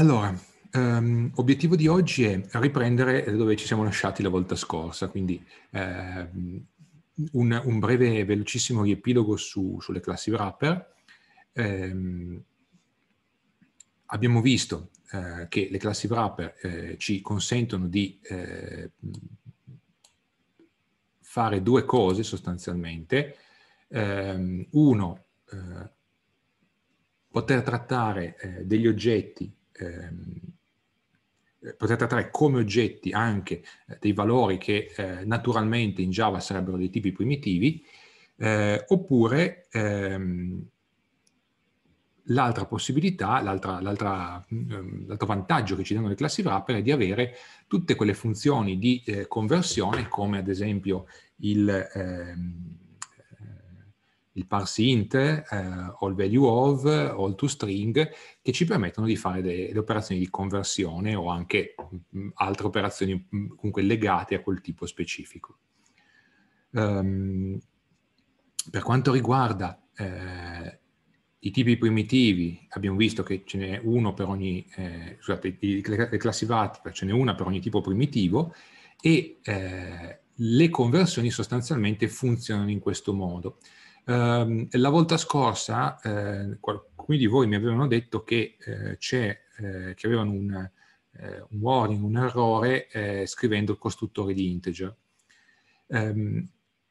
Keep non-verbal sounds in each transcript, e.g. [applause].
Allora, um, obiettivo di oggi è riprendere dove ci siamo lasciati la volta scorsa, quindi eh, un, un, breve, velocissimo riepilogo su, sulle classi wrapper. Eh, abbiamo visto eh, che le classi wrapper eh, ci consentono di ehm, fare due cose sostanzialmente. Ehm, uno, eh, poter trattare eh, degli oggetti Ehm, eh, potete trattare come oggetti anche eh, dei valori che eh, naturalmente in Java sarebbero dei tipi primitivi, oppure ehm, l'altra possibilità, ehm, l'altro vantaggio che ci danno le classi wrapper è di avere tutte quelle funzioni di eh, conversione, come ad esempio il, ehm, il parsint eh, o il value of o il toString che ci permettono di fare delle operazioni di conversione o anche mh, mm, mm, altre operazioni mh, mm, comunque legate a quel tipo specifico. Um, per quanto riguarda eh, i tipi primitivi, abbiamo visto che ce n'è uno per ogni, eh, scusate, le classi VAT, ce n'è una per ogni tipo primitivo e eh, le conversioni sostanzialmente funzionano in questo modo. Eh, la volta scorsa eh, alcuni di voi mi avevano detto che, eh, c'è, eh, che avevano un, eh, un, warning, un errore scrivendo il costruttore di integer. Ehm,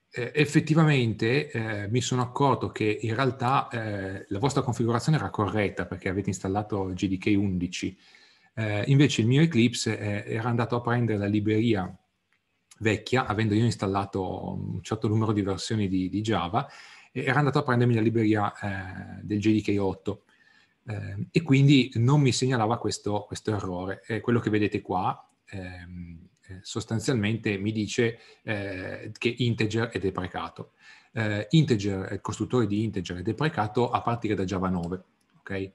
effettivamente mi sono accorto che in realtà la vostra configurazione era corretta perché avete installato GDK 11 eh, invece il mio Eclipse eh, era andato a prendere la libreria vecchia, avendo io installato un certo numero di versioni di, di Java, era andato a prendermi la libreria eh, del JDK8 eh, e quindi non mi segnalava questo, questo errore. Eh, quello che vedete qua ehm, eh, sostanzialmente mi dice eh, che integer è deprecato. Eh, integer, il costruttore di integer è deprecato a partire da Java 9. Okay?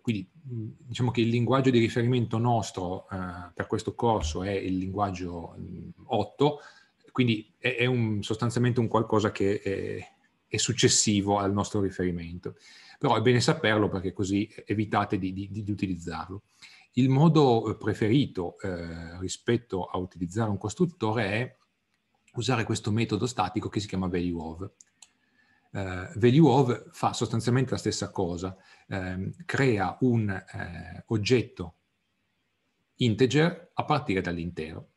quindi mm, diciamo che il linguaggio di riferimento nostro per questo corso è il linguaggio 8, mm, quindi è, è un, sostanzialmente un qualcosa che... È, e successivo al nostro riferimento. Però è bene saperlo perché così evitate di, di, di utilizzarlo. Il modo eh, preferito eh, rispetto a utilizzare un costruttore è usare questo metodo statico che si chiama value of. Uh, eh, value of fa sostanzialmente la stessa cosa, um, crea un uh, oggetto integer a partire dall'intero.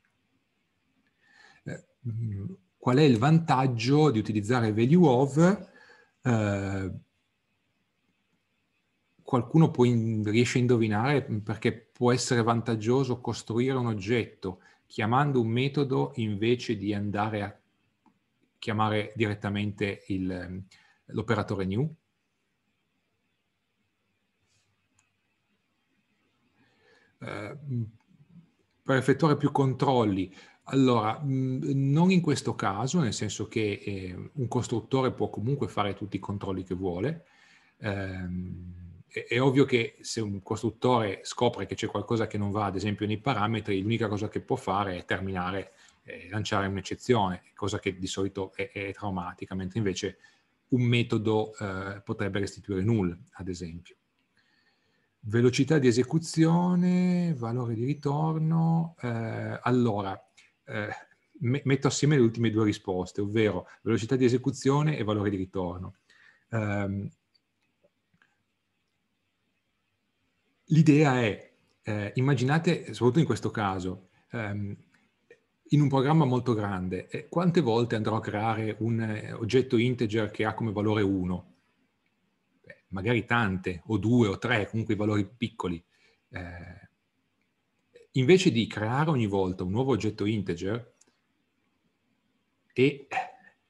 Uh, qual è il vantaggio di utilizzare value of? Eh, qualcuno può in, riesce a indovinare perché può essere vantaggioso costruire un oggetto chiamando un metodo invece di andare a chiamare direttamente il, l'operatore new. Eh, per effettuare più controlli, allora, mhmm, non in questo caso, nel senso che eh, un costruttore può comunque fare tutti i controlli che vuole. Eh, è, è, ovvio che se un costruttore scopre che c'è qualcosa che non va, ad esempio nei parametri, l'unica cosa che può fare è terminare, eh, lanciare un'eccezione, cosa che di solito è, è traumatica, mentre invece un metodo eh, potrebbe restituire null, ad esempio velocità di esecuzione, valore di ritorno. Eh, allora, eh, metto assieme le ultime due risposte, ovvero velocità di esecuzione e valore di ritorno. Um, l'idea è, eh, immaginate, soprattutto in questo caso, um, in un programma molto grande, eh, quante volte andrò a creare un eh, oggetto integer che ha come valore 1? magari tante, o due, o tre, comunque i valori piccoli. Eh, invece di creare ogni volta un nuovo oggetto integer e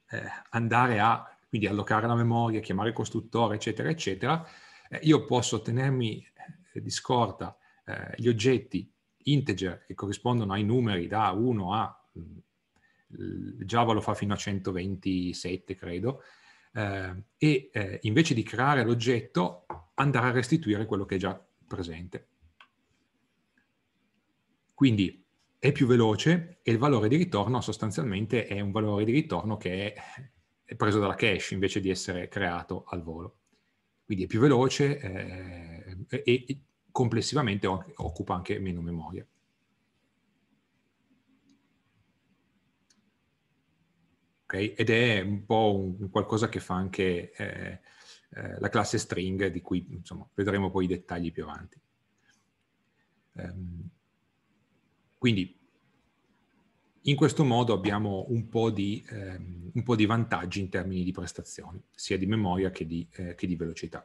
eh, andare a quindi allocare la memoria, chiamare il costruttore, eccetera, eccetera, eh, io posso tenermi eh, di scorta eh, gli oggetti integer che corrispondono ai numeri da 1 a, mm, Java lo fa fino a 127 credo, eh, e eh, invece di creare l'oggetto andare a restituire quello che è già presente. Quindi è più veloce e il valore di ritorno sostanzialmente è un valore di ritorno che è preso dalla cache invece di essere creato al volo. Quindi è più veloce eh, e, e complessivamente occupa anche meno memoria. Okay? Ed è un po' un, qualcosa che fa anche eh, eh, la classe string, di cui insomma, vedremo poi i dettagli più avanti. Um, quindi in questo modo abbiamo un po, di, ehm, un po' di, vantaggi in termini di prestazioni, sia di memoria che di, eh, che di velocità.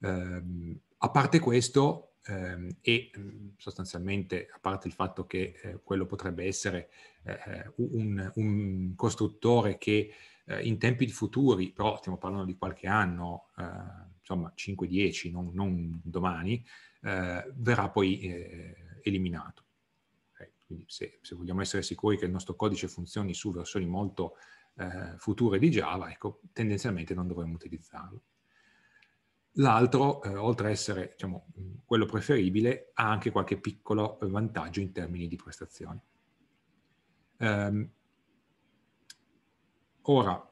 Ehm, a parte questo, ehm, e mm, sostanzialmente a parte il fatto che eh, quello potrebbe essere eh, eh un, un, costruttore che eh, in tempi futuri, però stiamo parlando di qualche anno, eh, insomma 5-10, non, non domani, verrà poi eliminato. Quindi se, se, vogliamo essere sicuri che il nostro codice funzioni su versioni molto eh, future di Java, ecco, tendenzialmente non dovremmo utilizzarlo. L'altro, eh, oltre a essere diciamo, quello preferibile, ha anche qualche piccolo vantaggio in termini di prestazioni. Um, ora,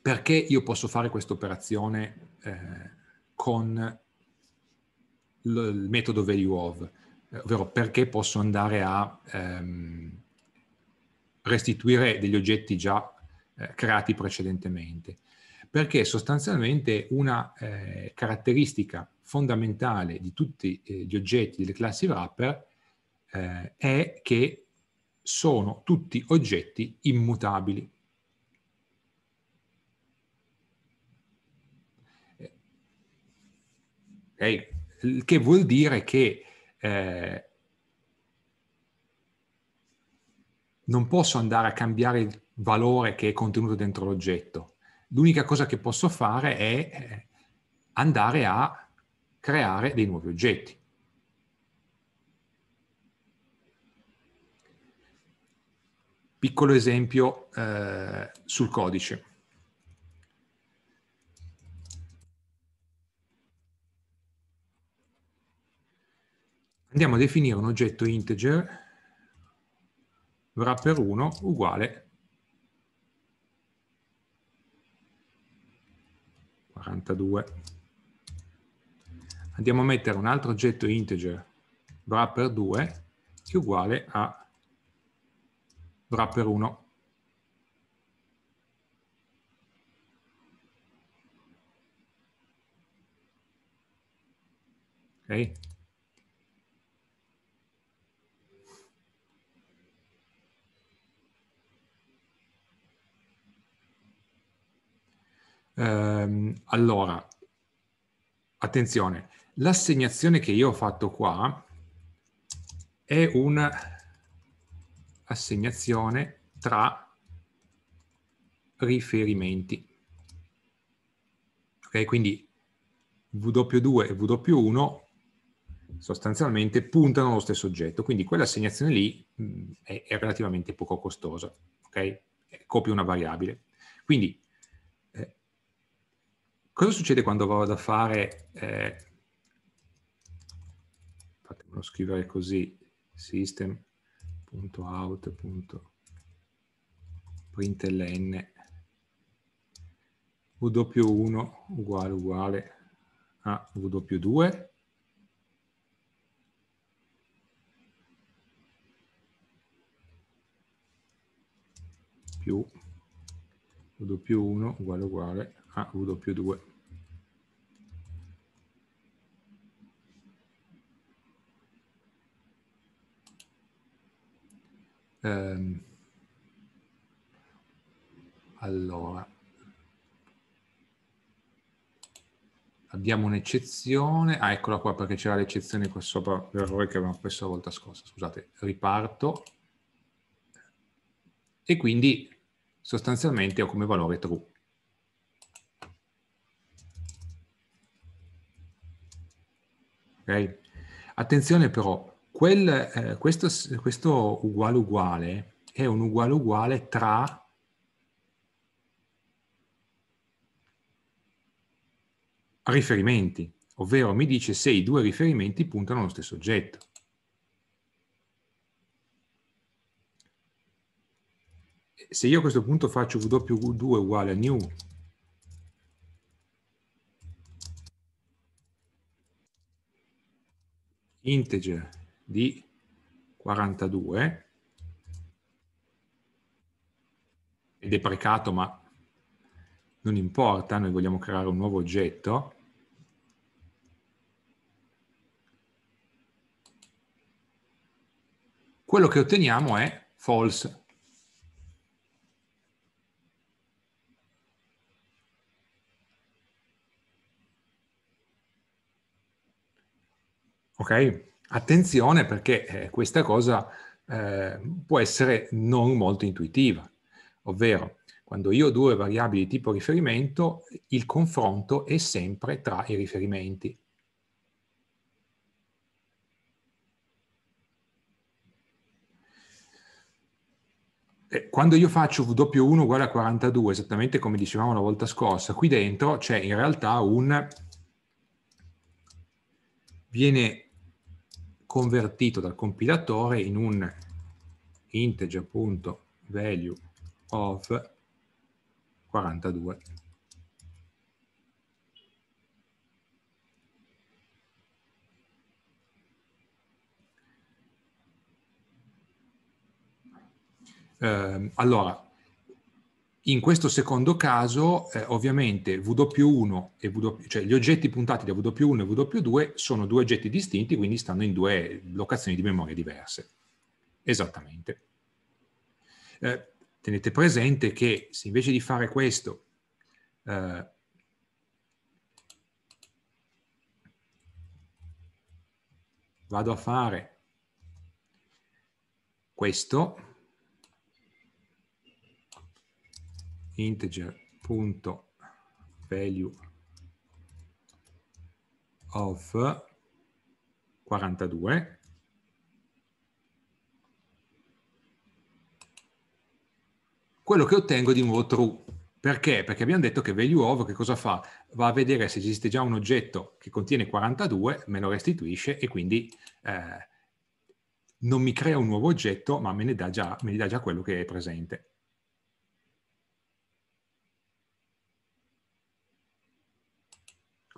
perché io posso fare questa operazione eh, con il metodo value of? ovvero perché posso andare a ehm, restituire degli oggetti già eh, creati precedentemente. Perché sostanzialmente una eh, caratteristica fondamentale di tutti eh, gli oggetti delle classi wrapper eh, è che sono tutti oggetti immutabili. Eh, okay? Che vuol dire che eh, non posso andare a cambiare il valore che è contenuto dentro l'oggetto. L'unica cosa che posso fare è eh, andare a creare dei nuovi oggetti. Piccolo esempio eh, sul codice. andiamo a definire un oggetto integer wrapper 1 uguale 42. Andiamo a mettere un altro oggetto integer wrapper 2 che è uguale a wrapper 1. Okay. Ehm, allora, attenzione, l'assegnazione che io ho fatto qua è un'assegnazione tra riferimenti. Ok, quindi W2 e W1 sostanzialmente puntano allo stesso oggetto, quindi quell'assegnazione lì mm, è, relativamente poco costosa, ok? Copio una variabile. Quindi Cosa succede quando vado a fare, eh, fatemelo scrivere così, system.out.println w1 uguale uguale a w2 più w1 uguale uguale a w2 Um, allora, abbiamo un'eccezione, ah eccola qua perché c'era l'eccezione qua sopra, l'errore che avevamo preso la volta scorsa, scusate, riparto e quindi sostanzialmente ho come valore true. Ok? Attenzione però, Quel, eh, questo, questo, uguale uguale è un uguale uguale tra riferimenti, ovvero mi dice se i due riferimenti puntano allo stesso oggetto. Se io a questo punto faccio W2 uguale a new integer di 42 è deprecato ma non importa, noi vogliamo creare un nuovo oggetto quello che otteniamo è false ok? Attenzione perché eh, questa cosa eh, può essere non molto intuitiva, ovvero quando io ho due variabili di tipo riferimento, il confronto è sempre tra i riferimenti. Eh, quando io faccio W1 uguale a 42, esattamente come dicevamo la volta scorsa, qui dentro c'è in realtà un... viene convertito dal compilatore in un integer.value of 42. Eh, allora, in questo secondo caso, eh, ovviamente, W1 e W, cioè gli oggetti puntati da W1 e W2 sono due oggetti distinti, quindi stanno in due locazioni di memoria diverse. Esattamente. Eh, tenete presente che se invece di fare questo eh, vado a fare questo, integer.value of 42 quello che ottengo è di nuovo true. Perché? Perché abbiamo detto che value of che cosa fa? Va a vedere se esiste già un oggetto che contiene 42, me lo restituisce e quindi eh, non mi crea un nuovo oggetto, ma me ne dà già, me ne dà già quello che è presente.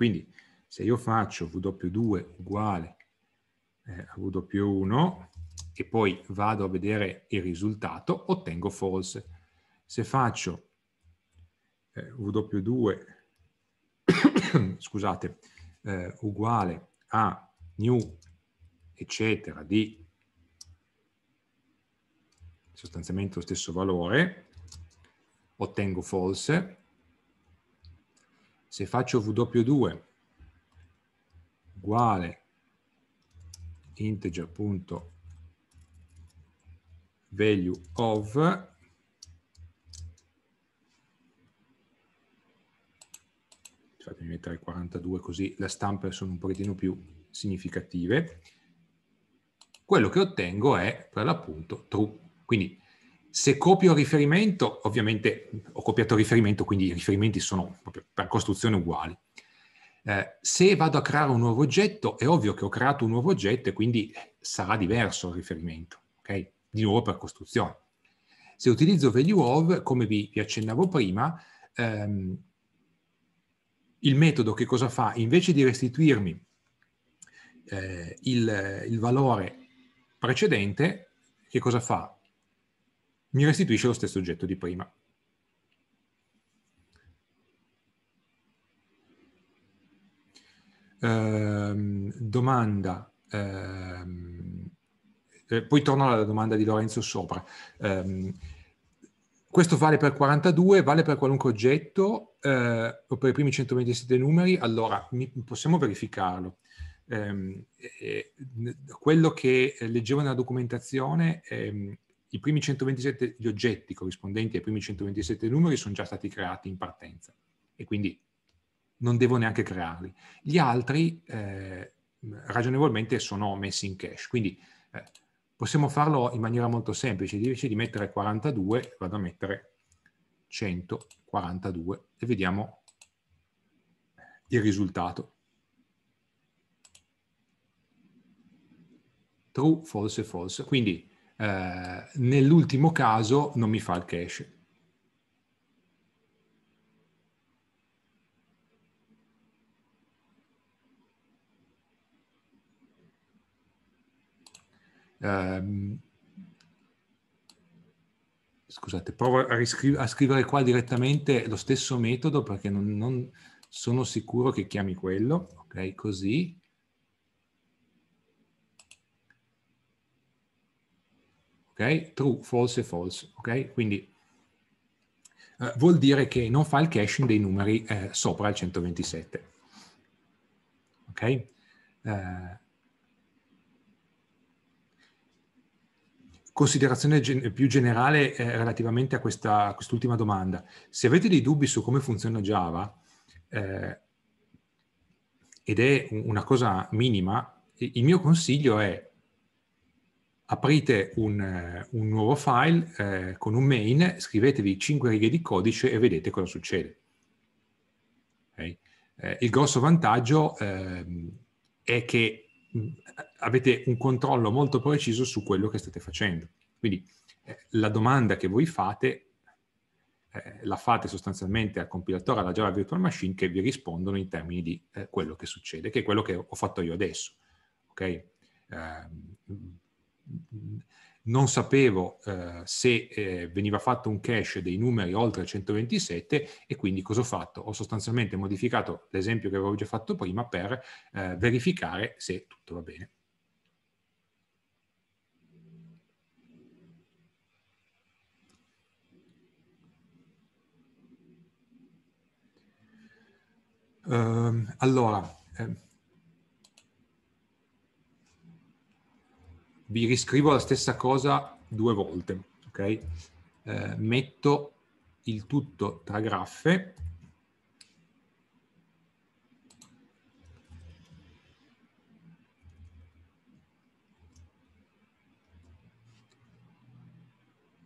Quindi se io faccio W2 uguale eh, a W1 e poi vado a vedere il risultato, ottengo false. Se faccio eh, W2 [coughs] scusate, eh, uguale a new eccetera di sostanzialmente lo stesso valore, ottengo false, se faccio W2 uguale integer.value of fatemi mettere 42 così le stampe sono un pochettino più significative quello che ottengo è per l'appunto true quindi se copio riferimento, ovviamente ho copiato riferimento, quindi i riferimenti sono per costruzione uguali. Eh, se vado a creare un nuovo oggetto, è ovvio che ho creato un nuovo oggetto e quindi sarà diverso il riferimento, ok? Di nuovo per costruzione. Se utilizzo value of, come vi, vi accennavo prima, ehm, il metodo che cosa fa? Invece di restituirmi eh, il, il valore precedente, che cosa fa? mi restituisce lo stesso oggetto di prima. Ehm, domanda, ehm, eh, poi torno alla domanda di Lorenzo sopra. Ehm, questo vale per 42, vale per qualunque oggetto eh, o per i primi 127 numeri? Allora, mi, possiamo verificarlo. Eh, eh, quello che leggevo nella documentazione ehm, i primi 127 gli oggetti corrispondenti ai primi 127 numeri sono già stati creati in partenza e quindi non devo neanche crearli. Gli altri eh, ragionevolmente sono messi in cache, quindi eh, possiamo farlo in maniera molto semplice, invece di mettere 42 vado a mettere 142 e vediamo il risultato. True, false, false. Quindi eh, nell'ultimo caso non mi fa il cache. Eh, scusate, provo a, a, scrivere qua direttamente lo stesso metodo perché non, non sono sicuro che chiami quello. Ok, così. ok? True, false e false, ok? Quindi eh, vuol dire che non fa il caching dei numeri eh, sopra il 127, ok? Eh, considerazione gen- più generale eh, relativamente a, questa, a, quest'ultima domanda. Se avete dei dubbi su come funziona Java, eh, ed è una cosa minima, il mio consiglio è aprite un, eh, un nuovo file eh, con un main, scrivetevi 5 righe di codice e vedete cosa succede. Okay? Eh, il grosso vantaggio ehm, è che mm, avete un controllo molto preciso su quello che state facendo. Quindi eh, la domanda che voi fate eh, la fate sostanzialmente al compilatore, alla Java Virtual Machine, che vi rispondono in termini di eh, quello che succede, che è quello che ho fatto io adesso. Okay? Eh, non sapevo eh, se eh, veniva fatto un cache dei numeri oltre 127 e quindi cosa ho fatto? Ho sostanzialmente modificato l'esempio che avevo già fatto prima per eh, verificare se tutto va bene. Um, allora, ehm, vi riscrivo la stessa cosa due volte, ok? Eh, metto il tutto tra graffe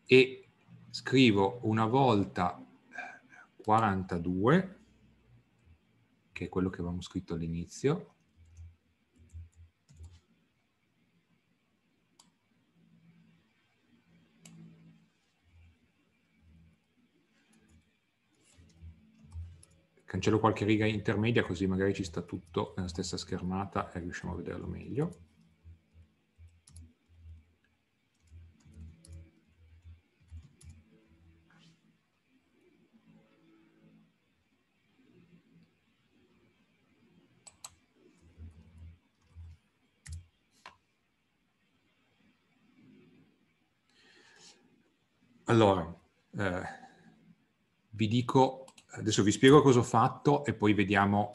e scrivo una volta 42 eh, che è quello che avevamo scritto all'inizio Cancello qualche riga intermedia così magari ci sta tutto nella stessa schermata e riusciamo a vederlo meglio. Allora, eh, vi dico Adesso vi spiego cosa ho fatto e poi vediamo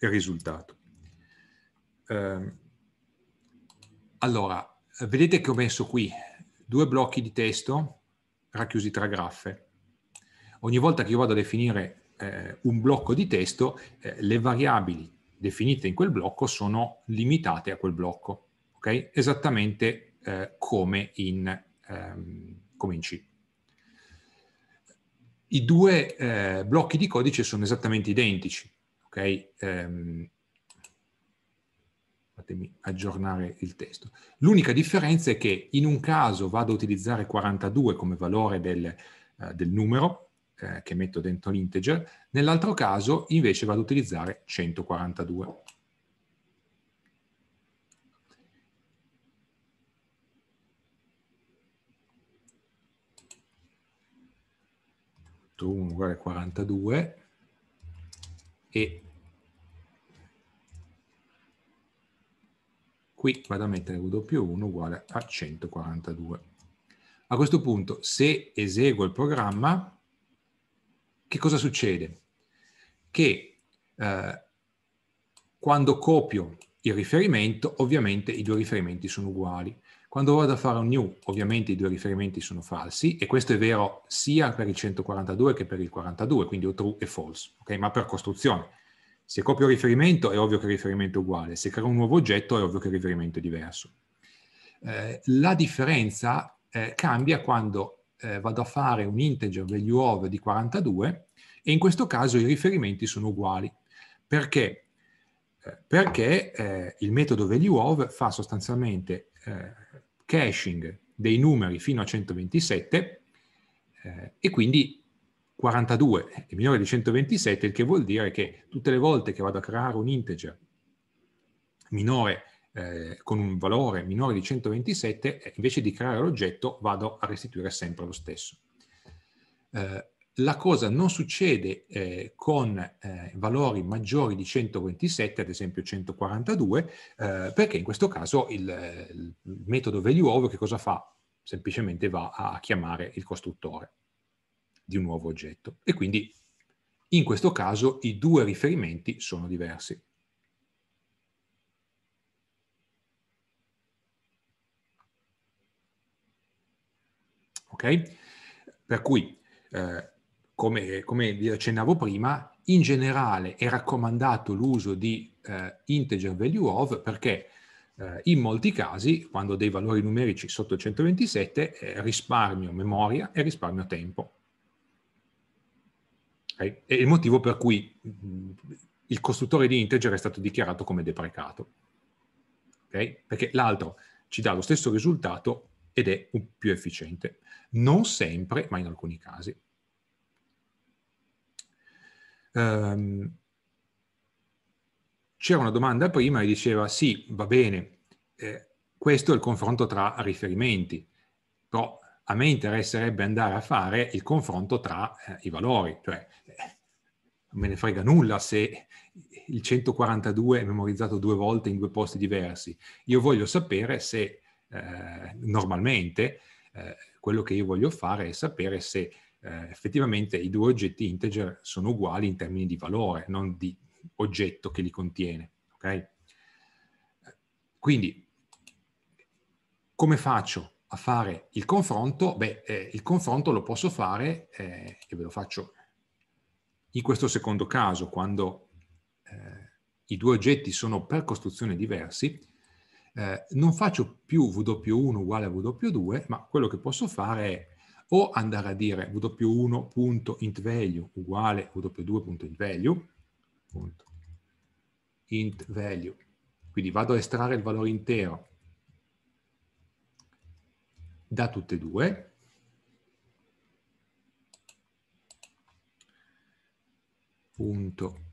il risultato. Eh, allora, vedete che ho messo qui due blocchi di testo racchiusi tra graffe. Ogni volta che io vado a definire eh, un blocco di testo, eh, le variabili definite in quel blocco sono limitate a quel blocco, ok? Esattamente eh, come in, ehm, come in C i due eh, blocchi di codice sono esattamente identici. Okay? Ehm, fatemi aggiornare il testo. L'unica differenza è che in un caso vado a utilizzare 42 come valore del, eh, del numero eh, che metto dentro l'integer, nell'altro caso invece vado a utilizzare 142. 1 uguale a 42 e qui vado a mettere W1 uguale a 142. A questo punto, se eseguo il programma, che cosa succede? Che eh, quando copio il riferimento, ovviamente i due riferimenti sono uguali. Quando vado a fare un new, ovviamente i due riferimenti sono falsi e questo è vero sia per il 142 che per il 42, quindi o true e false, okay? ma per costruzione. Se copio riferimento è ovvio che il riferimento è uguale, se creo un nuovo oggetto è ovvio che il riferimento è diverso. Eh, la differenza eh, cambia quando eh, vado a fare un integer value of di 42 e in questo caso i riferimenti sono uguali. Perché? Eh, perché eh, il metodo value of fa sostanzialmente eh, caching dei numeri fino a 127 eh, e quindi 42 è minore di 127, il che vuol dire che tutte le volte che vado a creare un integer minore eh, con un valore minore di 127, eh, invece di creare l'oggetto vado a restituire sempre lo stesso. Eh, la cosa non succede eh, con eh, valori maggiori di 127, ad esempio 142, eh, perché in questo caso il, il metodo value over che cosa fa? Semplicemente va a chiamare il costruttore di un nuovo oggetto. E quindi in questo caso i due riferimenti sono diversi. Ok? Per cui eh, come, come vi accennavo prima, in generale è raccomandato l'uso di eh, integer value of perché eh, in molti casi, quando ho dei valori numerici sotto 127, eh, risparmio memoria e risparmio tempo. Okay? È il motivo per cui mh, mm, il costruttore di integer è stato dichiarato come deprecato. Okay? Perché l'altro ci dà lo stesso risultato ed è più efficiente. Non sempre, ma in alcuni casi ehm, c'era una domanda prima e diceva sì, va bene, eh, questo è il confronto tra riferimenti, però a me interesserebbe andare a fare il confronto tra eh, i valori, cioè eh, me ne frega nulla se il 142 è memorizzato due volte in due posti diversi. Io voglio sapere se eh, normalmente eh, quello che io voglio fare è sapere se eh, effettivamente i due oggetti integer sono uguali in termini di valore, non di oggetto che li contiene. Okay? Quindi, come faccio a fare il confronto? Beh, eh, il confronto lo posso fare, eh, e ve lo faccio in questo secondo caso, quando eh, i due oggetti sono per costruzione diversi, eh, non faccio più W1 uguale a W2, ma quello che posso fare è o andare a dire w1.intValue uguale w2.intValue, value, quindi vado a estrarre il valore intero da tutte e due, punto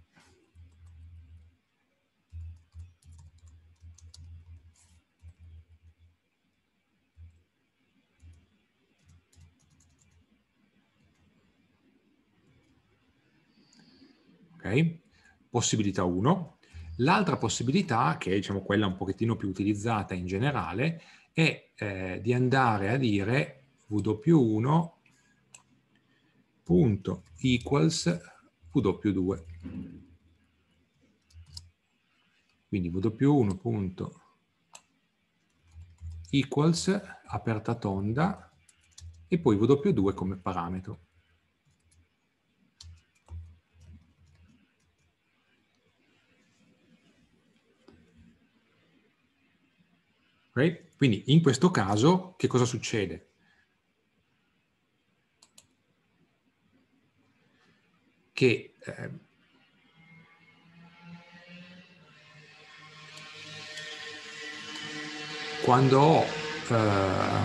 Okay? Possibilità 1. L'altra possibilità, che è diciamo, quella un pochettino più utilizzata in generale, è eh, di andare a dire w 1 punto equals w2. Quindi w 1 punto equals aperta tonda e poi w2 come parametro. Right? Quindi in questo caso che cosa succede? Che eh, quando ho eh,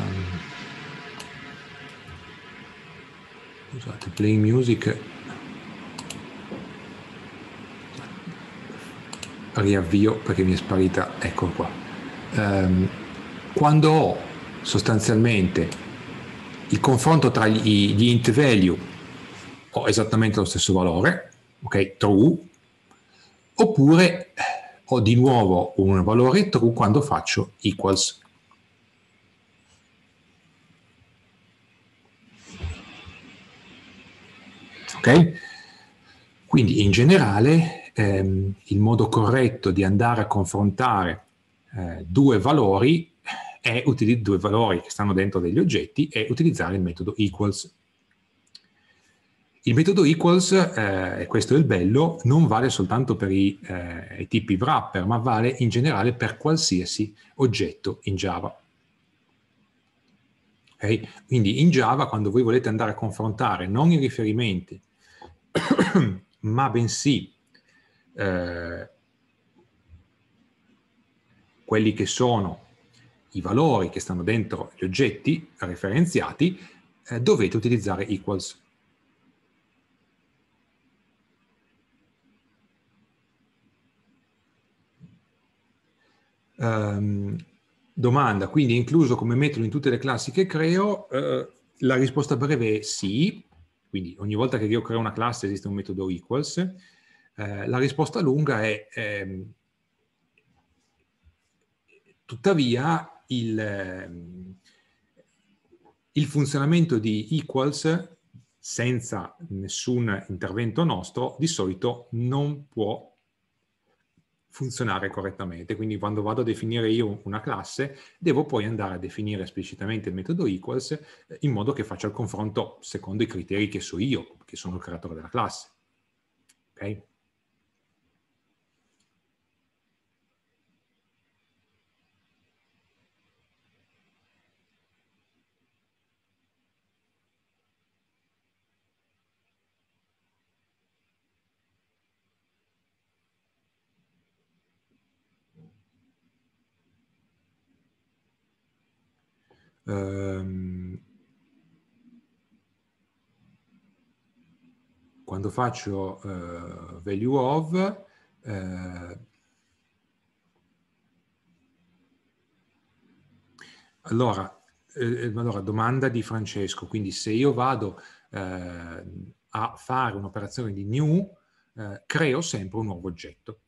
scusate, play music riavvio perché mi è sparita, ecco qua. Um, quando ho sostanzialmente il confronto tra gli, gli int value ho esattamente lo stesso valore, ok, true, oppure ho di nuovo un valore true quando faccio equals. Ok? Quindi in generale ehm, il modo corretto di andare a confrontare eh, due valori è utilizzare due valori che stanno dentro degli oggetti e utilizzare il metodo equals. Il metodo equals, eh, e questo è il bello, non vale soltanto per i, eh, i tipi wrapper, ma vale in generale per qualsiasi oggetto in Java. Okay? Quindi in Java, quando voi volete andare a confrontare non i riferimenti, [coughs] ma bensì eh, quelli che sono i valori che stanno dentro gli oggetti referenziati, eh, dovete utilizzare equals. Um, domanda, quindi è incluso come metodo in tutte le classi che creo? Uh, la risposta breve è sì, quindi ogni volta che io creo una classe esiste un metodo equals. Uh, la risposta lunga è... Um, Tuttavia, il, ehm, il funzionamento di equals senza nessun intervento nostro di solito non può funzionare correttamente. Quindi quando vado a definire io una classe, devo poi andare a definire esplicitamente il metodo equals eh, in modo che faccia il confronto secondo i criteri che so io, che sono il creatore della classe. Okay? ehm, quando faccio eh, value of, eh, allora, eh, eh allora, domanda di Francesco, quindi se io vado eh, a fare un'operazione di new, eh, creo sempre un nuovo oggetto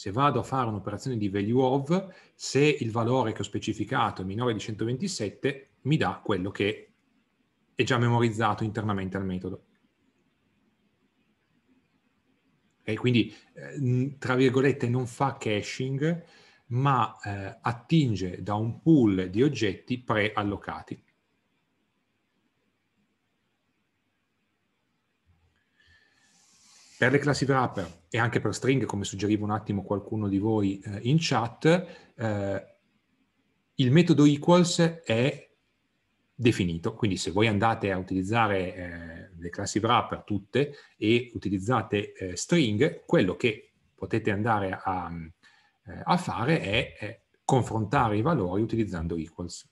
se vado a fare un'operazione di value of, se il valore che ho specificato è minore di 127, mi dà quello che è già memorizzato internamente al metodo. E quindi, eh, tra virgolette, non fa caching, ma eh, attinge da un pool di oggetti preallocati. Per le classi wrapper e anche per stringhe, come suggeriva un attimo qualcuno di voi eh, in chat, eh, il metodo equals è definito, quindi se voi andate a utilizzare eh, le classi wrapper tutte e utilizzate eh, string, quello che potete andare a, eh, a fare è, è confrontare i valori utilizzando equals.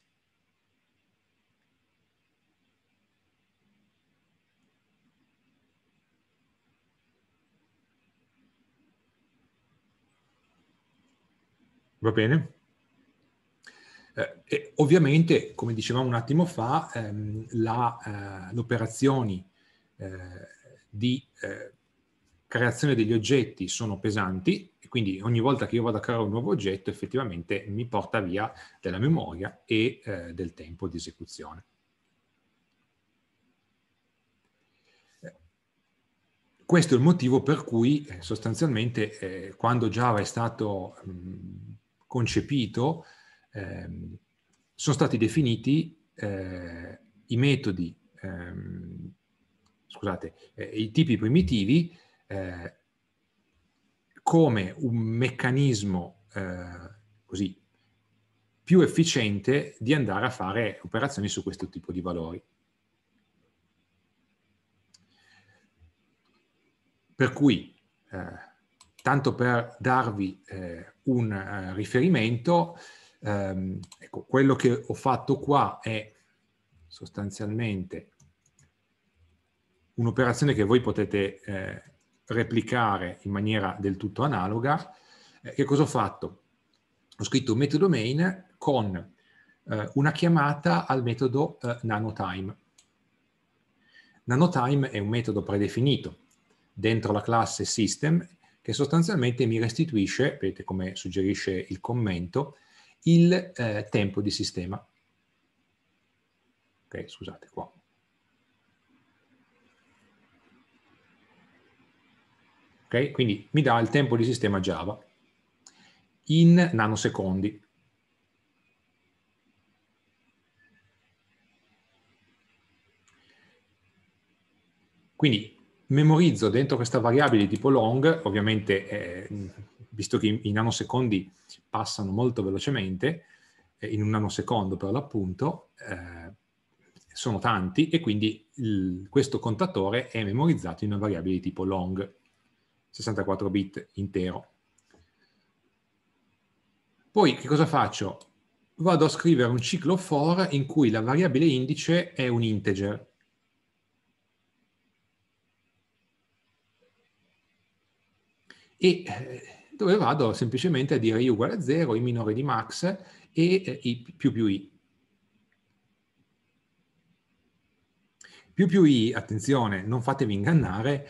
Va bene? Eh, ovviamente, come dicevamo un attimo fa, ehm, la, eh, le operazioni eh, di eh, creazione degli oggetti sono pesanti e quindi ogni volta che io vado a creare un nuovo oggetto effettivamente mi porta via della memoria e eh, del tempo di esecuzione. Questo è il motivo per cui eh, sostanzialmente quando Java è stato mh, concepito, ehm, sono stati definiti eh, i metodi, ehm, scusate, eh, i tipi primitivi eh, come un meccanismo eh, così più efficiente di andare a fare operazioni su questo tipo di valori. Per cui eh, tanto per darvi eh, un eh, riferimento, ehm, ecco, quello che ho fatto qua è sostanzialmente un'operazione che voi potete eh, replicare in maniera del tutto analoga. Eh, che cosa ho fatto? Ho scritto un metodo main con eh, una chiamata al metodo eh, nanotime. Nanotime è un metodo predefinito dentro la classe system che sostanzialmente mi restituisce, vedete come suggerisce il commento, il eh, tempo di sistema. Ok, scusate qua. Ok, quindi mi dà il tempo di sistema Java in nanosecondi. Quindi memorizzo dentro questa variabile di tipo long, ovviamente eh, visto che i nanosecondi passano molto velocemente, eh, in un nanosecondo per l'appunto, eh, sono tanti e quindi il, questo contatore è memorizzato in una variabile di tipo long, 64 bit intero. Poi che cosa faccio? Vado a scrivere un ciclo for in cui la variabile indice è un integer e eh, dove vado semplicemente a dire i uguale a 0, i minore di max e eh, i più più i. Più più i, attenzione, non fatevi ingannare,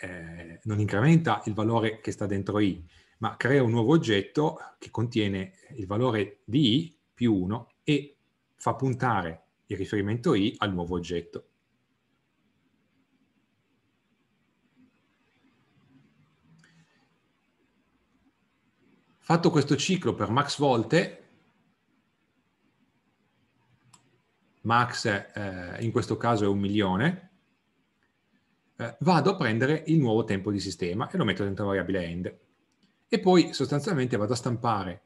eh, non incrementa il valore che sta dentro i, ma crea un nuovo oggetto che contiene il valore di i più 1 e fa puntare il riferimento i al nuovo oggetto. Fatto questo ciclo per max volte, max eh, in questo caso è un milione, eh, vado a prendere il nuovo tempo di sistema e lo metto dentro la variabile end. E poi sostanzialmente vado a stampare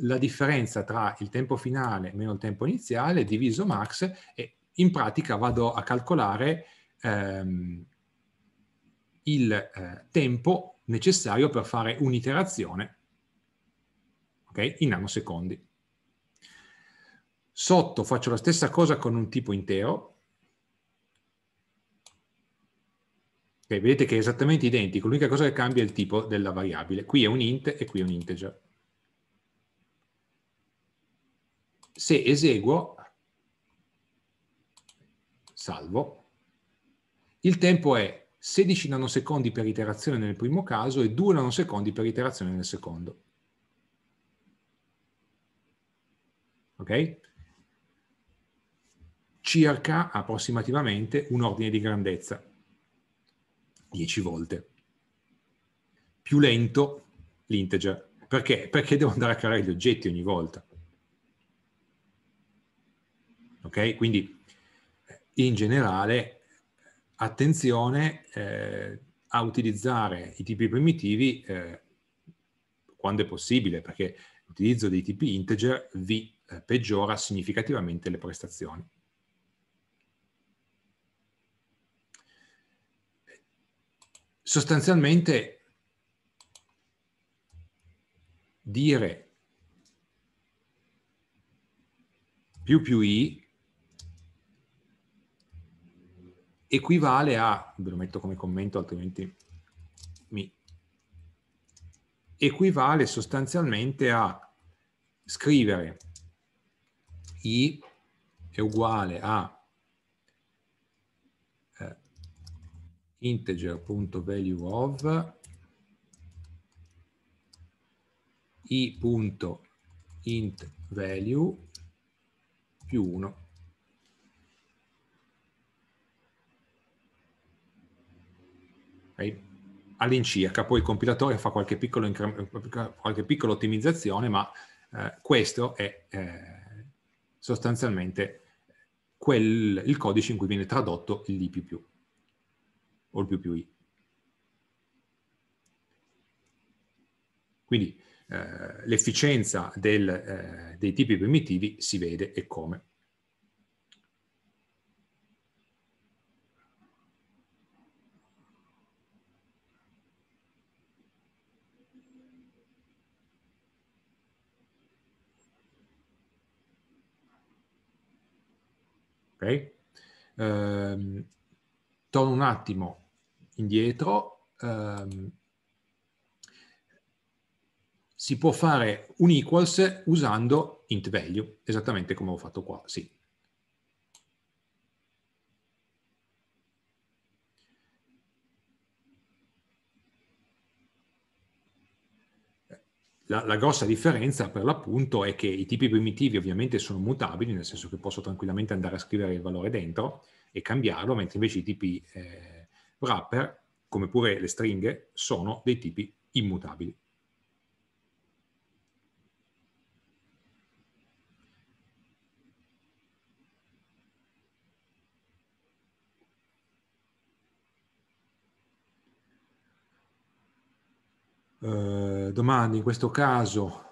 la differenza tra il tempo finale meno il tempo iniziale diviso max e in pratica vado a calcolare ehm, il eh, tempo necessario per fare un'iterazione okay? in nanosecondi. Sotto faccio la stessa cosa con un tipo intero. Okay, vedete che è esattamente identico, l'unica cosa che cambia è il tipo della variabile. Qui è un int e qui è un integer. Se eseguo, salvo, il tempo è 16 nanosecondi per iterazione nel primo caso e 2 nanosecondi per iterazione nel secondo. ok? Circa approssimativamente un ordine di grandezza, 10 volte. Più lento l'integer. Perché? Perché devo andare a creare gli oggetti ogni volta. Ok? Quindi in generale attenzione eh, a utilizzare i tipi primitivi eh, quando è possibile, perché l'utilizzo dei tipi integer vi eh, peggiora significativamente le prestazioni. Sostanzialmente dire più più i equivale a, ve lo metto come commento altrimenti mi equivale sostanzialmente a scrivere i è uguale a eh, integer.value of i.int value più 1. All'incirca, poi il compilatore fa qualche, qualche piccola ottimizzazione, ma eh, questo è eh, sostanzialmente quel, il codice in cui viene tradotto l'I++ o il più più I. Quindi eh, l'efficienza eh, dei tipi primitivi si vede e come. ok? Ehm, torno un attimo indietro. Um, si può fare un equals usando int value, esattamente come ho fatto qua, sì. La, la, grossa differenza per l'appunto è che i tipi primitivi ovviamente sono mutabili, nel senso che posso tranquillamente andare a scrivere il valore dentro e cambiarlo, mentre invece i tipi eh, wrapper, come pure le stringhe, sono dei tipi immutabili. Uh, eh, domande in questo caso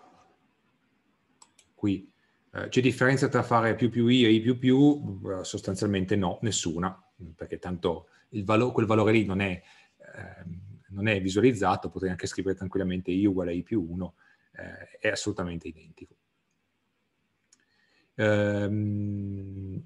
qui eh, c'è differenza tra fare più più i e i più più? Eh, sostanzialmente no, nessuna, perché tanto valo, quel valore lì non è, ehm, non è, visualizzato, potrei anche scrivere tranquillamente i uguale a i più 1, eh, è assolutamente identico. Ehm,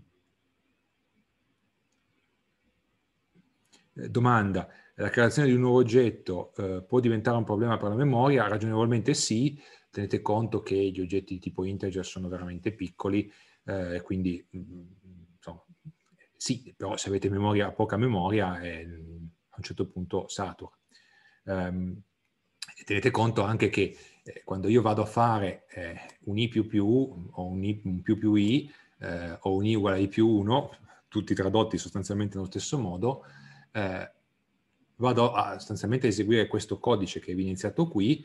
domanda, la creazione di un nuovo oggetto eh, può diventare un problema per la memoria? Ragionevolmente sì, tenete conto che gli oggetti di tipo integer sono veramente piccoli, eh, quindi mm, mm, insomma, sì, però se avete memoria, poca memoria, è, mm, a un certo punto satura. Um, tenete conto anche che eh, quando io vado a fare eh, un i più più o un i un più più i eh, o un i uguale a i più 1, tutti tradotti sostanzialmente nello stesso modo, eh, vado a sostanzialmente a eseguire questo codice che vi ho iniziato qui,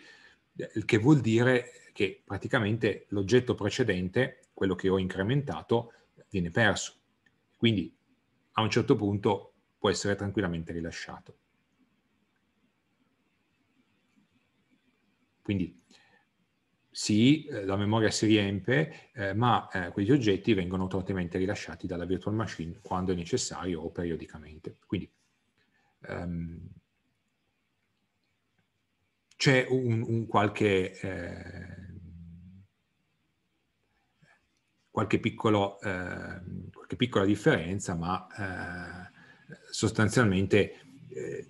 il eh, che vuol dire che praticamente l'oggetto precedente, quello che ho incrementato, viene perso. Quindi a un certo punto può essere tranquillamente rilasciato. Quindi sì, eh, la memoria si riempie, eh, ma eh, quegli oggetti vengono automaticamente rilasciati dalla virtual machine quando è necessario o periodicamente. Quindi ehm, c'è un, un qualche, eh, qualche, piccolo, eh, qualche, piccola differenza, ma eh, sostanzialmente eh,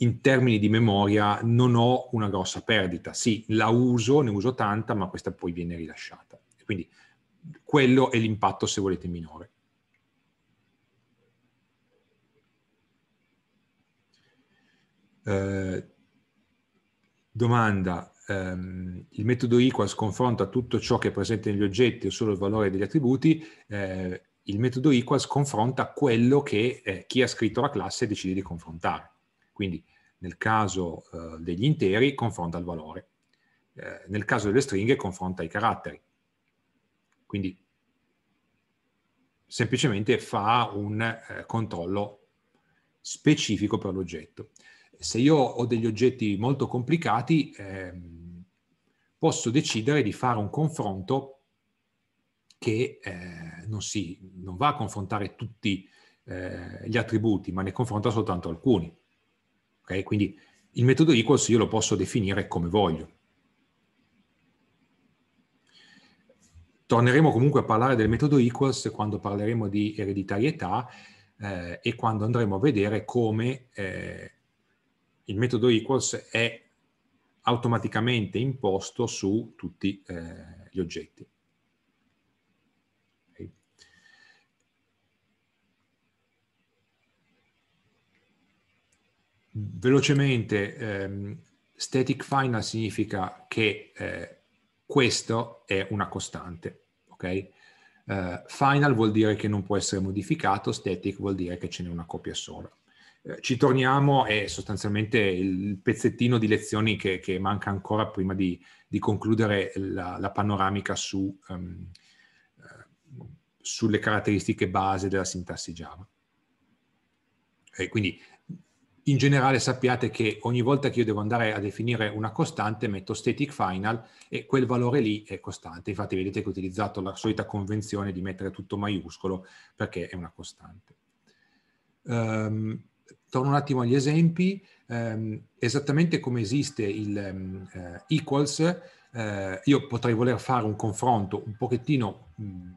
in termini di memoria non ho una grossa perdita. Sì, la uso, ne uso tanta, ma questa poi viene rilasciata. Quindi quello è l'impatto, se volete, minore. Eh, domanda, ehm, il metodo equals confronta tutto ciò che è presente negli oggetti o solo il valore degli attributi, eh, il metodo equals confronta quello che eh, chi ha scritto la classe decide di confrontare. Quindi nel caso eh, degli interi confronta il valore, eh, nel caso delle stringhe confronta i caratteri. Quindi semplicemente fa un controllo specifico per l'oggetto se io ho degli oggetti molto complicati, eh, posso decidere di fare un confronto che eh, non, si, non, va a confrontare tutti eh, gli attributi, ma ne confronta soltanto alcuni. Okay? Quindi il metodo equals io lo posso definire come voglio. Torneremo comunque a parlare del metodo equals quando parleremo di ereditarietà eh, e quando andremo a vedere come eh, il metodo equals è automaticamente imposto su tutti eh, gli oggetti. Okay. Velocemente, ehm, static final significa che eh, questo è una costante. Okay? Eh, final vuol dire che non può essere modificato, static vuol dire che ce n'è una copia sola. Eh, ci torniamo è sostanzialmente il pezzettino di lezioni che, che manca ancora prima di, di concludere la, la panoramica su, um, sulle caratteristiche base della sintassi Java. E quindi in generale sappiate che ogni volta che io devo andare a definire una costante metto static final e quel valore lì è costante. Infatti vedete che ho utilizzato la solita convenzione di mettere tutto maiuscolo perché è una costante. Um, Torno un attimo agli esempi, eh, esattamente come esiste il ehm, eh, equals, eh, io potrei voler fare un confronto un pochettino mh,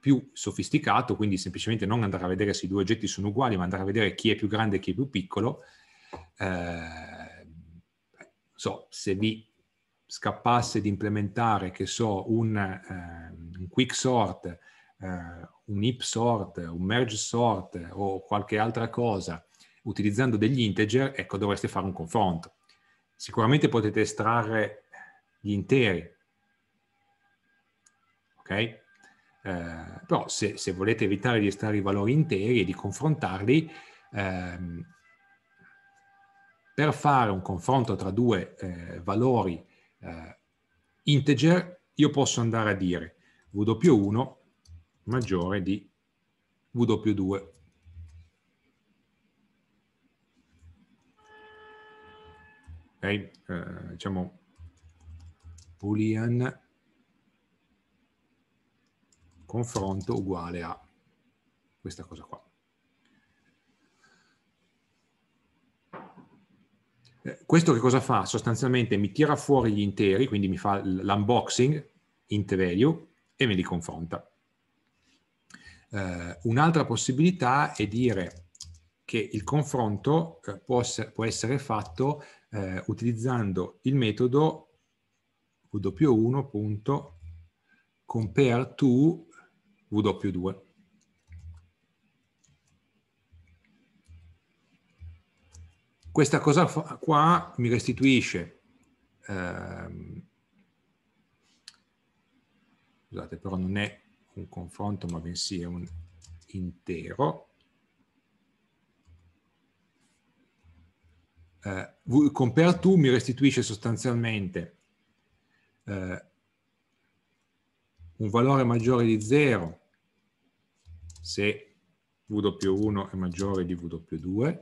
più sofisticato, quindi semplicemente non andare a vedere se i due oggetti sono uguali, ma andare a vedere chi è più grande e chi è più piccolo. Eh, so, se vi scappasse di implementare, che so, un, ehm, un quick sort, eh, un hip sort, un merge sort o qualche altra cosa utilizzando degli integer, ecco, dovreste fare un confronto. Sicuramente potete estrarre gli interi, ok? Eh, però se, se, volete evitare di estrarre i valori interi e di confrontarli, ehm, per fare un confronto tra due eh, valori eh, integer, io posso andare a dire w1 maggiore di w2 okay? eh, diciamo boolean confronto uguale a questa cosa qua. Eh, questo che cosa fa? Sostanzialmente mi tira fuori gli interi, quindi mi fa l'unboxing int value e me li confronta. Uh, un'altra possibilità è dire che il confronto eh, può essere fatto eh, utilizzando il metodo w1.compare to w2. Questa cosa qua mi restituisce, ehm, scusate però non è un confronto ma bensì è un intero, eh, compare to mi restituisce sostanzialmente eh, un valore maggiore di 0 se W1 è maggiore di W2,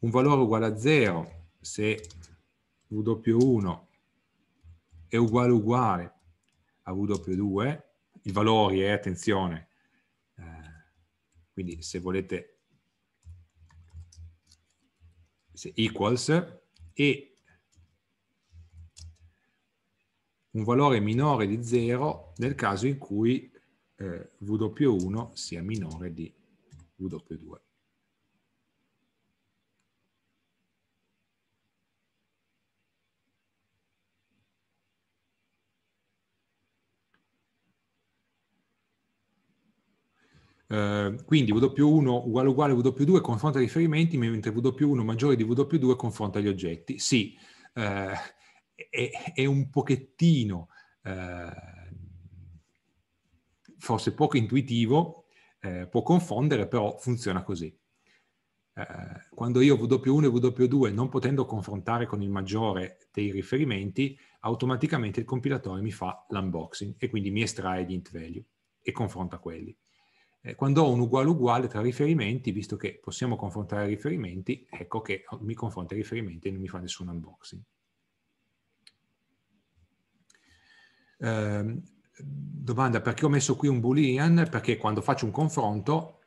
un valore uguale a 0 se W1 è uguale uguale a W2, i valori, eh, attenzione, eh, quindi se volete equals e un valore minore di 0 nel caso in cui eh, W1 sia minore di W2. Eh, quindi W1 uguale uguale W2 confronta i riferimenti, mentre W1 maggiore di W2 confronta gli oggetti. Sì, eh, è, è, un pochettino, eh, forse poco intuitivo, eh, può confondere, però funziona così. Eh, quando io W1 e W2 non potendo confrontare con il maggiore dei riferimenti, automaticamente il compilatore mi fa l'unboxing e quindi mi estrae gli int value e confronta quelli eh, quando ho un uguale uguale tra riferimenti, visto che possiamo confrontare riferimenti, ecco che oh, mi confronta i riferimenti e non mi fa nessun unboxing. Eh, domanda, perché ho messo qui un boolean? Perché quando faccio un confronto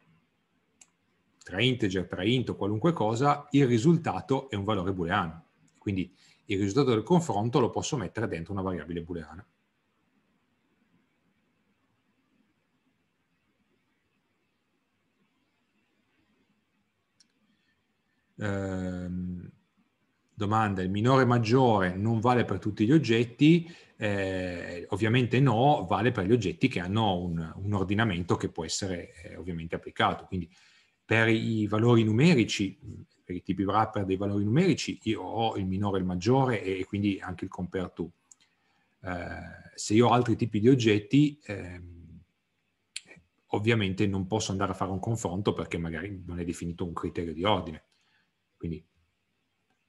tra integer, tra int o qualunque cosa, il risultato è un valore booleano. Quindi il risultato del confronto lo posso mettere dentro una variabile booleana. ehm, domanda, il minore maggiore non vale per tutti gli oggetti? Eh, ovviamente no, vale per gli oggetti che hanno un, un ordinamento che può essere eh, ovviamente applicato. Quindi per i valori numerici, per i tipi wrapper dei valori numerici, io ho il minore e il maggiore e quindi anche il compare to. Eh, se io ho altri tipi di oggetti, ehm, ovviamente non posso andare a fare un confronto perché magari non è definito un criterio di ordine quindi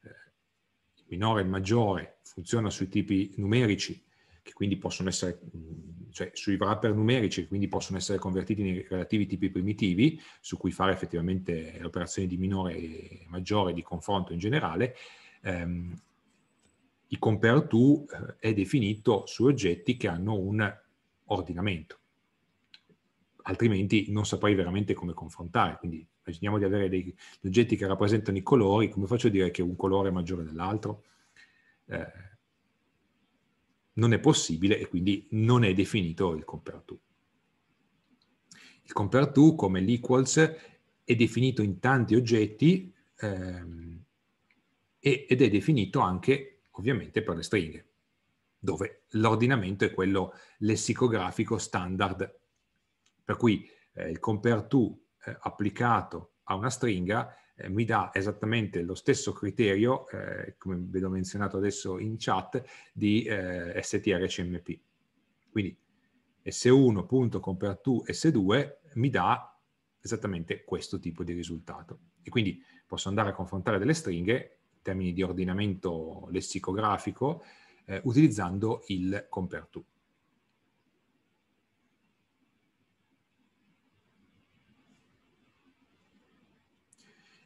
eh, minore e maggiore funziona sui tipi numerici, che quindi possono essere, mm, cioè sui wrapper numerici, che quindi possono essere convertiti nei relativi tipi primitivi, su cui fare effettivamente operazioni di minore e maggiore di confronto in generale. Ehm, il compare eh, to è definito su oggetti che hanno un ordinamento altrimenti non saprei veramente come confrontare, quindi immaginiamo di avere degli oggetti che rappresentano i colori, come faccio a dire che un colore è maggiore dell'altro? Eh, non è possibile e quindi non è definito il compare to. Il compare to, come l'equals, è definito in tanti oggetti ehm, ed è definito anche ovviamente per le stringhe, dove l'ordinamento è quello lessicografico standard. Per cui eh, il compare to eh, applicato a una stringa eh, mi dà esattamente lo stesso criterio, eh, come vedo menzionato adesso in chat, di eh, strcmp. Quindi s1.compareTo 2 mi dà esattamente questo tipo di risultato. E quindi posso andare a confrontare delle stringhe in termini di ordinamento lessicografico eh, utilizzando il compareTo.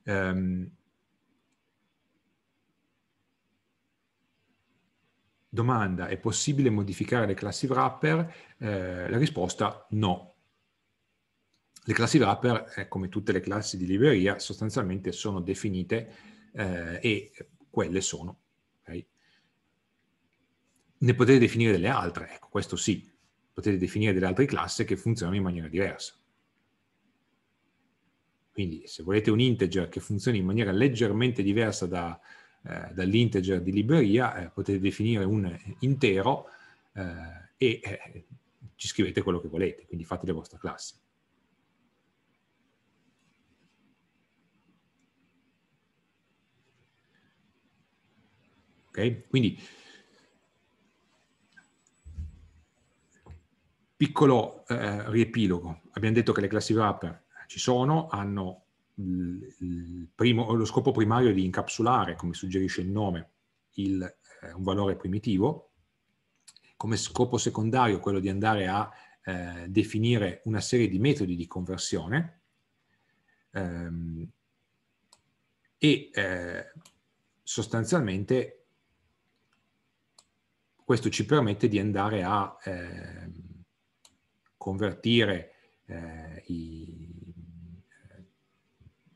Um, domanda, è possibile modificare le classi wrapper? Eh, la risposta no. Le classi wrapper, eh, come tutte le classi di libreria, sostanzialmente sono definite eh, e quelle sono. Okay? Ne potete definire delle altre, ecco, questo sì. Potete definire delle altre classi che funzionano in maniera diversa. Quindi se volete un integer che funzioni in maniera leggermente diversa da, eh, dall'integer di libreria, eh, potete definire un intero eh, e eh, ci scrivete quello che volete, quindi fate la vostra classe. Okay? Quindi piccolo eh, riepilogo, abbiamo detto che le classi wrapper ci sono, hanno primo, lo scopo primario di incapsulare, come suggerisce il nome, il, eh, un valore primitivo, come scopo secondario quello di andare a eh, definire una serie di metodi di conversione ehm, e eh, sostanzialmente questo ci permette di andare a ehm, convertire eh, i,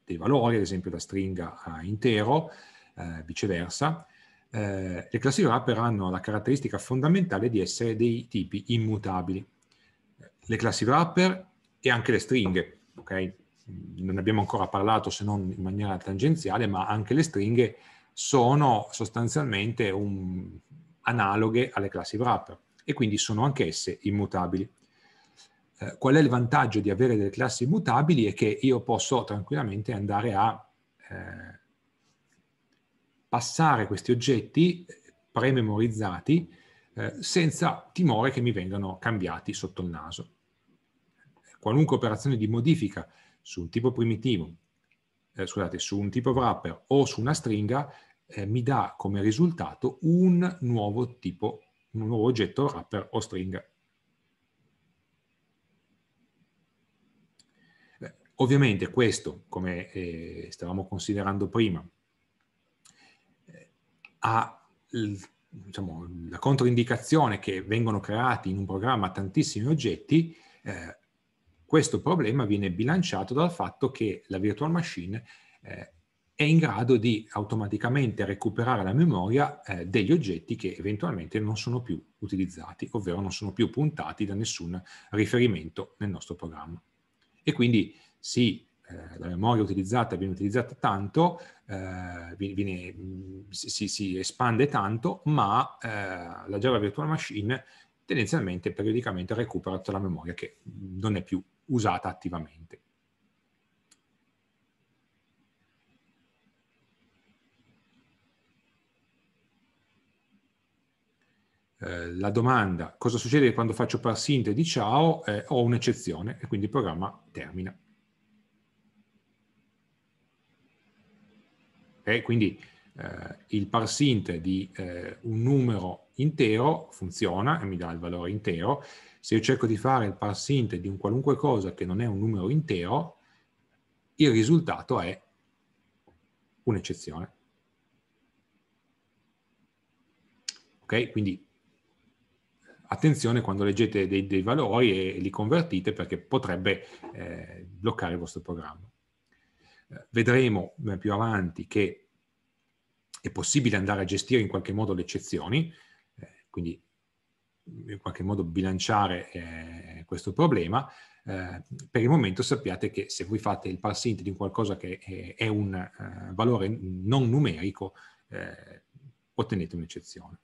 dei valori, ad esempio da stringa a eh, intero, eh, viceversa. Eh, le classi wrapper hanno la caratteristica fondamentale di essere dei tipi immutabili. Le classi wrapper e anche le stringhe, ok? Non abbiamo ancora parlato se non in maniera tangenziale, ma anche le stringhe sono sostanzialmente un, analoghe alle classi wrapper e quindi sono anch'esse immutabili. Eh, qual è il vantaggio di avere delle classi immutabili È che io posso tranquillamente andare a eh, passare questi oggetti eh, prememorizzati eh, senza timore che mi vengano cambiati sotto il naso. Qualunque operazione di modifica su un tipo primitivo, eh, scusate, su un tipo wrapper o su una stringa mi dà come risultato un nuovo tipo, un nuovo oggetto wrapper o stringa. Ovviamente questo, come eh, stavamo considerando prima, eh, ha diciamo, la controindicazione che vengono creati in un programma tantissimi oggetti, eh, questo problema viene bilanciato dal fatto che la virtual machine eh, è in grado di automaticamente recuperare la memoria eh, degli oggetti che eventualmente non sono più utilizzati, ovvero non sono più puntati da nessun riferimento nel nostro programma. E quindi sì, eh, la memoria utilizzata viene utilizzata tanto, eh, viene, mm, si, si, espande tanto, ma eh, la Java Virtual Machine tendenzialmente periodicamente recupera tutta la memoria che mm, non è più usata attivamente. Eh, la domanda cosa succede quando faccio parsint di ciao eh, ho un'eccezione e quindi il programma termina. Okay? Quindi eh, il parsint di eh, un numero intero funziona e mi dà il valore intero. Se io cerco di fare il parsint di un qualunque cosa che non è un numero intero, il risultato è un'eccezione. Ok? Quindi attenzione quando leggete dei, dei valori e, li convertite perché potrebbe eh, bloccare il vostro programma. Vedremo eh, più avanti che è possibile andare a gestire in qualche modo le eccezioni, eh, quindi in qualche modo bilanciare eh, questo problema. per il momento sappiate che se voi fate il parsint di qualcosa che è, un valore non numerico, ottenete un'eccezione.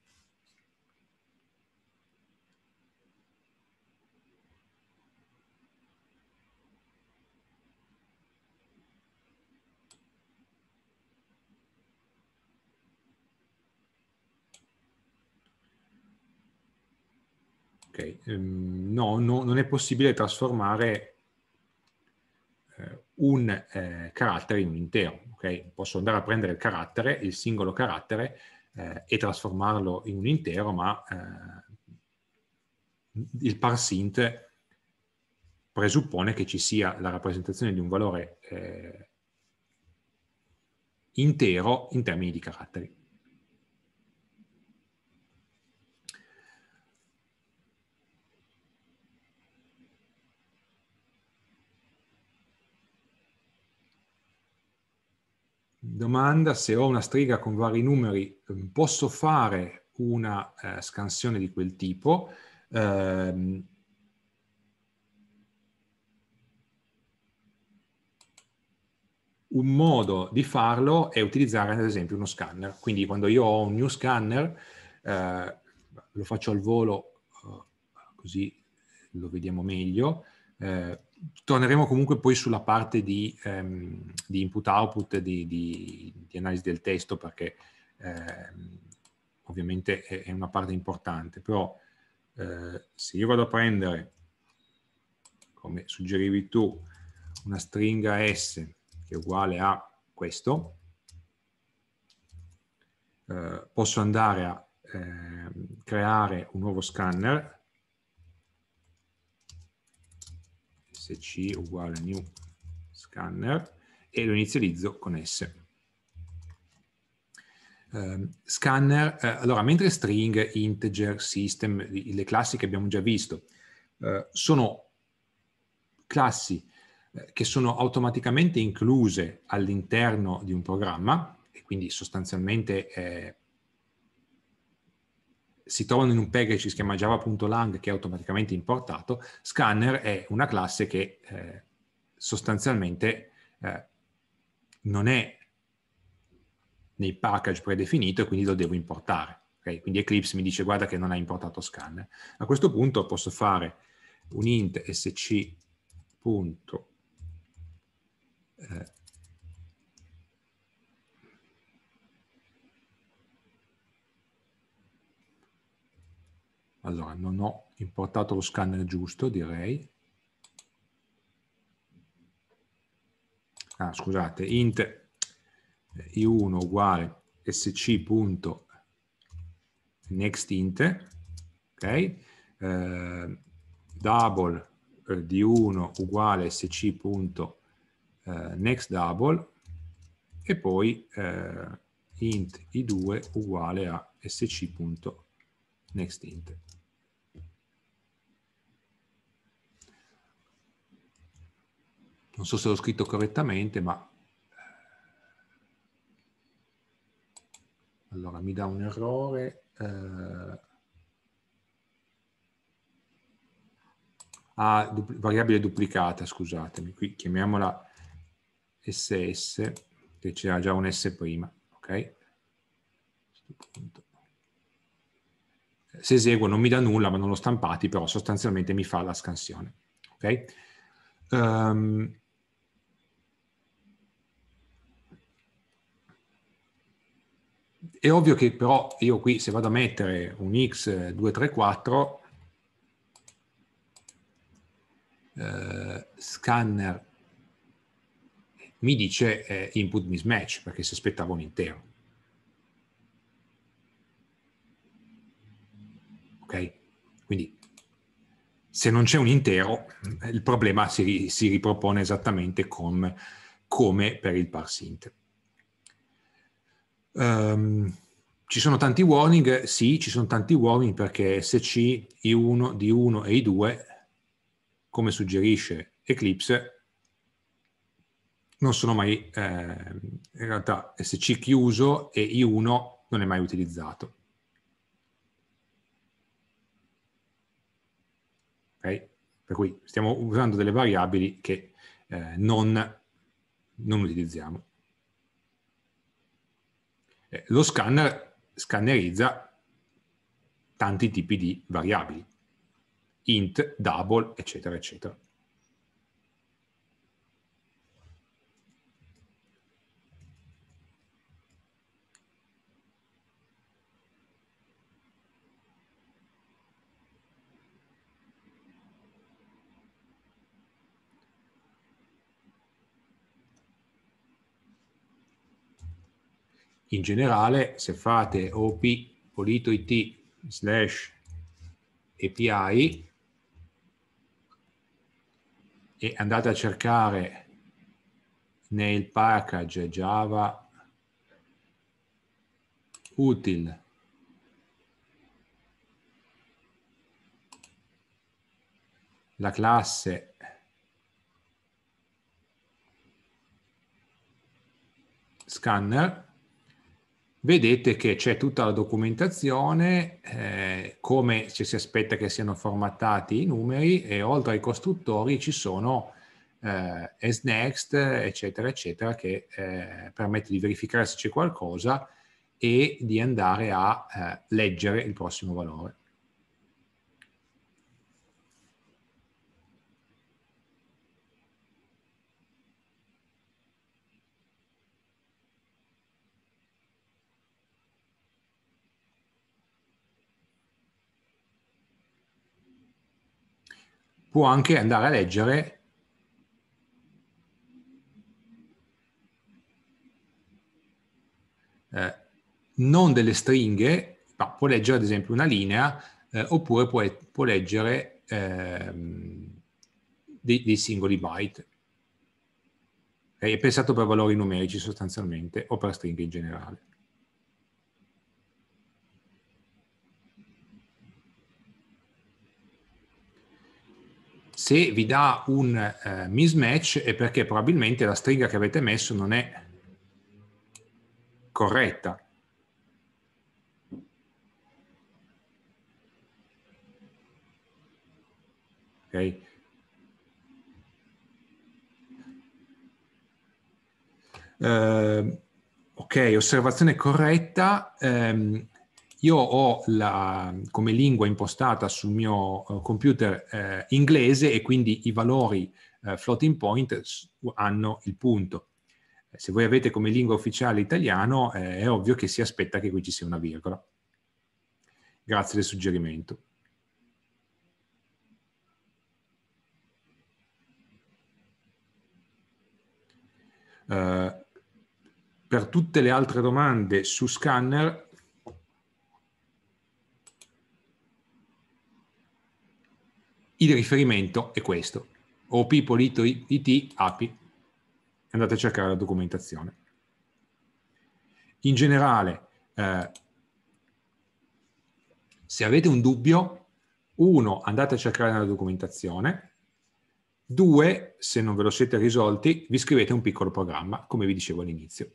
Ok, um, no, no, non è possibile trasformare eh, un eh, carattere in un intero. ok? Posso andare a prendere il carattere, il singolo carattere, eh, e trasformarlo in un intero, ma eh, il parsint presuppone che ci sia la rappresentazione di un valore eh, intero in termini di caratteri. domanda se ho una stringa con vari numeri, ehm, posso fare una eh, scansione di quel tipo? Eh, un modo di farlo è utilizzare ad esempio uno scanner. Quindi quando io ho un new scanner, eh, lo faccio al volo eh, così lo vediamo meglio. Eh, torneremo comunque poi sulla parte di, ehm, di input-output, di, di, di, analisi del testo, perché ehm, ovviamente è, è, una parte importante, però eh, se io vado a prendere, come suggerivi tu, una stringa S che è uguale a questo, eh, posso andare a eh, creare un nuovo scanner sc uguale new scanner e lo inizializzo con s. Um, scanner, eh, allora mentre string, integer, system, le classi che abbiamo già visto, eh, sono classi eh, che sono automaticamente incluse all'interno di un programma e quindi sostanzialmente si trovano in un package che si chiama java.lang che è automaticamente importato, scanner è una classe che eh, sostanzialmente eh, non è nei package predefinito e quindi lo devo importare. Okay? Quindi Eclipse mi dice guarda che non ha importato scanner. A questo punto posso fare un int sc.scanner Allora, non ho importato lo scanner giusto, direi. Ah, scusate, int i1 uguale sc.nextint, ok? Eh, double eh, di 1 uguale sc.nextDouble e poi eh, int i2 uguale a sc.nextint. non so se l'ho scritto correttamente, ma eh, allora mi dà un errore. Eh... Ah, dupl variabile duplicata, scusatemi, qui chiamiamola SS, che c'era già un S prima, ok? Se eseguo non mi dà nulla, ma non l'ho stampati, però sostanzialmente mi fa la scansione, ok? Um, è ovvio che però io qui se vado a mettere un X234 eh, eh, scanner mi dice eh, input mismatch perché si aspettava un intero. Ok? Quindi se non c'è un intero il problema si, si ripropone esattamente con, come per il parsint. Um, ci sono tanti warning? Sì, ci sono tanti warning perché SC I1, D1 e I2, come suggerisce Eclipse, non sono mai, eh, in realtà SC chiuso e I1 non è mai utilizzato. Okay? Per cui stiamo usando delle variabili che eh, non, non utilizziamo. Eh, lo scanner scannerizza tanti tipi di variabili, int, double, eccetera, eccetera. in generale se fate op polito.it slash API e andate a cercare nel package java util la classe scanner vedete che c'è tutta la documentazione, eh, come ci si aspetta che siano formattati i numeri e oltre ai costruttori ci sono eh, SNext, eccetera, eccetera, che eh, permette di verificare se c'è qualcosa e di andare a eh, leggere il prossimo valore. può anche andare a leggere eh, non delle stringhe, ma può leggere ad esempio una linea eh, oppure può, può leggere ehm, dei, dei, singoli byte. È pensato per valori numerici sostanzialmente o per stringhe in generale. se vi dà un eh, mismatch è perché probabilmente la stringa che avete messo non è corretta. Okay. Uh, ok, osservazione corretta. Um, io ho la, come lingua impostata sul mio eh, computer eh, inglese e quindi i valori eh, floating point hanno il punto. Eh, se voi avete come lingua ufficiale italiano, eh, è ovvio che si aspetta che qui ci sia una virgola. Grazie del suggerimento. Uh, per tutte le altre domande su Scanner il riferimento è questo, O people it api, andate a cercare la documentazione. In generale, eh, se avete un dubbio, uno, andate a cercare nella documentazione, due, se non ve lo siete risolti, vi scrivete un piccolo programma, come vi dicevo all'inizio.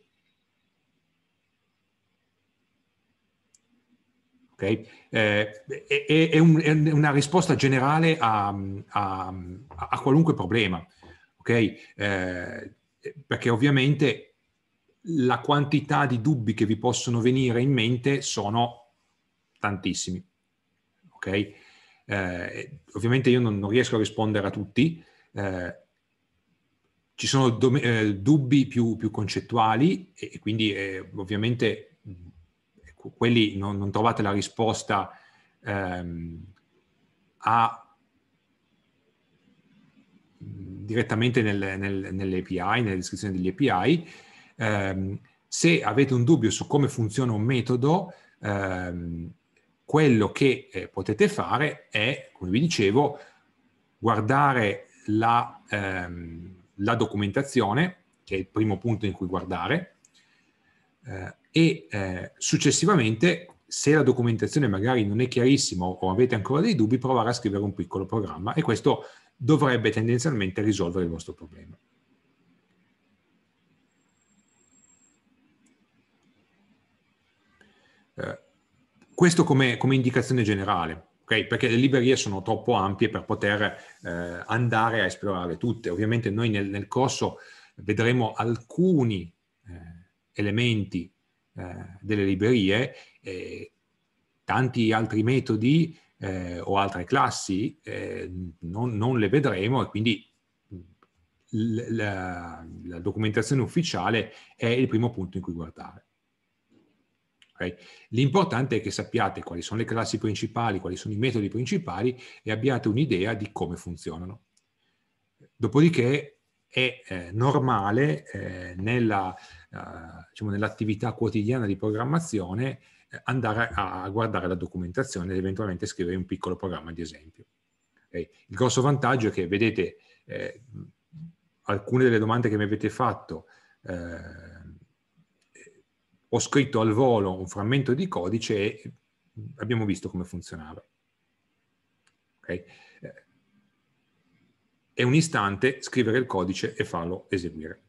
Okay? Eh, è, è, un, è, una risposta generale a, a, a qualunque problema, okay? eh, perché ovviamente la quantità di dubbi che vi possono venire in mente sono tantissimi. Okay? Eh, ovviamente io non, non, riesco a rispondere a tutti, eh, ci sono do, eh, dubbi più, più concettuali e, e quindi eh, ovviamente Ecco, quelli non, non trovate la risposta ehm, a, mm, direttamente nel, nel, nelle nella descrizione degli API. Ehm, se avete un dubbio su come funziona un metodo, ehm, quello che eh, potete fare è, come vi dicevo, guardare la, ehm, la documentazione, che è il primo punto in cui guardare, eh, e eh, successivamente se la documentazione magari non è chiarissima o avete ancora dei dubbi, provare a scrivere un piccolo programma e questo dovrebbe tendenzialmente risolvere il vostro problema. Eh, questo come, come, indicazione generale, okay? perché le librerie sono troppo ampie per poter eh, andare a esplorare tutte. Ovviamente noi nel, nel corso vedremo alcuni eh, elementi eh, delle librerie, e eh, tanti altri metodi eh, o altre classi eh, non, non, le vedremo e quindi mm, la, la, documentazione ufficiale è il primo punto in cui guardare. Okay? L'importante è che sappiate quali sono le classi principali, quali sono i metodi principali e abbiate un'idea di come funzionano. Dopodiché è normale nella, eh, diciamo, nell'attività quotidiana di programmazione eh, andare a guardare la documentazione ed eventualmente scrivere un piccolo programma di esempio. Okay. Il grosso vantaggio è che vedete eh, alcune delle domande che mi avete fatto, eh, ho scritto al volo un frammento di codice e abbiamo visto come funzionava. Okay. Eh, è un istante scrivere il codice e farlo eseguire.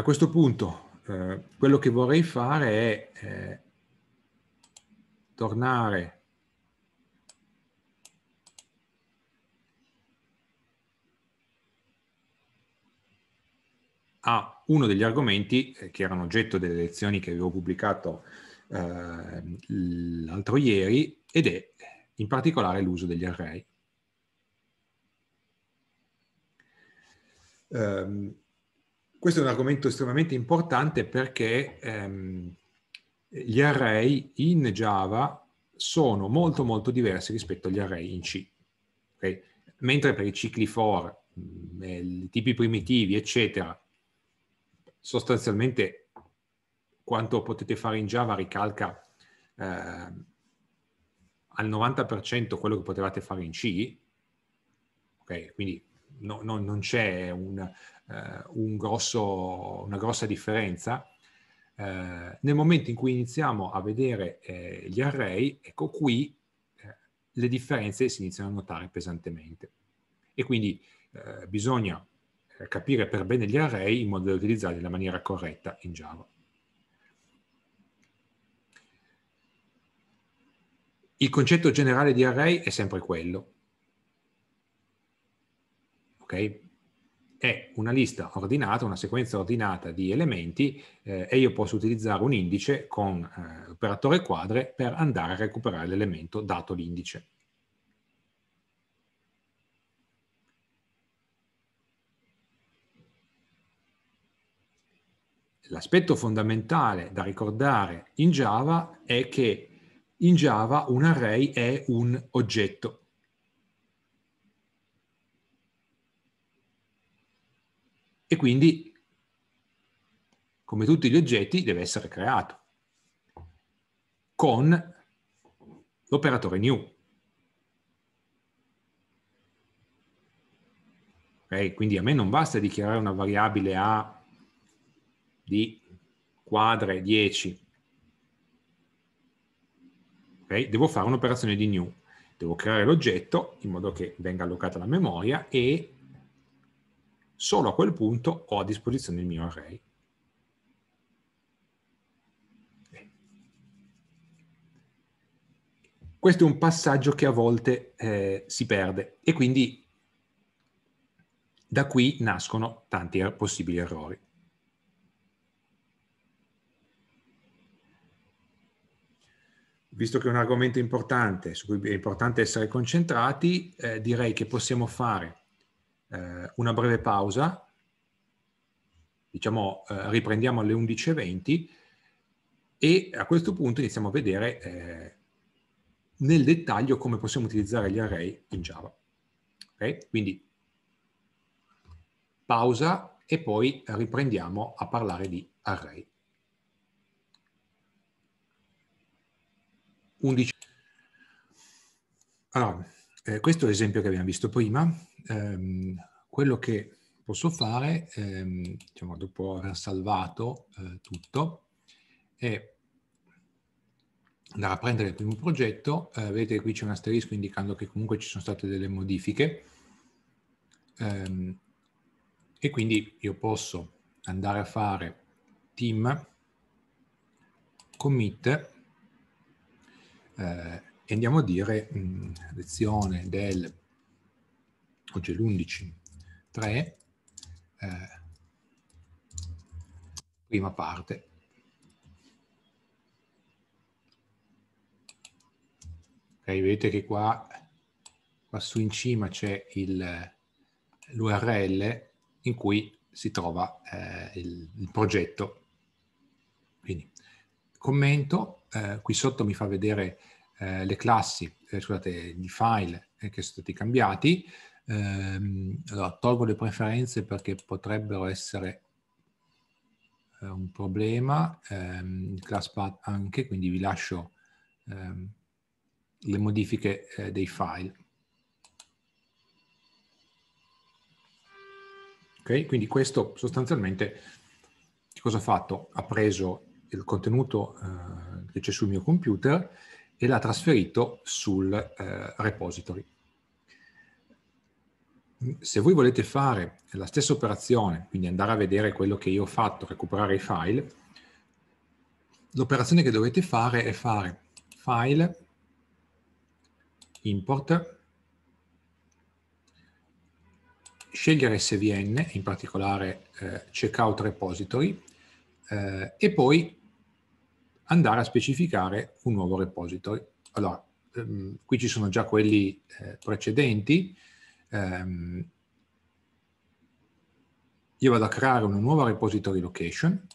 a questo punto eh, quello che vorrei fare è eh, tornare a uno degli argomenti eh, che erano oggetto delle lezioni che avevo pubblicato eh, l'altro ieri ed è in particolare l'uso degli array. Um, questo è un argomento estremamente importante perché ehm, gli array in Java sono molto molto diversi rispetto agli array in C. Okay? Mentre per i cicli for, mm, i tipi primitivi, eccetera, sostanzialmente quanto potete fare in Java ricalca eh, al 90% quello che potevate fare in C, okay? quindi no, no, non c'è un, eh, un grosso, una grossa differenza. Eh, nel momento in cui iniziamo a vedere eh, gli array, ecco qui le differenze si iniziano a notare pesantemente. E quindi bisogna capire per bene gli array in modo da utilizzarli nella maniera corretta in Java. Il concetto generale di array è sempre quello. Okay? è una lista ordinata, una sequenza ordinata di elementi eh, e io posso utilizzare un indice con eh, operatore quadre per andare a recuperare l'elemento dato l'indice. L'aspetto fondamentale da ricordare in Java è che in Java un array è un oggetto e quindi, come tutti gli oggetti, deve essere creato con l'operatore new. Okay? Quindi a me non basta dichiarare una variabile A di quadre 10. Okay? Devo fare un'operazione di new. Devo creare l'oggetto in modo che venga allocata la memoria e solo a quel punto ho a disposizione il mio array. Questo è un passaggio che a volte eh, si perde e quindi da qui nascono tanti er-, possibili errori. Visto che è un argomento importante, su cui è importante essere concentrati, eh, direi che possiamo fare eh, una breve pausa, diciamo eh, riprendiamo alle 11.20 e a questo punto iniziamo a vedere eh, nel dettaglio come possiamo utilizzare gli array in Java. Okay? Quindi pausa e poi riprendiamo a parlare di array. 11. Allora, eh, questo è l'esempio che abbiamo visto prima, ehm, quello che posso fare, ehm, diciamo, dopo aver salvato eh, tutto, è andare a prendere il primo progetto, eh, vedete qui c'è un asterisco indicando che comunque ci sono state delle modifiche, ehm, e quindi io posso andare a fare team commit eh, e andiamo a dire mh, mm, lezione del oggi è l'11.3, eh, prima parte. Ok, vedete che qua, qua su in cima c'è l'URL in cui si trova eh, il, il, progetto. Quindi commento, eh, qui sotto mi fa vedere eh, le classi, eh, scusate, i file eh, che sono stati cambiati, ehm, allora, tolgo le preferenze perché potrebbero essere eh, un problema, ehm, class path anche, quindi vi lascio ehm, le modifiche eh, dei file. Ok, Quindi questo sostanzialmente cosa ha fatto? Ha preso il contenuto eh, che c'è sul mio computer e l'ha trasferito sul eh, repository se voi volete fare la stessa operazione, quindi andare a vedere quello che io ho fatto, recuperare i file, l'operazione che dovete fare è fare file import, scegliere SVN, in particolare eh, checkout repository, eh, e poi andare a specificare un nuovo repository. Allora, ehm, qui ci sono già quelli eh, precedenti, ehm, io vado a creare una nuova repository location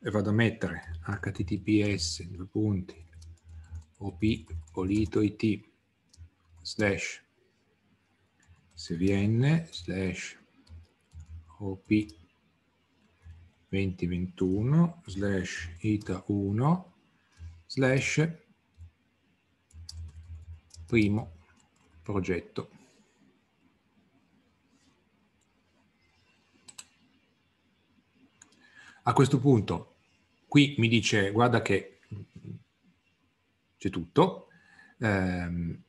e vado a mettere https due punti op op.polito.it slash svn slash op 2021 slash ita1 slash primo progetto A questo punto, qui mi dice, guarda che c'è tutto, ehm,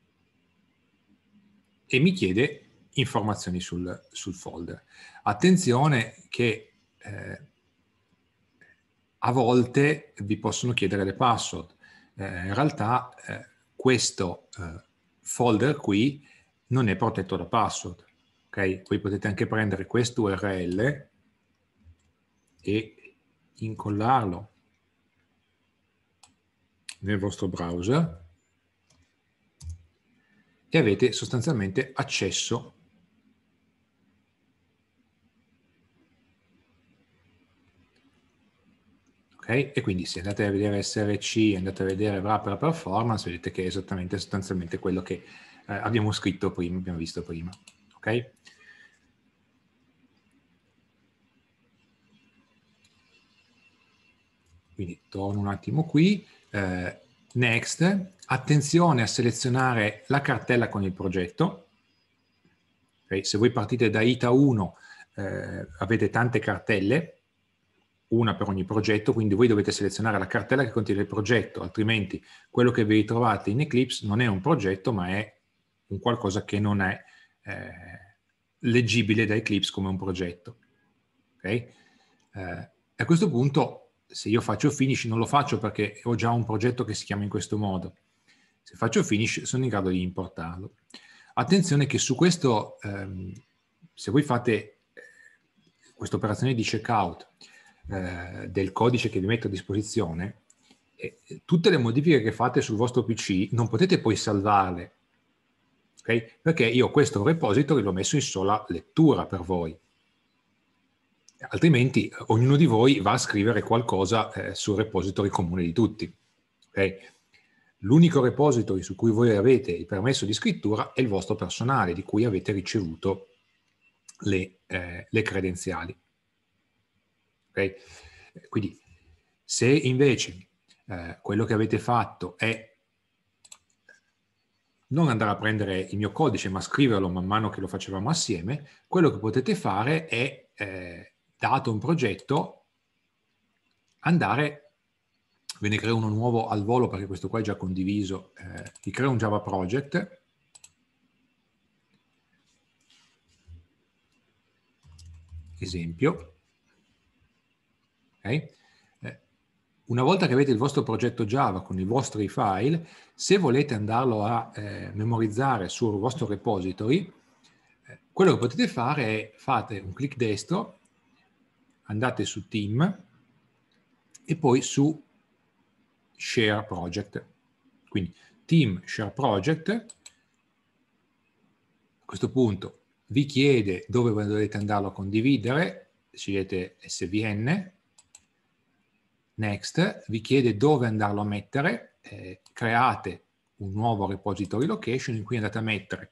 e mi chiede informazioni sul, sul folder. Attenzione che eh, a volte vi possono chiedere le password. Eh, in realtà eh, questo eh, folder qui non è protetto da password. Ok? Voi potete anche prendere questo URL e incollarlo nel vostro browser e avete sostanzialmente accesso okay? e quindi se andate a vedere SRC e andate a vedere wrapper performance vedete che è esattamente sostanzialmente quello che eh, abbiamo scritto prima, abbiamo visto prima okay? Quindi torno un attimo qui, eh, next, attenzione a selezionare la cartella con il progetto. Okay, se voi partite da ITA 1 eh, avete tante cartelle, una per ogni progetto, quindi voi dovete selezionare la cartella che contiene il progetto, altrimenti quello che vi ritrovate in Eclipse non è un progetto, ma è un qualcosa che non è eh, leggibile da Eclipse come un progetto. Okay? Eh, a questo punto se io faccio finish non lo faccio perché ho già un progetto che si chiama in questo modo. Se faccio finish sono in grado di importarlo. Attenzione che su questo, ehm, se voi fate eh, questa operazione di checkout eh, del codice che vi metto a disposizione, eh, tutte le modifiche che fate sul vostro PC non potete poi salvarle, okay? perché io questo repository l'ho messo in sola lettura per voi altrimenti eh, ognuno di voi va a scrivere qualcosa eh, sul repository comune di tutti. Okay? L'unico repository su cui voi avete il permesso di scrittura è il vostro personale, di cui avete ricevuto le, eh, le credenziali. Okay? Quindi, se invece eh, quello che avete fatto è non andare a prendere il mio codice ma scriverlo man mano che lo facevamo assieme, quello che potete fare è eh, dato un progetto, andare, ve ne creo uno nuovo al volo perché questo qua è già condiviso, eh, ti creo un Java Project, esempio, okay? Eh, una volta che avete il vostro progetto Java con i vostri file, se volete andarlo a eh, memorizzare sul vostro repository, eh, quello che potete fare è fate un clic destro andate su Team e poi su Share Project. Quindi Team Share Project, a questo punto vi chiede dove volete andarlo a condividere, scegliete SVN, Next, vi chiede dove andarlo a mettere, eh, create un nuovo repository location in cui andate a mettere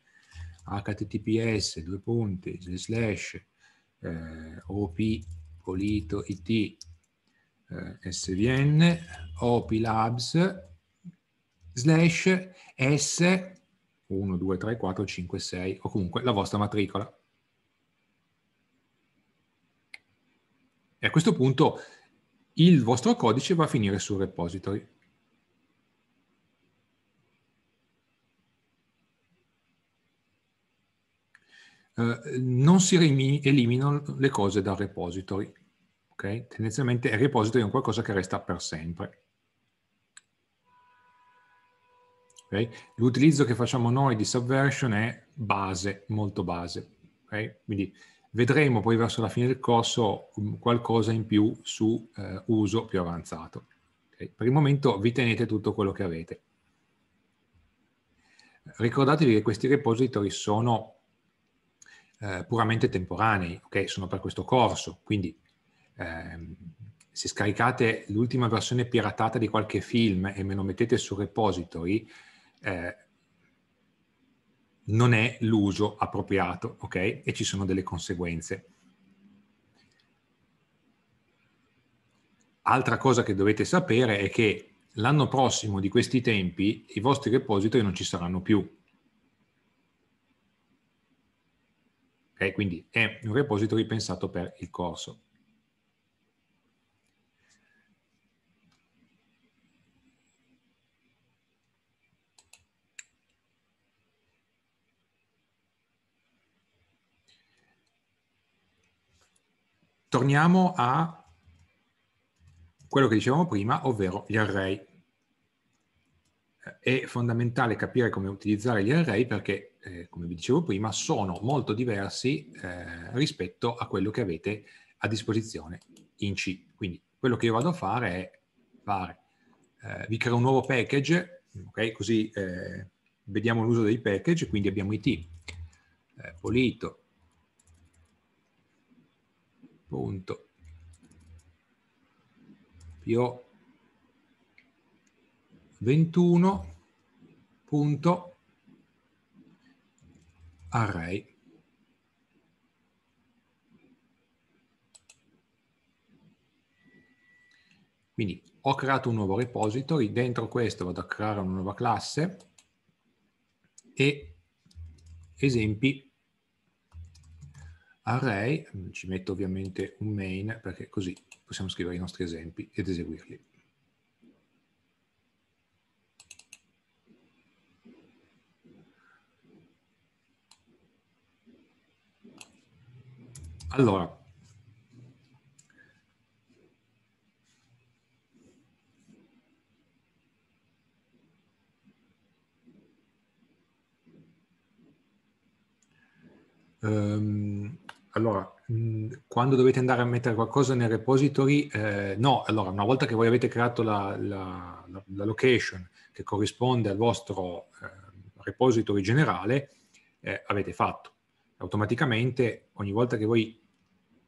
https due punti slash eh, op Polito IT eh, SVN, opilabs slash S 1, 2, 3, 4, 5, 6 o comunque la vostra matricola. E a questo punto il vostro codice va a finire sul repository. Eh, non si eliminano le cose dal repository. Okay? Tendenzialmente il repository è un qualcosa che resta per sempre. Okay? L'utilizzo che facciamo noi di Subversion è base, molto base. Okay? Quindi vedremo poi verso la fine del corso mm, qualcosa in più su eh, uso più avanzato. Okay? Per il momento vi tenete tutto quello che avete. Ricordatevi che questi repository sono eh, puramente temporanei, ok? Sono per questo corso, quindi ehm, se scaricate l'ultima versione piratata di qualche film e me lo mettete su repository, eh, non è l'uso appropriato, ok? E ci sono delle conseguenze. Altra cosa che dovete sapere è che l'anno prossimo di questi tempi i vostri repository non ci saranno più, Okay? Quindi è un repository pensato per il corso. Torniamo a quello che dicevamo prima, ovvero gli array è fondamentale capire come utilizzare gli array perché, eh, come vi dicevo prima, sono molto diversi eh, rispetto a quello che avete a disposizione in C. Quindi quello che io vado a fare è fare, eh, vi creo un nuovo package, okay? così eh, vediamo l'uso dei package, quindi abbiamo it eh, polito punto po 21.array. Quindi ho creato un nuovo repository, dentro questo vado a creare una nuova classe e esempi array, ci metto ovviamente un main perché così possiamo scrivere i nostri esempi ed eseguirli. Allora, um, allora, quando dovete andare a mettere qualcosa nel repository, eh, no, allora una volta che voi avete creato la, la, la location che corrisponde al vostro eh, repository generale, eh, avete fatto automaticamente ogni volta che voi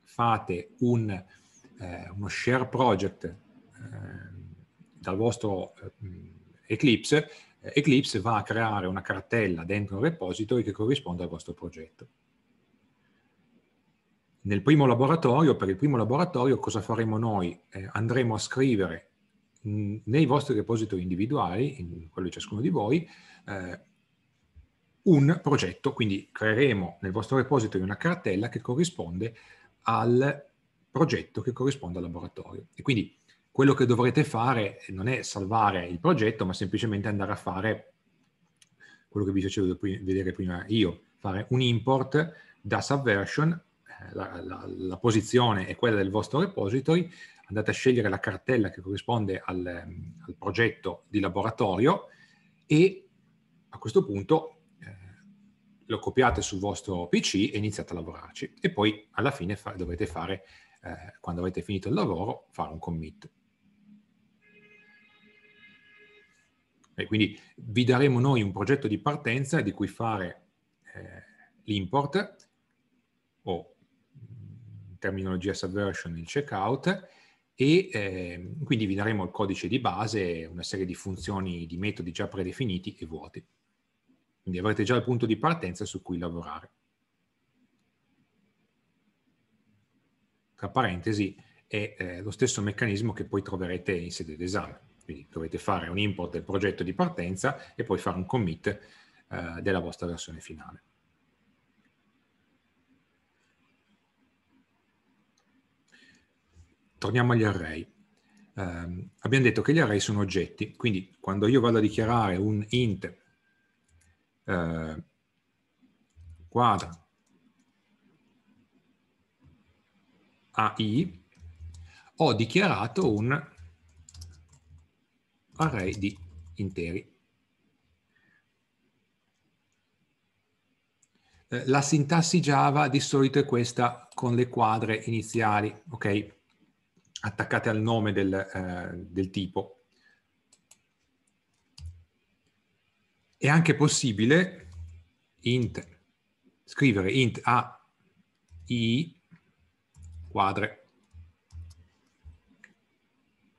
fate un, eh, uno share project eh, dal vostro eh, Eclipse, eh, Eclipse va a creare una cartella dentro un repository che corrisponde al vostro progetto. Nel primo laboratorio, per il primo laboratorio, cosa faremo noi? Eh, andremo a scrivere mh, mm, nei vostri repository individuali, in quello di ciascuno di voi, eh, un progetto, quindi creeremo nel vostro repository una cartella che corrisponde al progetto che corrisponde al laboratorio. E quindi quello che dovrete fare non è salvare il progetto, ma semplicemente andare a fare quello che vi facevo vedere prima io, fare un import da subversion, eh, la, la, la, posizione è quella del vostro repository, andate a scegliere la cartella che corrisponde al, al progetto di laboratorio e a questo punto lo copiate sul vostro PC e iniziate a lavorarci e poi alla fine fa- dovrete fare, eh, quando avete finito il lavoro, fare un commit. E quindi vi daremo noi un progetto di partenza di cui fare eh, l'import o in mm, terminologia subversion il checkout e eh, quindi vi daremo il codice di base, una serie di funzioni, di metodi già predefiniti e vuoti. Quindi avrete già il punto di partenza su cui lavorare. Tra parentesi, è eh, lo stesso meccanismo che poi troverete in sede d'esame. Quindi dovete fare un import del progetto di partenza e poi fare un commit eh, della vostra versione finale. Torniamo agli array. Eh, abbiamo detto che gli array sono oggetti, quindi quando io vado a dichiarare un int eh, quadra AI ho dichiarato un array di interi. Eh, la sintassi Java di solito è questa con le quadre iniziali, ok? Attaccate al nome del, eh, del tipo. È anche possibile int, scrivere int a i quadre.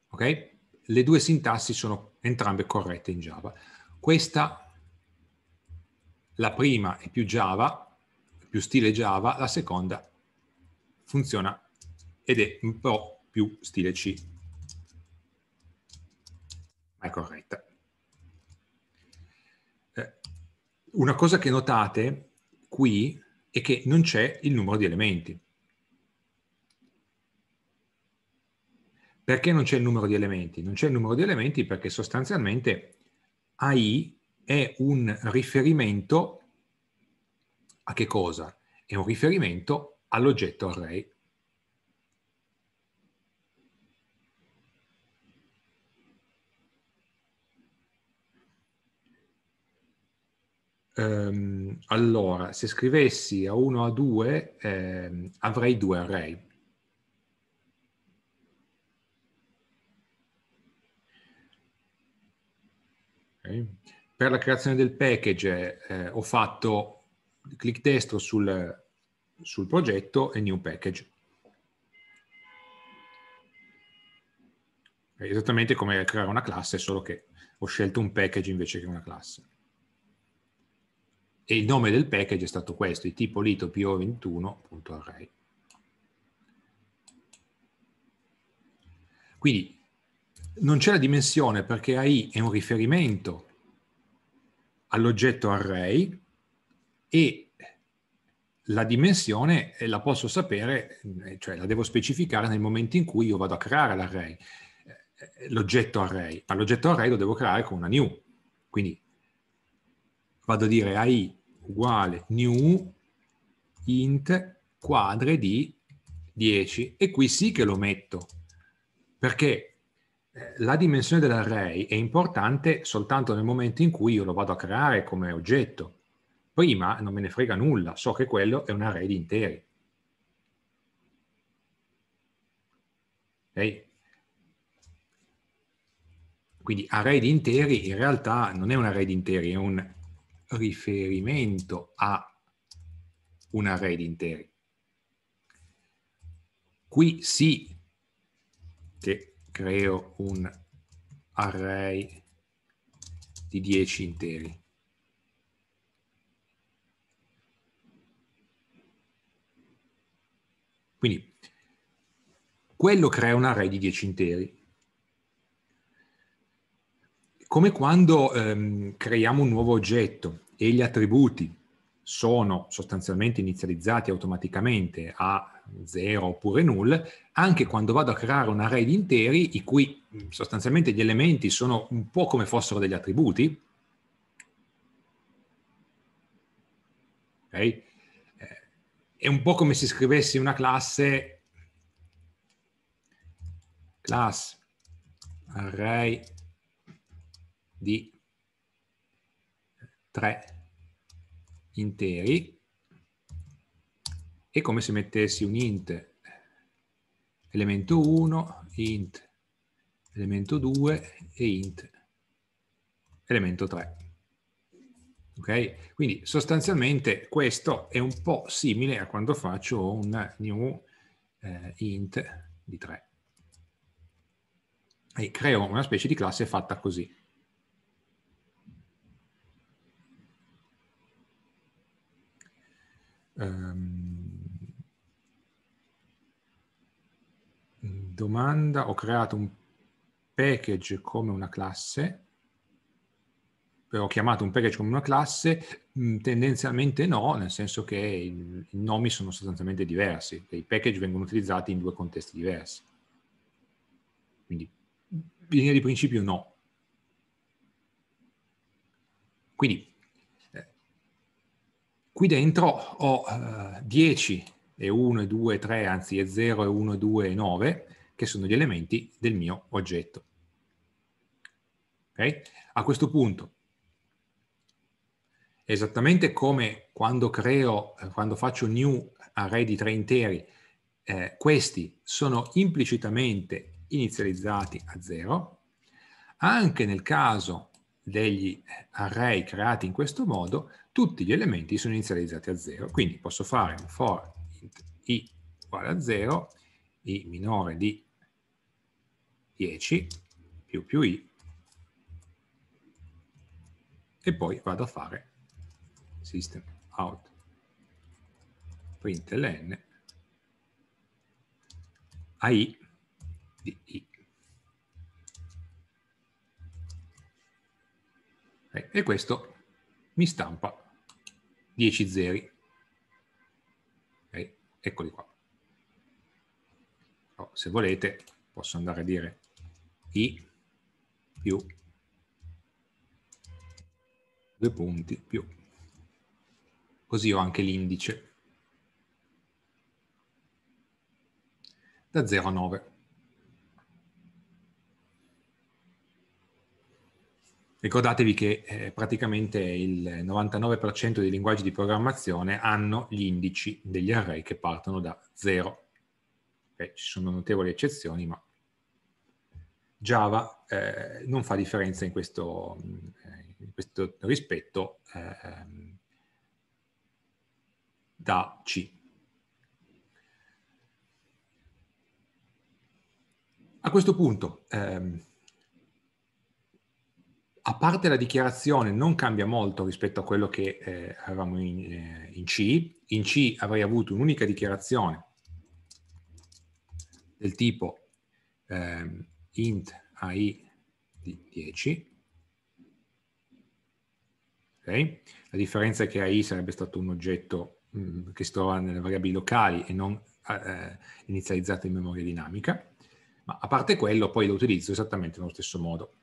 Ok? Le due sintassi sono entrambe corrette in Java. Questa, la prima è più Java, più stile Java, la seconda funziona ed è un po' più stile C. Ma è corretta. Una cosa che notate qui è che non c'è il numero di elementi. Perché non c'è il numero di elementi? Non c'è il numero di elementi perché sostanzialmente AI è un riferimento a che cosa? È un riferimento all'oggetto array Um, allora, se scrivessi a 1 a 2 eh, avrei due array. Okay. Per la creazione del package eh, ho fatto clic destro sul, sul progetto e new package. esattamente come creare una classe, solo che ho scelto un package invece che una classe e il nome del package è stato questo, il tipo lito po21.array. Quindi non c'è la dimensione perché AI è un riferimento all'oggetto array e la dimensione eh, la posso sapere, eh, cioè la devo specificare nel momento in cui io vado a creare l'array, eh, l'oggetto array, ma l'oggetto array lo devo creare con una new. Quindi vado a dire AI uguale new int quadre di 10 e qui sì che lo metto perché eh, la dimensione dell'array è importante soltanto nel momento in cui io lo vado a creare come oggetto. Prima non me ne frega nulla, so che quello è un array di interi. ok Quindi array di interi in realtà non è un array di interi, è un riferimento a un array di interi. Qui sì che creo un array di 10 interi. Quindi quello crea un array di 10 interi come quando ehm, creiamo un nuovo oggetto e gli attributi sono sostanzialmente inizializzati automaticamente a 0 oppure null, anche quando vado a creare un array di interi, i cui mm, sostanzialmente gli elementi sono un po' come fossero degli attributi, okay? Eh, è un po' come se scrivessi una classe class array di 3 interi è come se mettessi un int elemento 1, int elemento 2 e int elemento 3. Ok? Quindi sostanzialmente questo è un po' simile a quando faccio un new eh, int di 3. E creo una specie di classe fatta così. Um, domanda, ho creato un package come una classe, ho chiamato un package come una classe, mm, tendenzialmente no, nel senso che i nomi sono sostanzialmente diversi, i package vengono utilizzati in due contesti diversi. Quindi, in linea di principio no. Quindi, qui dentro ho eh, 10 e 1 e 2 e 3, anzi e 0 e 1 e 2 e 9, che sono gli elementi del mio oggetto. Okay? A questo punto, esattamente come quando creo, eh, quando faccio new array di tre interi, eh, questi sono implicitamente inizializzati a 0, anche nel caso degli array creati in questo modo, tutti gli elementi sono inizializzati a 0. Quindi posso fare un for int i uguale a 0, i minore di 10 più più i e poi vado a fare system out println ai di i. Ecco, e questo mi stampa 10 zeri. Eccoli qua. se volete posso andare a dire i più due punti più. Così ho anche l'indice da 0 a 9. Ricordatevi che eh, praticamente il 99% dei linguaggi di programmazione hanno gli indici degli array che partono da 0. Okay, ci sono notevoli eccezioni, ma Java eh, non fa differenza in questo, eh, in questo rispetto eh, da C. A questo punto, ehm, a parte la dichiarazione non cambia molto rispetto a quello che eh, avevamo in, eh, in C. In C avrei avuto un'unica dichiarazione del tipo ehm, int ai di 10. Okay. La differenza è che ai sarebbe stato un oggetto mh, mm, che si trova nelle variabili locali e non eh, eh, inizializzato in memoria dinamica, ma a parte quello poi lo utilizzo esattamente nello stesso modo.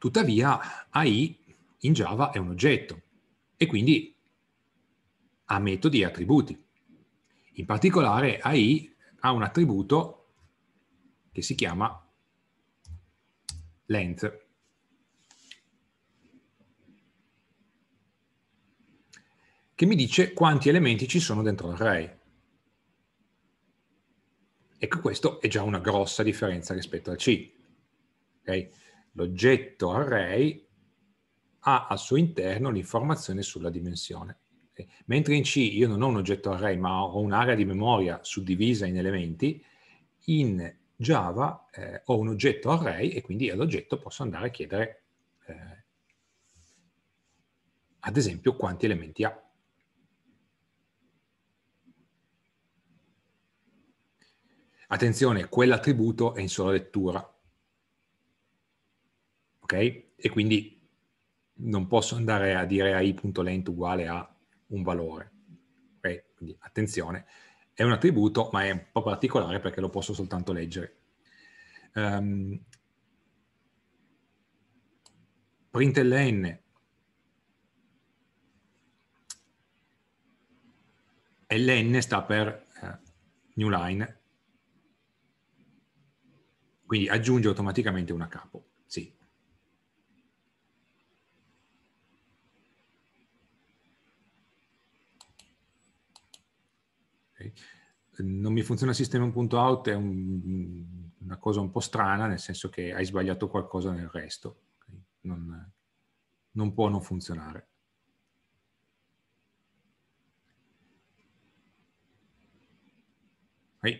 Tuttavia AI in Java è un oggetto e quindi ha metodi e attributi. In particolare AI ha un attributo che si chiama length. che mi dice quanti elementi ci sono dentro l'array. Ecco, questo è già una grossa differenza rispetto al C. Okay? L'oggetto array ha al suo interno l'informazione sulla dimensione. Eh, mentre in C io non ho un oggetto array, ma ho un'area di memoria suddivisa in elementi, in Java eh, ho un oggetto array e quindi all'oggetto posso andare a chiedere, eh, ad esempio, quanti elementi ha. Attenzione, quell'attributo è in sola lettura, ok? E quindi non posso andare a dire a uguale a un valore, ok? Quindi attenzione, è un attributo ma è un po' particolare perché lo posso soltanto leggere. Um, ehm, println ln sta per uh, new line, quindi aggiunge automaticamente una capo. non mi funziona il System.out è un, una cosa un po' strana, nel senso che hai sbagliato qualcosa nel resto. Non, non può non funzionare.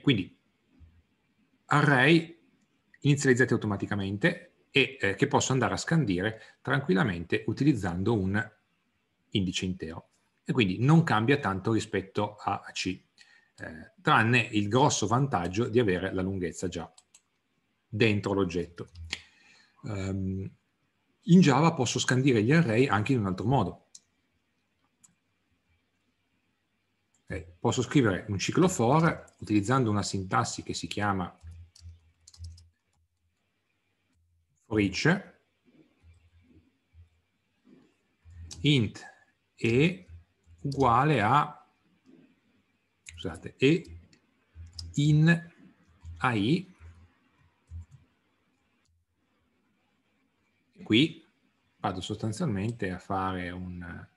quindi array inizializzati automaticamente e eh, che posso andare a scandire tranquillamente utilizzando un indice intero. E quindi non cambia tanto rispetto a C eh, tranne il grosso vantaggio di avere la lunghezza già dentro l'oggetto. Um, in Java posso scandire gli array anche in un altro modo. Okay. Eh, posso scrivere un ciclo for utilizzando una sintassi che si chiama for each int e uguale a scusate, e in AI, qui vado sostanzialmente a fare un,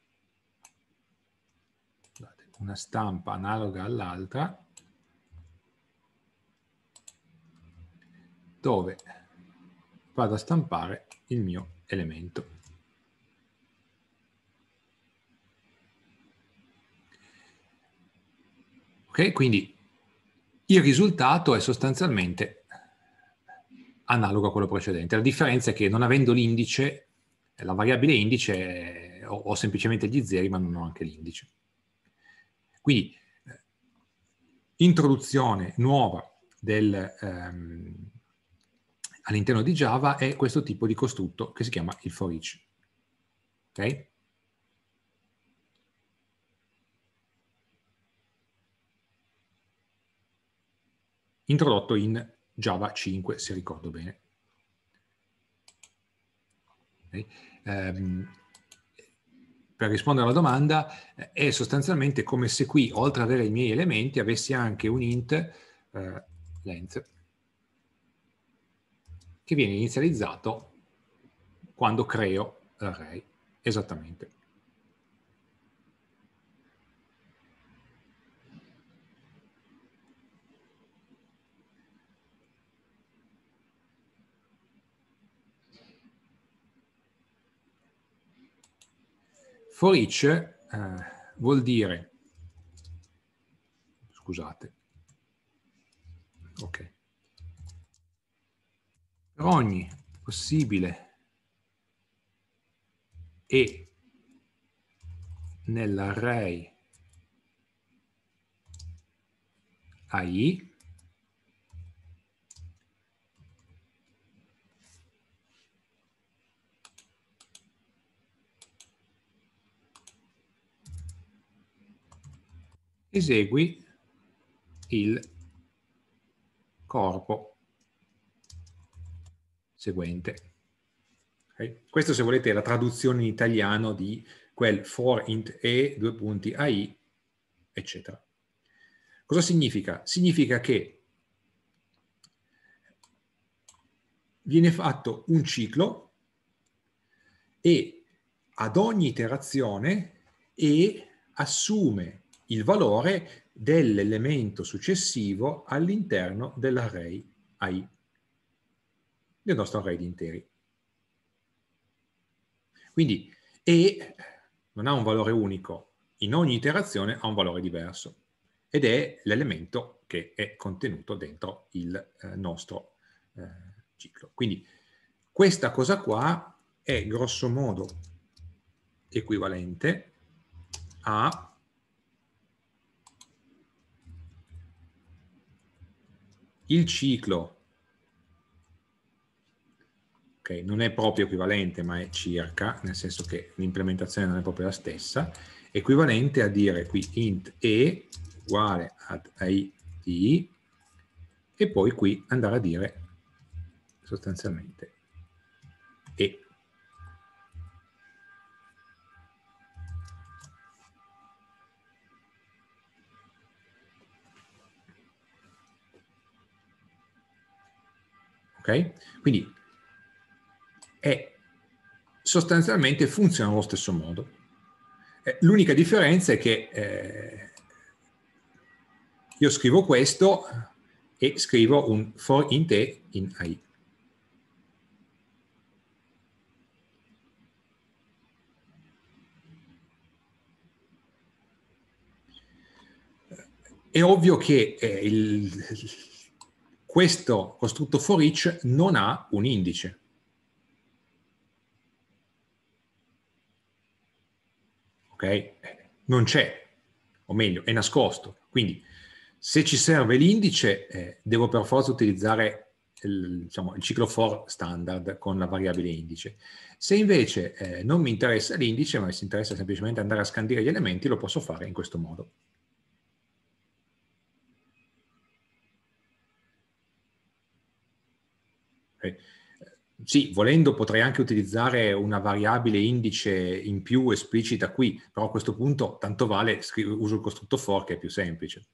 scusate, una stampa analoga all'altra, dove vado a stampare il mio elemento. Ok? Quindi il risultato è sostanzialmente analogo a quello precedente. La differenza è che non avendo l'indice, la variabile indice, ho, ho semplicemente gli zeri ma non ho anche l'indice. Quindi eh, introduzione nuova del, um, all'interno di Java è questo tipo di costrutto che si chiama il for each. Okay? introdotto in Java 5, se ricordo bene. Okay. Um, per rispondere alla domanda, è sostanzialmente come se qui, oltre ad avere i miei elementi, avessi anche un int uh, length che viene inizializzato quando creo l'array. Esattamente. For each eh, vuol dire, scusate, ok, per ogni possibile e nell'array AI Esegui il corpo seguente. Okay. Questo, se volete, è la traduzione in italiano di quel for int e, due punti ai, eccetera. Cosa significa? Significa che viene fatto un ciclo e ad ogni iterazione e assume il valore dell'elemento successivo all'interno dell'array AI, del nostro array di interi. Quindi E non ha un valore unico, in ogni iterazione ha un valore diverso ed è l'elemento che è contenuto dentro il eh, nostro eh, ciclo. Quindi questa cosa qua è grossomodo equivalente a Il ciclo, okay, non è proprio equivalente, ma è circa, nel senso che l'implementazione non è proprio la stessa, equivalente a dire qui int e uguale ad it e poi qui andare a dire sostanzialmente e Okay? Quindi è, sostanzialmente funziona allo stesso modo. Eh, l'unica differenza è che eh, io scrivo questo e scrivo un for int e in i. È ovvio che eh, il, questo costrutto for each non ha un indice. Ok? Non c'è, o meglio, è nascosto. Quindi se ci serve l'indice eh, devo per forza utilizzare il, diciamo, il, ciclo for standard con la variabile indice. Se invece eh, non mi interessa l'indice, ma mi interessa semplicemente andare a scandire gli elementi, lo posso fare in questo modo. sì, volendo potrei anche utilizzare una variabile indice in più esplicita qui, però a questo punto tanto vale, uso il costrutto for che è più semplice.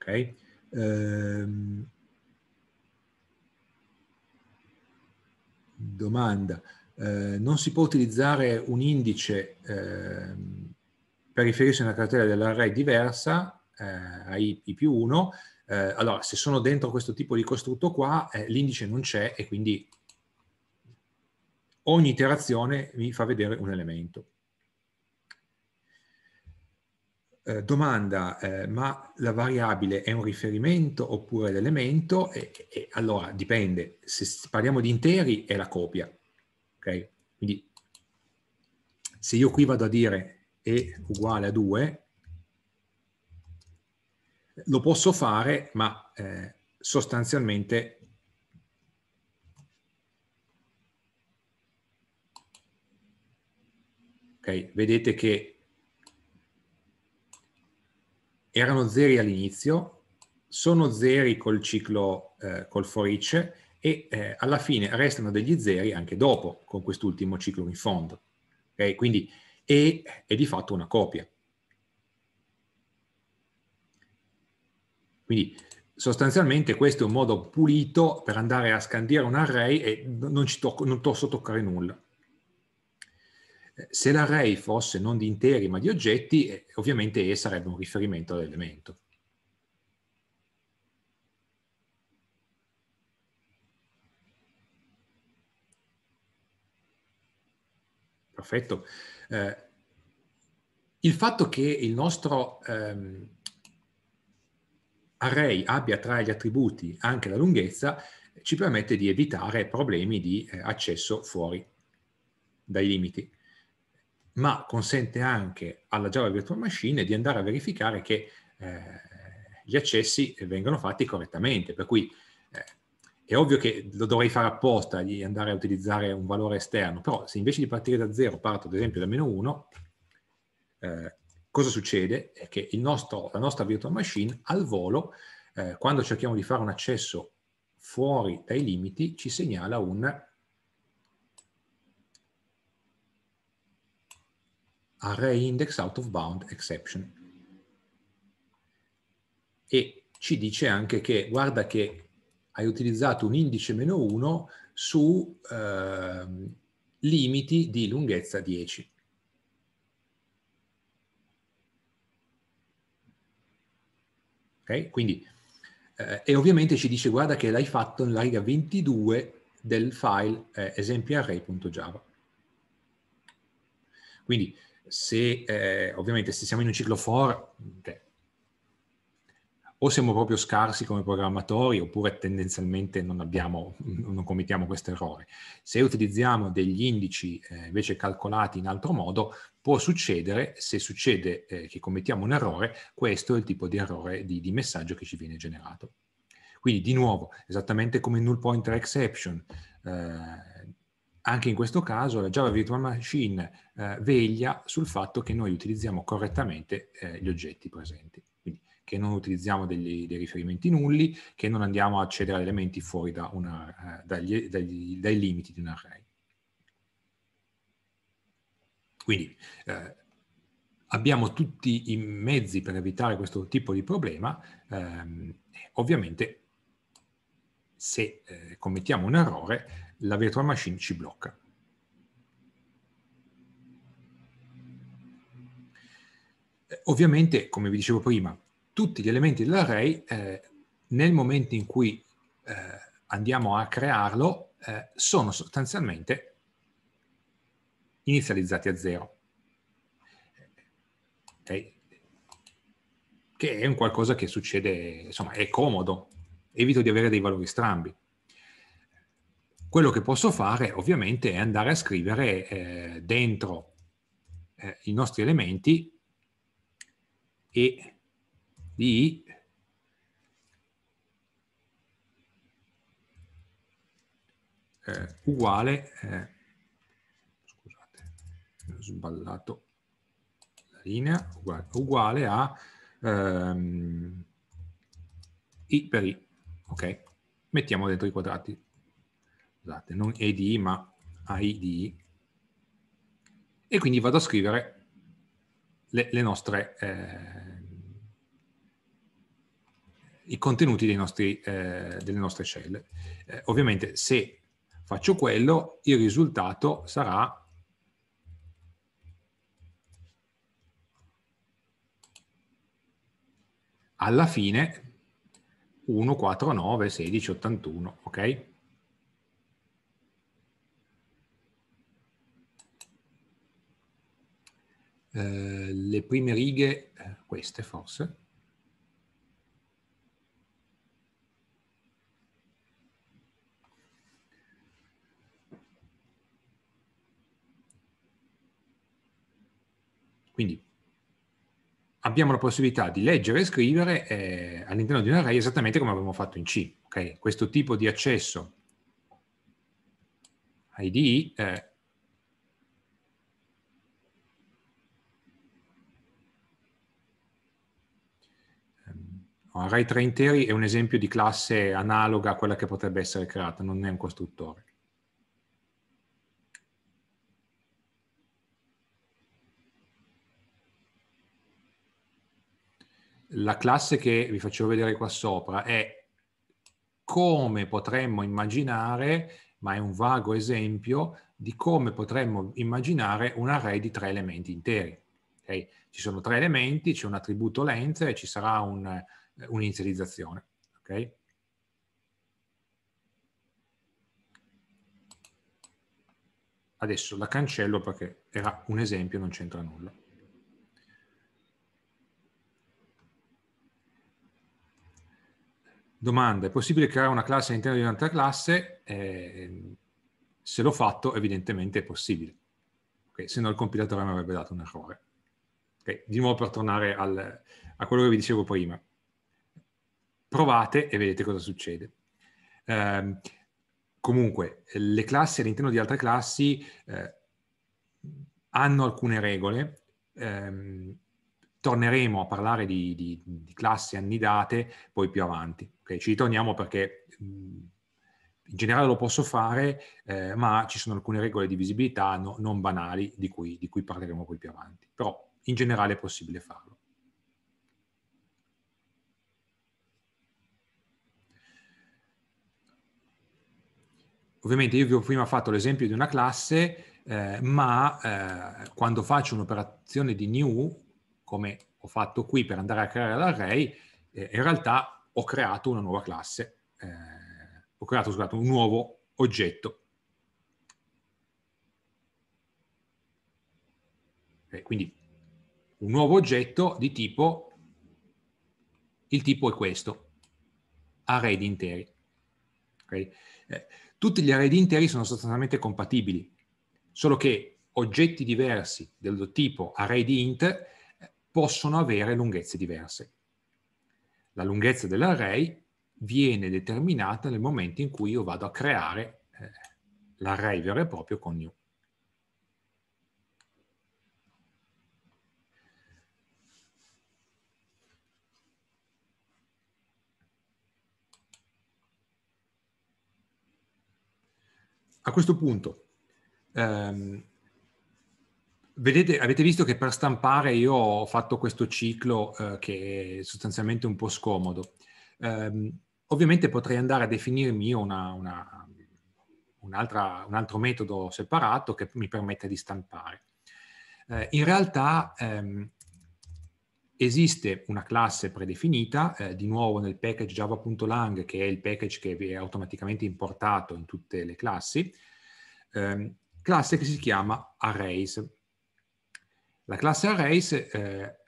Ok. Um domanda, eh, non si può utilizzare un indice eh, per riferirsi a una cartella dell'array diversa, eh, ai i più 1, eh, allora se sono dentro questo tipo di costrutto qua, eh, l'indice non c'è e quindi ogni iterazione mi fa vedere un elemento. eh, domanda, eh, ma la variabile è un riferimento oppure l'elemento? E, e, allora dipende, se parliamo di interi è la copia, ok? Quindi se io qui vado a dire è uguale a 2, lo posso fare, ma eh, sostanzialmente Okay. vedete che erano zeri all'inizio, sono zeri col ciclo eh, col forice e eh, alla fine restano degli zeri anche dopo con quest'ultimo ciclo in fondo. Okay? Quindi E è di fatto una copia. Quindi sostanzialmente questo è un modo pulito per andare a scandire un array e non, ci tocco, non posso toccare nulla. Se l'array fosse non di interi ma di oggetti, eh, ovviamente E sarebbe un riferimento all'elemento. Perfetto. Eh, il fatto che il nostro ehm, array abbia tra gli attributi anche la lunghezza ci permette di evitare problemi di eh, accesso fuori dai limiti ma consente anche alla Java Virtual Machine di andare a verificare che eh, gli accessi vengano fatti correttamente. Per cui eh, è ovvio che lo dovrei fare apposta di andare a utilizzare un valore esterno, però se invece di partire da zero parto ad esempio da meno 1, eh, cosa succede? È che nostro, la nostra virtual machine al volo, eh, quando cerchiamo di fare un accesso fuori dai limiti, ci segnala un array index out of bound exception. E ci dice anche che, guarda che hai utilizzato un indice meno 1 su eh, limiti di lunghezza 10. Okay? Quindi, eh, e ovviamente ci dice guarda che l'hai fatto nella riga 22 del file eh, esempi array.java. Quindi se eh, ovviamente se siamo in un ciclo for, okay. Cioè, o siamo proprio scarsi come programmatori oppure tendenzialmente non, abbiamo, non commettiamo questo errore. Se utilizziamo degli indici eh, invece calcolati in altro modo, può succedere, se succede eh, che commettiamo un errore, questo è il tipo di errore di, di messaggio che ci viene generato. Quindi di nuovo, esattamente come in null pointer exception, eh, anche in questo caso la Java Virtual Machine eh, veglia sul fatto che noi utilizziamo correttamente eh, gli oggetti presenti, quindi che non utilizziamo degli, dei riferimenti nulli, che non andiamo a accedere ad elementi fuori da una, eh, dagli, dagli, dai limiti di un array. Quindi eh, abbiamo tutti i mezzi per evitare questo tipo di problema, ehm, ovviamente se eh, commettiamo un errore la virtual machine ci blocca. Eh, ovviamente, come vi dicevo prima, tutti gli elementi dell'array eh, nel momento in cui eh, andiamo a crearlo eh, sono sostanzialmente inizializzati a zero. Okay. Che è un qualcosa che succede, insomma, è comodo. Evito di avere dei valori strambi. Quello che posso fare ovviamente è andare a scrivere eh, dentro eh, i nostri elementi e di eh, uguale eh, scusate ho sballato la linea uguale, uguale a ehm, i per i ok mettiamo dentro i quadrati scusate, non EDI ma ID. e quindi vado a scrivere le, le nostre, eh, i contenuti dei nostri, eh, delle nostre shell. Eh, ovviamente se faccio quello, il risultato sarà alla fine 1, 4, 9, 16, 81, ok? Eh, le prime righe, eh, queste forse, Quindi abbiamo la possibilità di leggere e scrivere eh, all'interno di un array esattamente come abbiamo fatto in C. Okay? Questo tipo di accesso ID eh, Array 3 interi è un esempio di classe analoga a quella che potrebbe essere creata, non è un costruttore. La classe che vi faccio vedere qua sopra è come potremmo immaginare, ma è un vago esempio, di come potremmo immaginare un array di tre elementi interi. Okay? Ci sono tre elementi, c'è un attributo length e ci sarà un, un'inizializzazione. Okay? Adesso la cancello perché era un esempio, non c'entra nulla. Domanda, è possibile creare una classe all'interno di un'altra classe? Eh, se l'ho fatto, evidentemente è possibile. Okay? Se no il compilatore mi avrebbe dato un errore. Okay? Di nuovo per tornare al, a quello che vi dicevo prima provate e vedete cosa succede. Eh, comunque, le classi all'interno di altre classi eh, hanno alcune regole. Eh, torneremo a parlare di, di, di, classi annidate poi più avanti. Okay? Ci ritorniamo perché mm, in generale lo posso fare, eh, ma ci sono alcune regole di visibilità no, non banali di cui, di cui parleremo poi più avanti. Però in generale è possibile farlo. ovviamente io vi ho prima fatto l'esempio di una classe, eh, ma eh, quando faccio un'operazione di new, come ho fatto qui per andare a creare l'array, eh, in realtà ho creato una nuova classe, eh, ho creato scusate, un nuovo oggetto. Okay, eh, quindi un nuovo oggetto di tipo, il tipo è questo, array di interi. Okay? Eh, tutti gli array di interi sono sostanzialmente compatibili, solo che oggetti diversi del tipo array di int eh, possono avere lunghezze diverse. La lunghezza dell'array viene determinata nel momento in cui io vado a creare eh, l'array vero e proprio con new. A questo punto, ehm, vedete, avete visto che per stampare io ho fatto questo ciclo eh, che è sostanzialmente un po' scomodo. Eh, ovviamente potrei andare a definirmi una, una, un, un altro metodo separato che mi permetta di stampare. Eh, in realtà ehm, Esiste una classe predefinita, eh, di nuovo nel package java.lang, che è il package che viene automaticamente importato in tutte le classi, eh, classe che si chiama arrays. La classe arrays eh,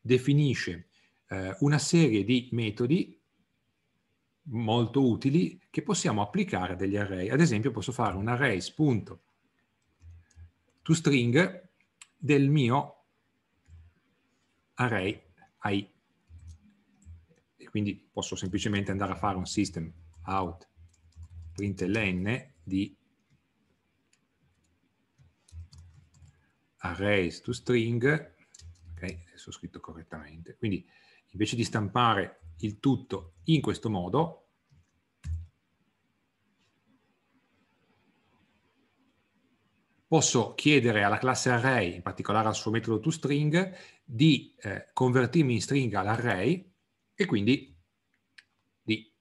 definisce eh, una serie di metodi molto utili che possiamo applicare a degli array. Ad esempio posso fare un arrays.toString del mio array ai. E quindi posso semplicemente andare a fare un system out println di arrays to string, ok, adesso ho scritto correttamente. Quindi invece di stampare il tutto in questo modo, posso chiedere alla classe array, in particolare al suo metodo toString, di eh, convertirmi in stringa l'array e quindi di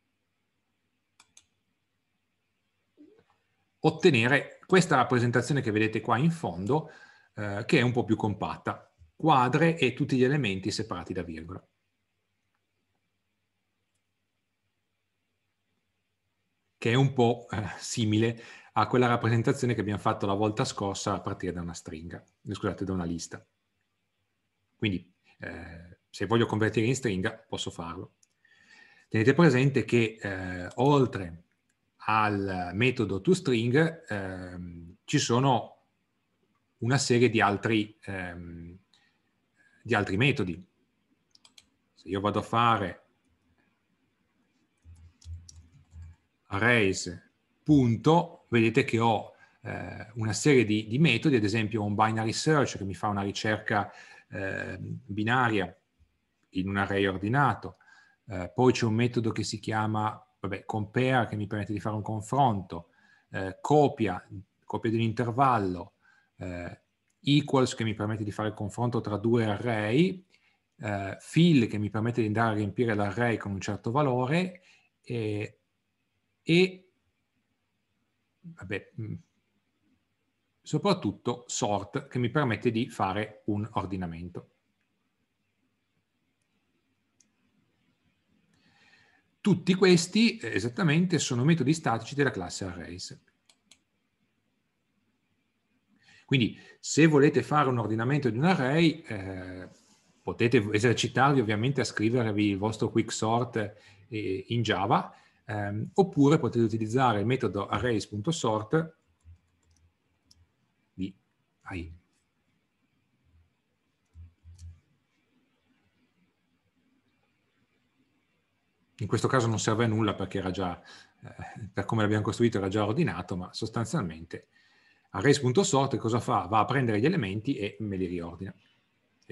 ottenere questa rappresentazione che vedete qua in fondo, eh, che è un po' più compatta, quadre e tutti gli elementi separati da virgola. che è un po' eh, simile a quella rappresentazione che abbiamo fatto la volta scorsa a partire da una stringa, eh, scusate, da una lista. Quindi eh, se voglio convertire in stringa posso farlo. Tenete presente che eh, oltre al metodo toString eh, ci sono una serie di altri, ehm, di altri metodi. Se io vado a fare arrays punto vedete che ho eh, una serie di, di, metodi, ad esempio un binary search che mi fa una ricerca eh, binaria in un array ordinato, eh, poi c'è un metodo che si chiama vabbè, compare che mi permette di fare un confronto, eh, copia, copia di un intervallo, eh, equals che mi permette di fare il confronto tra due array, eh, fill che mi permette di andare a riempire l'array con un certo valore e, e vabbè, mm. soprattutto sort che mi permette di fare un ordinamento. Tutti questi eh, esattamente sono metodi statici della classe arrays. Quindi se volete fare un ordinamento di un array eh, potete esercitarvi ovviamente a scrivervi il vostro quicksort eh, in Java eh, oppure potete utilizzare il metodo arrays.sort di AI. In questo caso non serve a nulla perché era già, eh, per come l'abbiamo costruito era già ordinato, ma sostanzialmente arrays.sort cosa fa? Va a prendere gli elementi e me li riordina.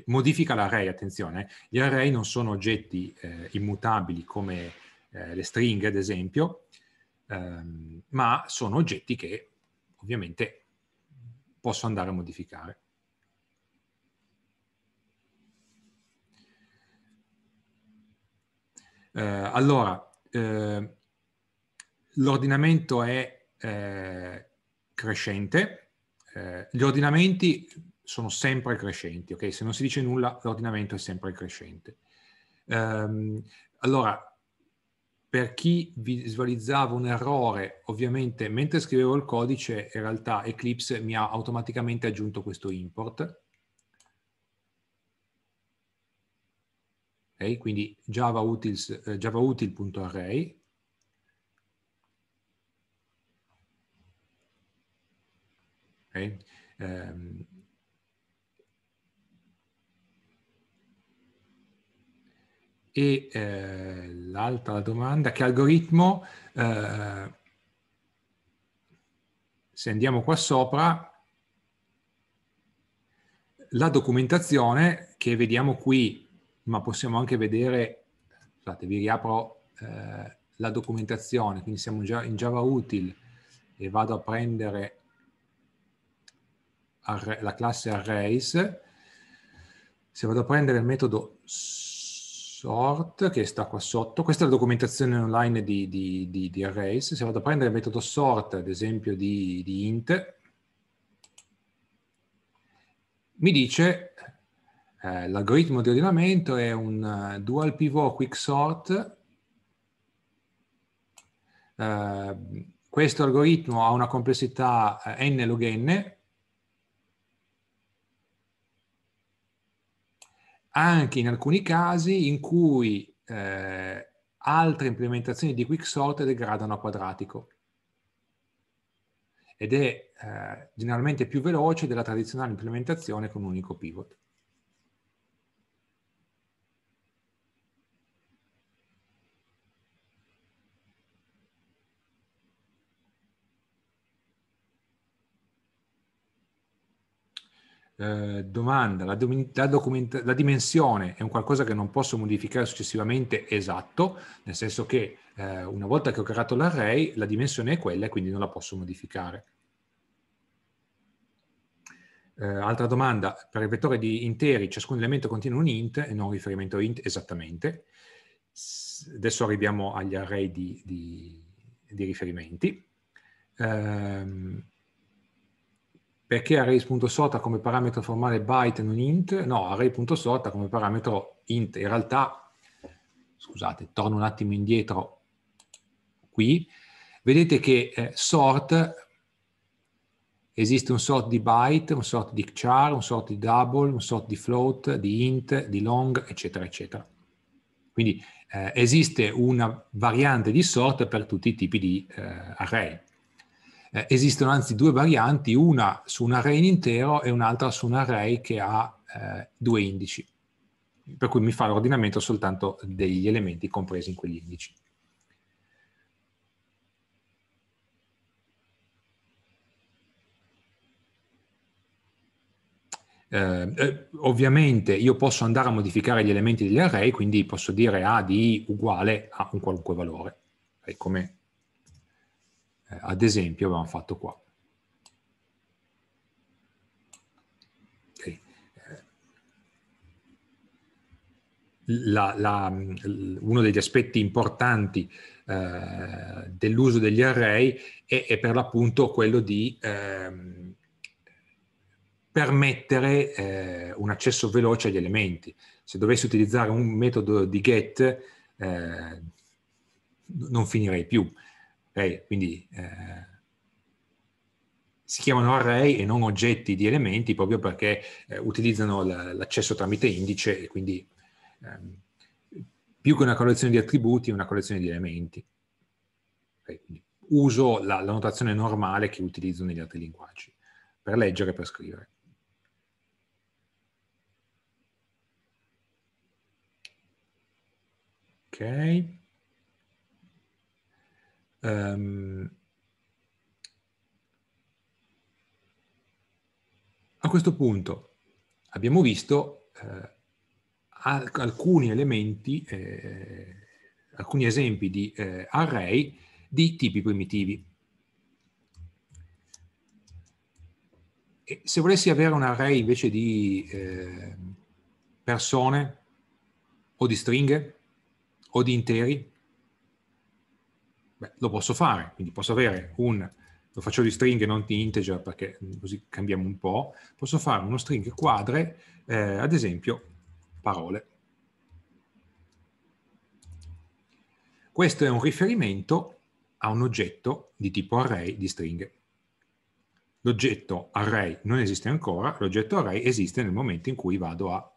Modifica l'array, attenzione, eh. gli array non sono oggetti eh, immutabili come eh, le stringhe ad esempio, ehm, ma sono oggetti che ovviamente posso andare a modificare. Eh, allora, eh, l'ordinamento è eh, crescente, eh, gli ordinamenti sono sempre crescenti, ok? Se non si dice nulla, l'ordinamento è sempre crescente. Ehm, allora, per chi visualizzava un errore, ovviamente mentre scrivevo il codice, in realtà Eclipse mi ha automaticamente aggiunto questo import. Okay, quindi javautil.array. Eh, java okay. Um, E eh, l'altra domanda, che algoritmo, eh, se andiamo qua sopra, la documentazione che vediamo qui, ma possiamo anche vedere, scusate, vi riapro eh, la documentazione, quindi siamo già in Java Util e vado a prendere la classe Arrays, se vado a prendere il metodo sort che sta qua sotto, questa è la documentazione online di, di, di, di arrays, se vado a prendere il metodo sort ad esempio di, di int, mi dice eh, l'algoritmo di ordinamento è un eh, dual pivot quick sort, eh, questo algoritmo ha una complessità eh, n log n, anche in alcuni casi in cui eh, altre implementazioni di Quicksort degradano a quadratico ed è eh, generalmente più veloce della tradizionale implementazione con un unico pivot. Eh, domanda, la, la, la, dimensione è un qualcosa che non posso modificare successivamente esatto, nel senso che eh, una volta che ho creato l'array la dimensione è quella e quindi non la posso modificare. Eh, altra domanda, per il vettore di interi ciascun elemento contiene un int e non un riferimento int esattamente. Adesso arriviamo agli array di, di, di riferimenti. Um, perché array.sota come parametro formale byte e non int? No, array.sort ha come parametro int. In realtà, scusate, torno un attimo indietro qui, vedete che eh, sort, esiste un sort di byte, un sort di char, un sort di double, un sort di float, di int, di long, eccetera, eccetera. Quindi eh, esiste una variante di sort per tutti i tipi di eh, array. Eh, esistono anzi due varianti, una su un array in intero e un'altra su un array che ha eh, due indici, per cui mi fa l'ordinamento soltanto degli elementi compresi in quegli indici. Eh, eh ovviamente io posso andare a modificare gli elementi degli array, quindi posso dire A di uguale a un qualunque valore, come eh, ad esempio abbiamo fatto qua. Eh, la, la, uno degli aspetti importanti eh, dell'uso degli array è, è, per l'appunto quello di ehm, permettere eh, un accesso veloce agli elementi. Se dovessi utilizzare un metodo di get eh, non finirei più. Array, quindi eh, si chiamano array e non oggetti di elementi proprio perché eh, utilizzano l'accesso tramite indice e quindi ehm, più che una collezione di attributi è una collezione di elementi. Okay, uso la, la, notazione normale che utilizzo negli altri linguaggi per leggere e per scrivere. Ok. Um, a questo punto abbiamo visto eh, alcuni elementi, eh, alcuni esempi di eh, array di tipi primitivi. E se volessi avere un array invece di eh, persone o di stringhe o di interi, Beh, lo posso fare, quindi posso avere un, lo faccio di string e non di integer perché mm, così cambiamo un po', posso fare uno string quadre, eh, ad esempio parole. Questo è un riferimento a un oggetto di tipo array di stringhe. L'oggetto array non esiste ancora, l'oggetto array esiste nel momento in cui vado a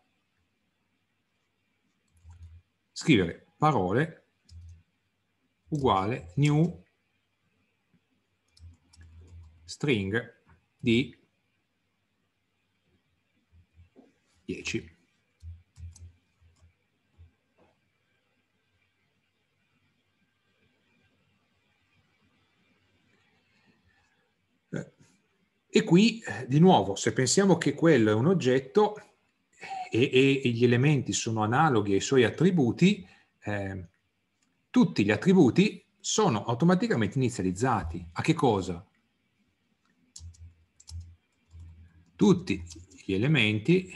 scrivere parole uguale new string di 10. E qui di nuovo, se pensiamo che quello è un oggetto e, e, e gli elementi sono analoghi ai suoi attributi, eh, tutti gli attributi sono automaticamente inizializzati. A che cosa? Tutti gli elementi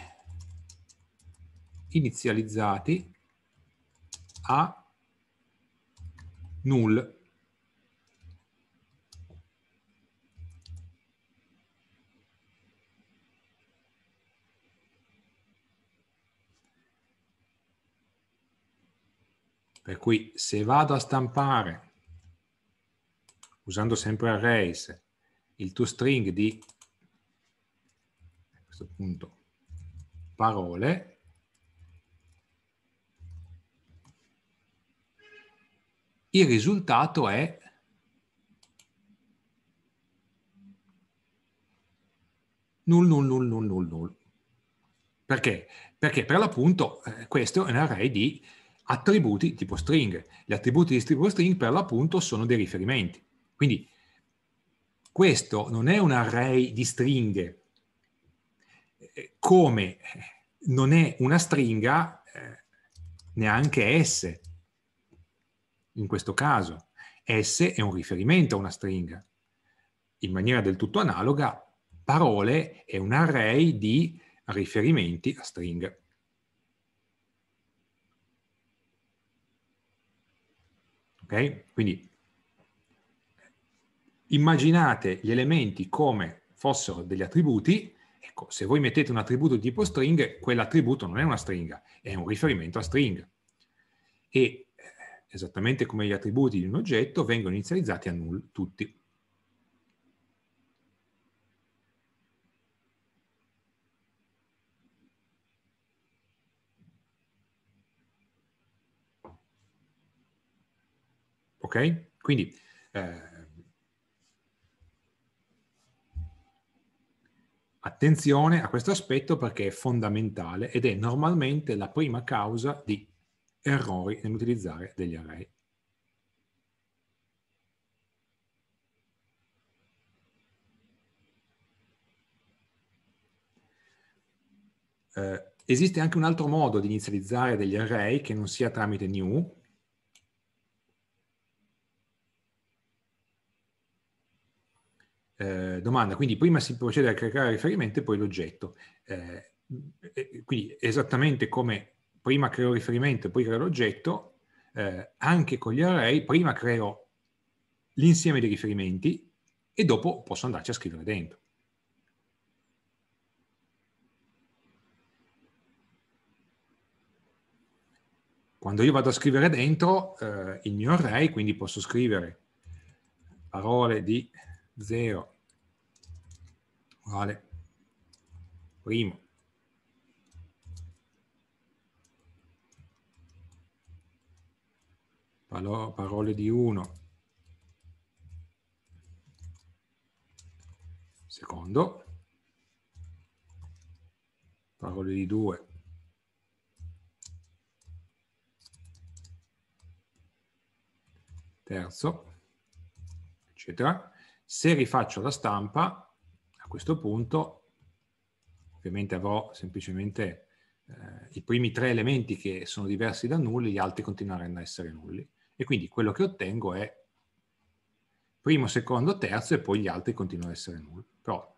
inizializzati a null. Per cui se vado a stampare, usando sempre arrays, il toString di, a questo punto, parole, il risultato è null, null, null, null, null, null. Perché? Perché per l'appunto eh, questo è un array di attributi tipo string. Gli attributi di tipo string per l'appunto sono dei riferimenti. Quindi questo non è un array di stringhe, come non è una stringa eh, neanche S in questo caso. S è un riferimento a una stringa. In maniera del tutto analoga, parole è un array di riferimenti a stringhe. Ok? Quindi immaginate gli elementi come fossero degli attributi. Ecco, se voi mettete un attributo di tipo string, quell'attributo non è una stringa, è un riferimento a string. E eh, esattamente come gli attributi di un oggetto, vengono inizializzati a null tutti. Ok? Quindi eh, attenzione a questo aspetto perché è fondamentale ed è normalmente la prima causa di errori nell'utilizzare degli array. Eh, esiste anche un altro modo di inizializzare degli array che non sia tramite new, Eh, domanda, quindi prima si procede a creare riferimento e poi l'oggetto. Eh, eh quindi esattamente come prima creo riferimento e poi creo l'oggetto, eh, anche con gli array prima creo l'insieme dei riferimenti e dopo posso andarci a scrivere dentro. Quando io vado a scrivere dentro eh, il mio array, quindi posso scrivere parole di 0 uguale primo Palo, parole di 1 secondo parole di 2 terzo eccetera se rifaccio la stampa, a questo punto ovviamente avrò semplicemente eh, i primi tre elementi che sono diversi da nulli, gli altri continueranno a essere nulli. E quindi quello che ottengo è primo, secondo, terzo e poi gli altri continuano a essere nulli. Però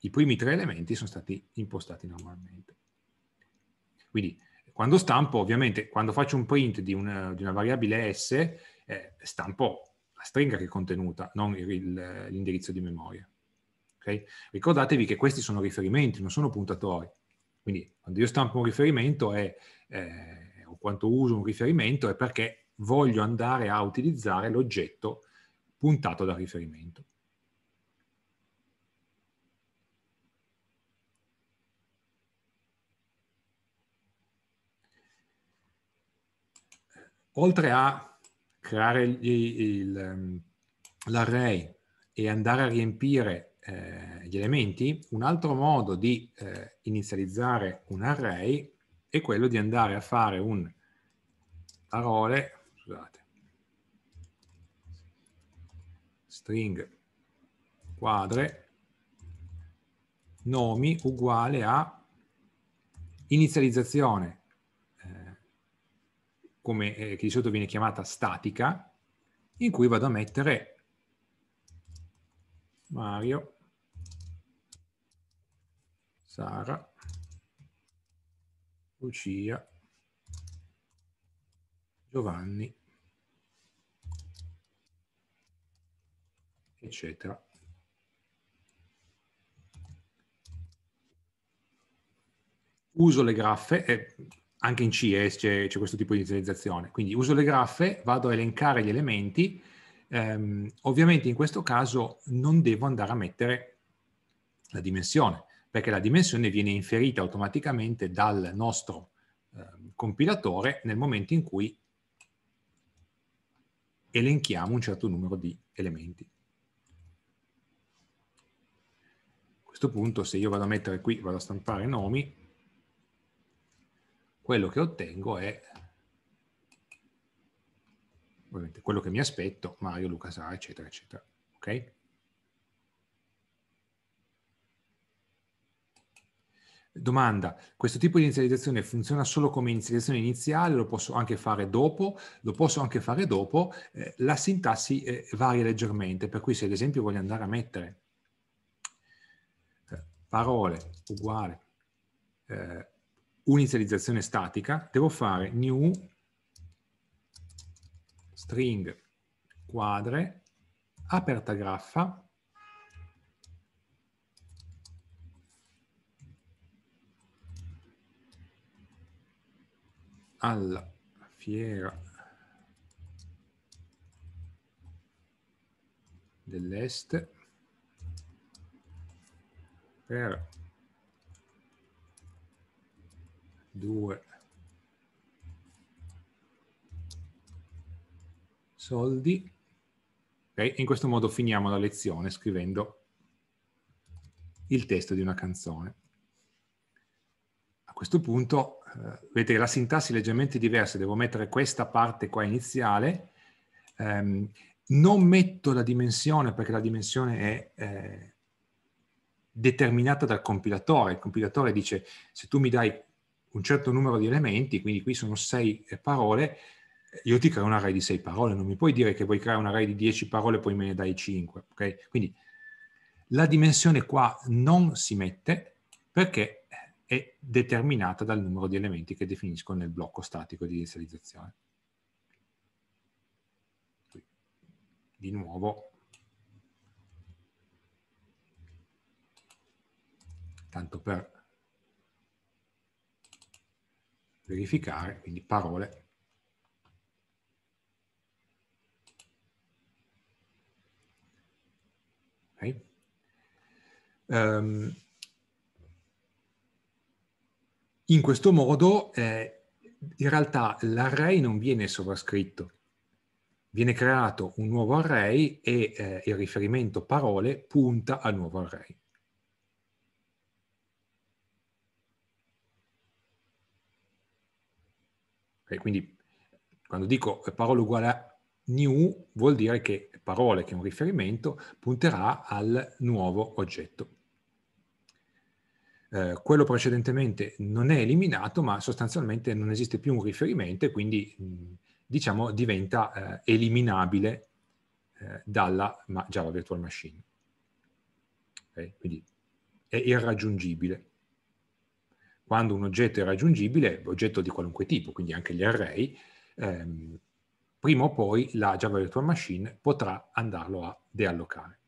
i primi tre elementi sono stati impostati normalmente. Quindi quando stampo, ovviamente, quando faccio un print di una, di una variabile S, eh, stampo stringa che è contenuta, non l'indirizzo di memoria. Okay? Ricordatevi che questi sono riferimenti, non sono puntatori. Quindi quando io stampo un riferimento è, eh, o quanto uso un riferimento è perché voglio andare a utilizzare l'oggetto puntato dal riferimento. Oltre a creare ehm, l'array e andare a riempire eh, gli elementi, un altro modo di eh, inizializzare un array è quello di andare a fare un parole, scusate, string quadre nomi uguale a inizializzazione come, eh, che di solito viene chiamata statica, in cui vado a mettere Mario, Sara, Lucia, Giovanni, eccetera. Uso le graffe, e anche in CS c'è, c'è, questo tipo di inizializzazione. Quindi uso le graffe, vado a elencare gli elementi. Ehm, ovviamente in questo caso non devo andare a mettere la dimensione, perché la dimensione viene inferita automaticamente dal nostro eh, compilatore nel momento in cui elenchiamo un certo numero di elementi. A questo punto se io vado a mettere qui, vado a stampare nomi, quello che ottengo è ovviamente quello che mi aspetto, Mario, Luca Sa, eccetera, eccetera. Ok? Domanda, questo tipo di inizializzazione funziona solo come inizializzazione iniziale, lo posso anche fare dopo, lo posso anche fare dopo, eh, la sintassi eh, varia leggermente, per cui se ad esempio voglio andare a mettere eh, parole uguale eh, un'inizializzazione statica, devo fare new string quadre aperta graffa alla fiera dell'est per due soldi. Okay. in questo modo finiamo la lezione scrivendo il testo di una canzone. A questo punto, eh, vedete, la sintassi è leggermente diversa. Devo mettere questa parte qua iniziale. Um, non metto la dimensione perché la dimensione è eh, determinata dal compilatore. Il compilatore dice se tu mi dai un certo numero di elementi, quindi qui sono sei eh, parole, io ti creo un array di sei parole, non mi puoi dire che vuoi creare un array di dieci parole e poi me ne dai cinque, ok? Quindi la dimensione qua non si mette perché è determinata dal numero di elementi che definisco nel blocco statico di inizializzazione. Di nuovo, tanto per verificare, quindi parole. Okay. Um, in questo modo eh, in realtà l'array non viene sovrascritto, viene creato un nuovo array e eh, il riferimento parole punta al nuovo array. E quindi quando dico parola uguale a new vuol dire che parole che è un riferimento punterà al nuovo oggetto. Eh, quello precedentemente non è eliminato, ma sostanzialmente non esiste più un riferimento e quindi diciamo diventa eh, eliminabile eh, dalla Java Virtual Machine. Okay? Quindi è irraggiungibile quando un oggetto è raggiungibile, oggetto di qualunque tipo, quindi anche gli array, ehm, prima o poi la Java Virtual Machine potrà andarlo a deallocare.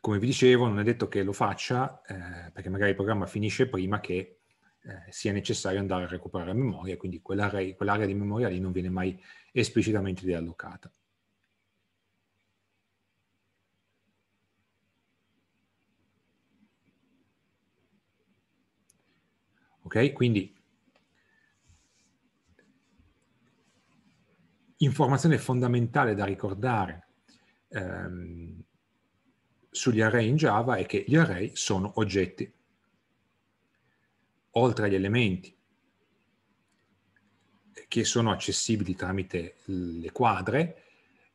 Come vi dicevo, non è detto che lo faccia, eh, perché magari il programma finisce prima che eh, sia necessario andare a recuperare la memoria, quindi quell'area quell di memoria lì non viene mai esplicitamente deallocata. Ok? Quindi informazione fondamentale da ricordare ehm, sugli array in Java è che gli array sono oggetti, oltre agli elementi, che sono accessibili tramite le quadre,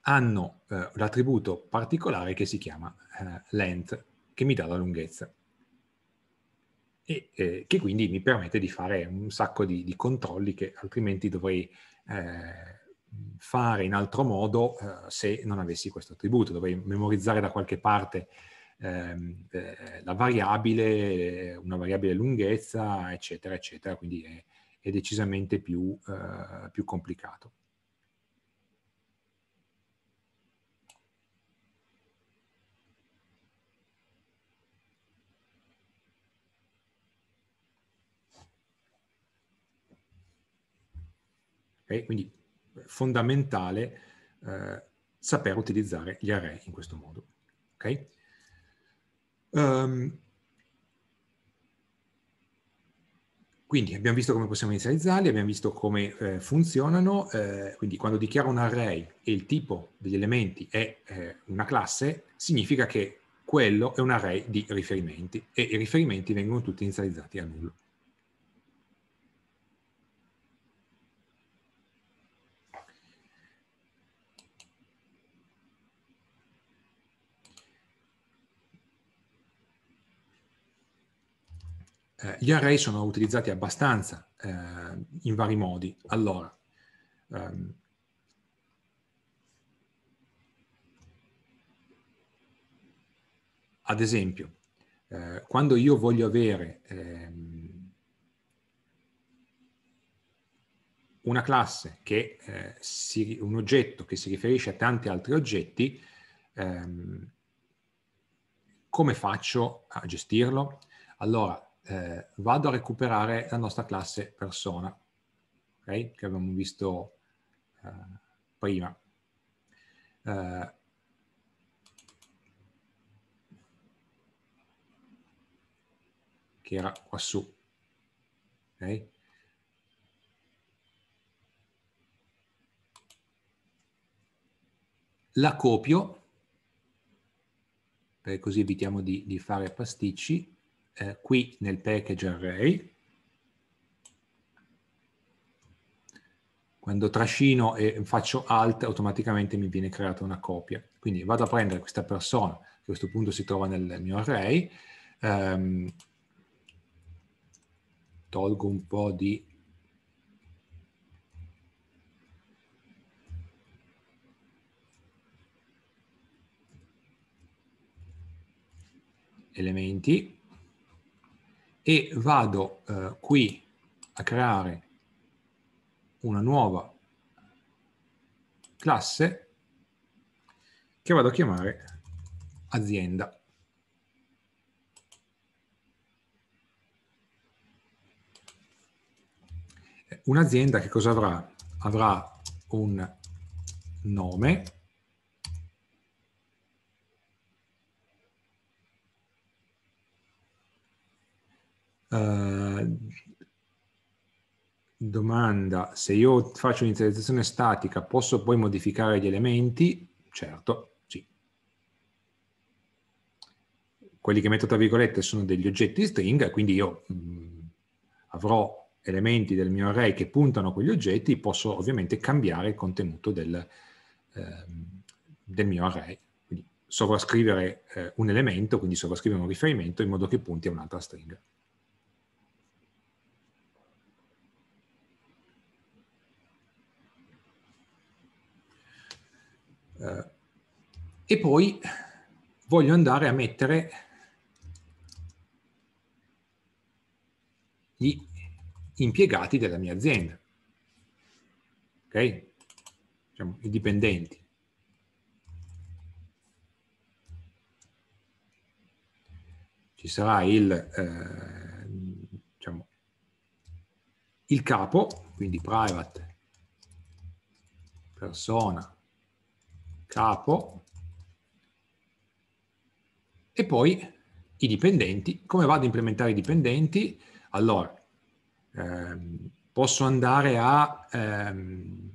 hanno eh, l'attributo particolare che si chiama eh, length, che mi dà la lunghezza e eh, che quindi mi permette di fare un sacco di, di controlli che altrimenti dovrei eh, fare in altro modo eh, se non avessi questo attributo. Dovrei memorizzare da qualche parte ehm, eh, la variabile, una variabile lunghezza, eccetera, eccetera, quindi è, è decisamente più, eh, più complicato. Okay? Quindi eh, fondamentale eh, saper utilizzare gli array in questo modo. Okay? Um, quindi abbiamo visto come possiamo inizializzarli, abbiamo visto come eh, funzionano, eh, quindi quando dichiaro un array e il tipo degli elementi è eh, una classe, significa che quello è un array di riferimenti e i riferimenti vengono tutti inizializzati a nullo. Eh, gli array sono utilizzati abbastanza eh, in vari modi. Allora, um, ad esempio, eh, quando io voglio avere ehm, una classe che eh, si, un oggetto che si riferisce a tanti altri oggetti, ehm, come faccio a gestirlo? Allora, eh, vado a recuperare la nostra classe persona, okay? che abbiamo visto eh, prima. Eh, che era quassù. Okay? La copio, perché così evitiamo di, di fare pasticci, eh, qui nel package array. Quando trascino e faccio alt automaticamente mi viene creata una copia. Quindi vado a prendere questa persona che a questo punto si trova nel mio array, ehm, tolgo un po' di elementi e vado eh, qui a creare una nuova classe che vado a chiamare azienda. Un'azienda che cosa avrà? Avrà un nome Eh, domanda, se io faccio un'inizializzazione statica posso poi modificare gli elementi? Certo, sì. Quelli che metto tra virgolette sono degli oggetti stringa, quindi io mh, mm, avrò elementi del mio array che puntano a quegli oggetti, posso ovviamente cambiare il contenuto del, eh, del mio array. Quindi sovrascrivere eh, un elemento, quindi sovrascrivere un riferimento in modo che punti a un'altra stringa. Eh, e poi voglio andare a mettere gli impiegati della mia azienda, ok? Diciamo, I dipendenti. Ci sarà il, eh, diciamo, il capo, quindi private persona capo e poi i dipendenti. Come vado ad implementare i dipendenti? Allora, ehm, posso andare a ehm,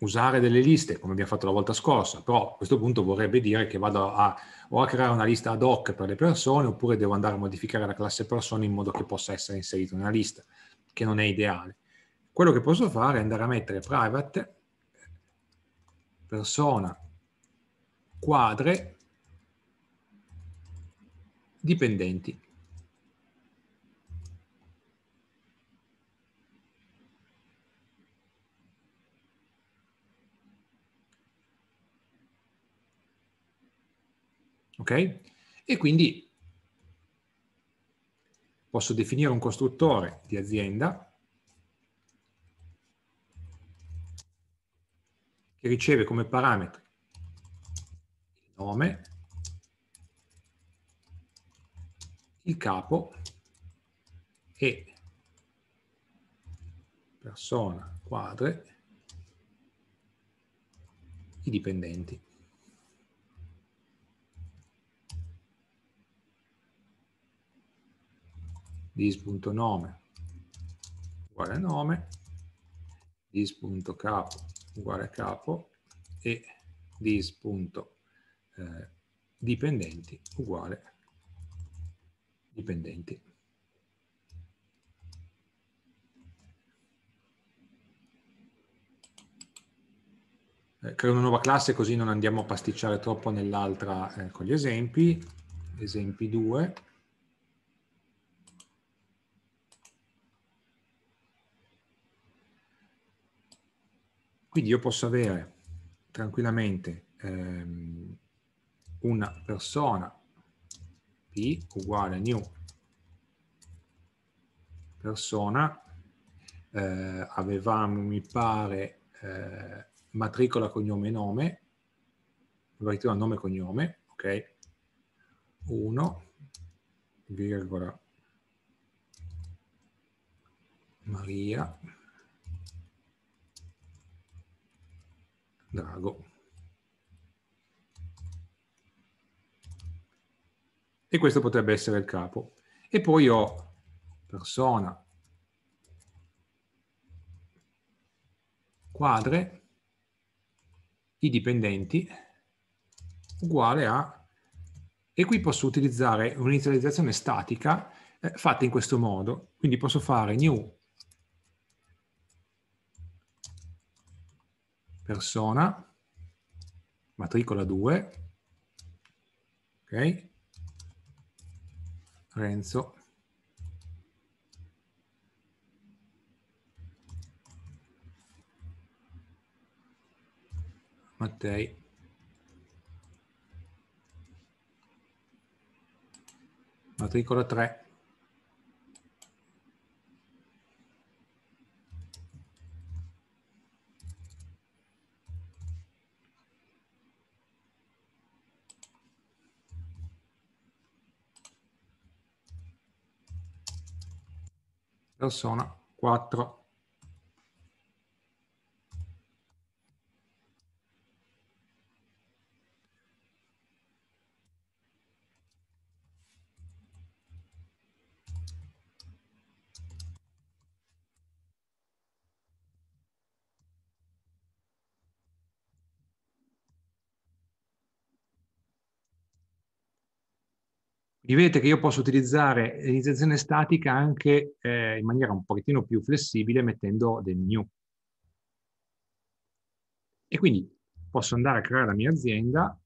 usare delle liste, come abbiamo fatto la volta scorsa, però a questo punto vorrebbe dire che vado a, o a creare una lista ad hoc per le persone, oppure devo andare a modificare la classe persone in modo che possa essere inserito in una lista, che non è ideale. Quello che posso fare è andare a mettere private persona quadre dipendenti. Ok? E quindi posso definire un costruttore di azienda che riceve come parametri il nome, il capo e persona quadre i dipendenti. dis.nome uguale a nome, dis.capo uguale a capo e dis.dipendenti eh, uguale dipendenti. Eh, creo una nuova classe così non andiamo a pasticciare troppo nell'altra eh, con gli esempi. Esempi 2. Quindi io posso avere tranquillamente ehm, una persona P uguale new persona, eh, avevamo mi pare eh, matricola cognome nome, matricola nome cognome, ok? 1, virgola Maria Drago. E questo potrebbe essere il capo. E poi ho persona, quadre, i dipendenti, uguale a... E qui posso utilizzare un'inizializzazione statica eh, fatta in questo modo. Quindi posso fare new persona, matricola 2, ok? Renzo. Mattei. Matricola 3. persona 4. Quindi vedete che io posso utilizzare l'iniziazione statica anche eh, in maniera un pochettino più flessibile mettendo del new. E quindi posso andare a creare la mia azienda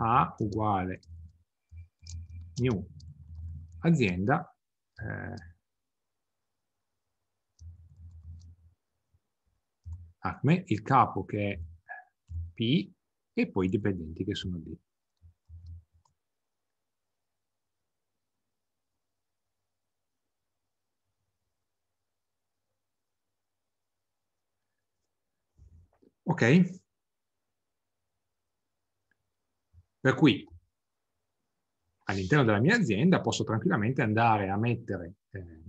a uguale new azienda eh, acme, il capo che è P e poi i dipendenti che sono D. Ok? Per cui all'interno della mia azienda posso tranquillamente andare a mettere eh,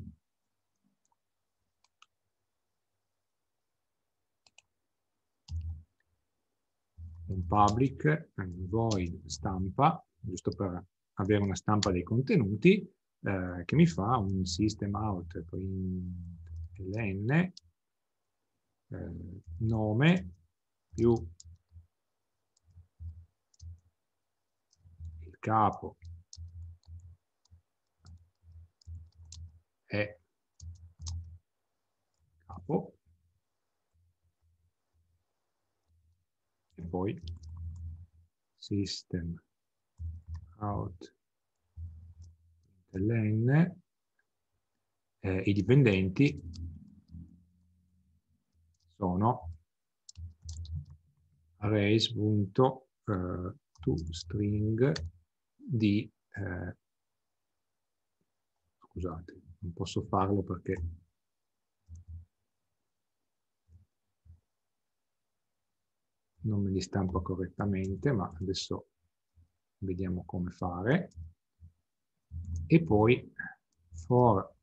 un public un void stampa, giusto per avere una stampa dei contenuti, eh, che mi fa un system out print ln eh, nome più il capo è capo e poi system out ln eh, i dipendenti sono arrays.toString eh, di eh, scusate, non posso farlo perché non me li stampa correttamente, ma adesso vediamo come fare. E poi for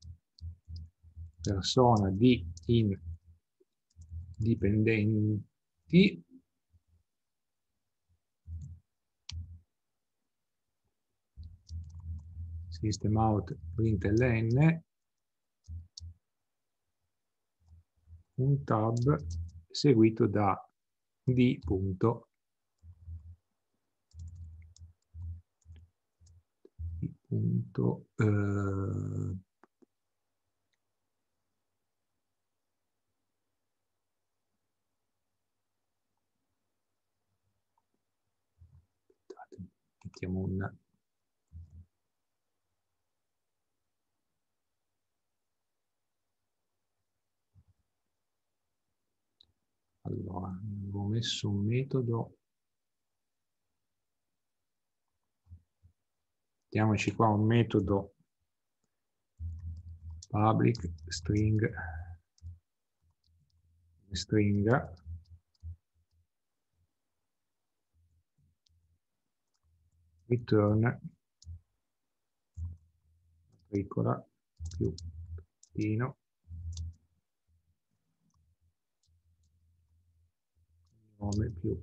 persona di in dipendenti systemout println un tab seguito da d. Punto, eh, mettiamo un Allora, avevo messo un metodo. Mettiamoci qua un metodo public string stringa return matricola più pino nome più.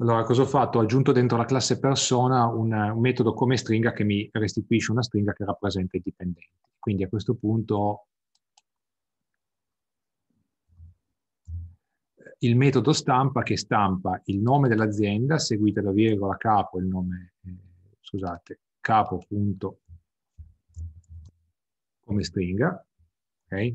Allora, cosa ho fatto? Ho aggiunto dentro la classe persona un, un, metodo come stringa che mi restituisce una stringa che rappresenta i dipendenti. Quindi a questo punto il metodo stampa che stampa il nome dell'azienda, seguita da virgola capo, il nome, eh, scusate, capo punto come stringa, ok?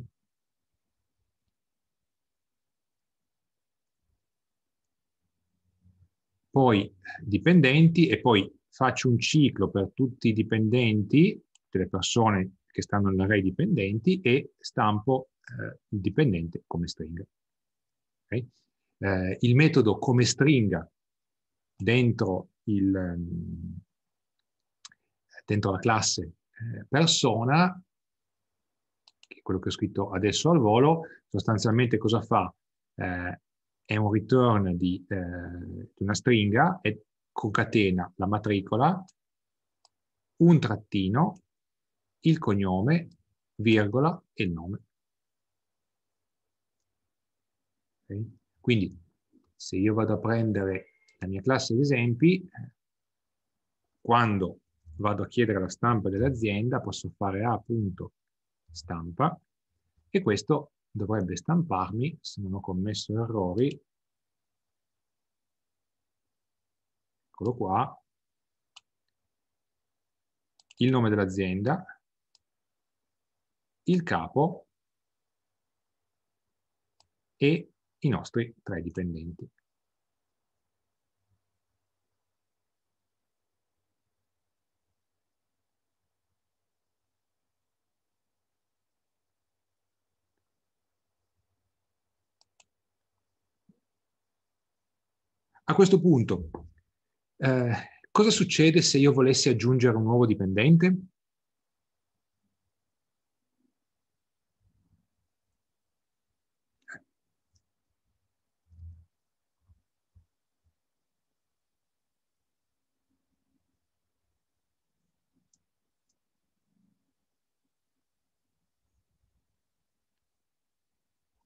Poi dipendenti e poi faccio un ciclo per tutti i dipendenti, tutte le persone che stanno nell'array dipendenti e stampo eh, il dipendente come stringa. Okay? Eh, il metodo come stringa dentro, il, ehm, dentro la classe eh, persona, che è quello che ho scritto adesso al volo, sostanzialmente cosa fa? Eh, è un return di, eh, una stringa e concatena la matricola, un trattino, il cognome, virgola e il nome. Okay? Quindi se io vado a prendere la mia classe di esempi, quando vado a chiedere la stampa dell'azienda posso fare a.stampa e questo dovrebbe stamparmi, se non ho commesso errori, eccolo qua, il nome dell'azienda, il capo e i nostri tre dipendenti. A questo punto, eh, cosa succede se io volessi aggiungere un nuovo dipendente?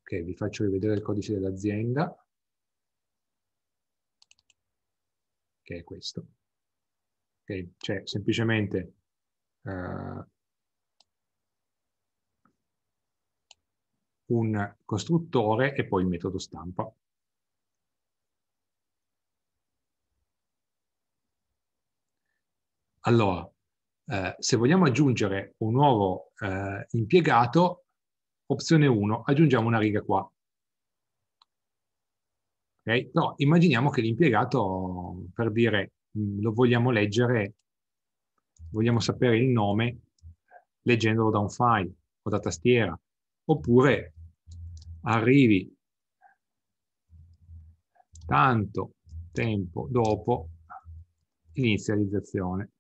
Ok, vi faccio rivedere il codice dell'azienda, che è questo. Ok, cioè semplicemente uh, un costruttore e poi il metodo stampa. Allora, eh, se vogliamo aggiungere un nuovo eh, impiegato, opzione 1, aggiungiamo una riga qua. Okay? No, immaginiamo che l'impiegato, per dire, mm, lo vogliamo leggere, vogliamo sapere il nome leggendolo da un file o da tastiera, oppure arrivi tanto tempo dopo inizializzazione.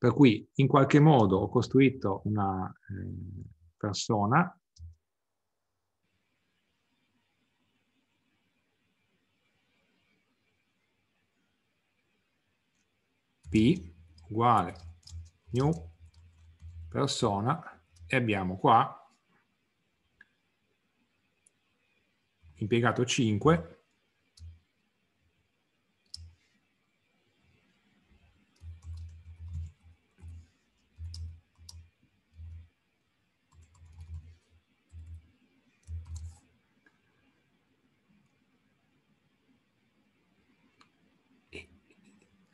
Per cui in qualche modo ho costruito una eh, persona P uguale new persona e abbiamo qua impiegato 5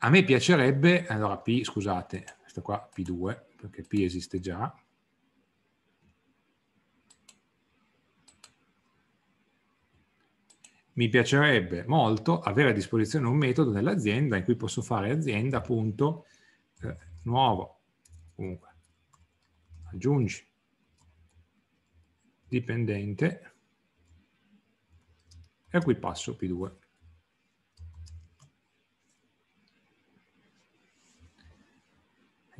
a me piacerebbe, allora P, scusate, questo qua P2, perché P esiste già, mi piacerebbe molto avere a disposizione un metodo nell'azienda in cui posso fare azienda punto, eh, nuovo comunque aggiungi dipendente e qui passo P2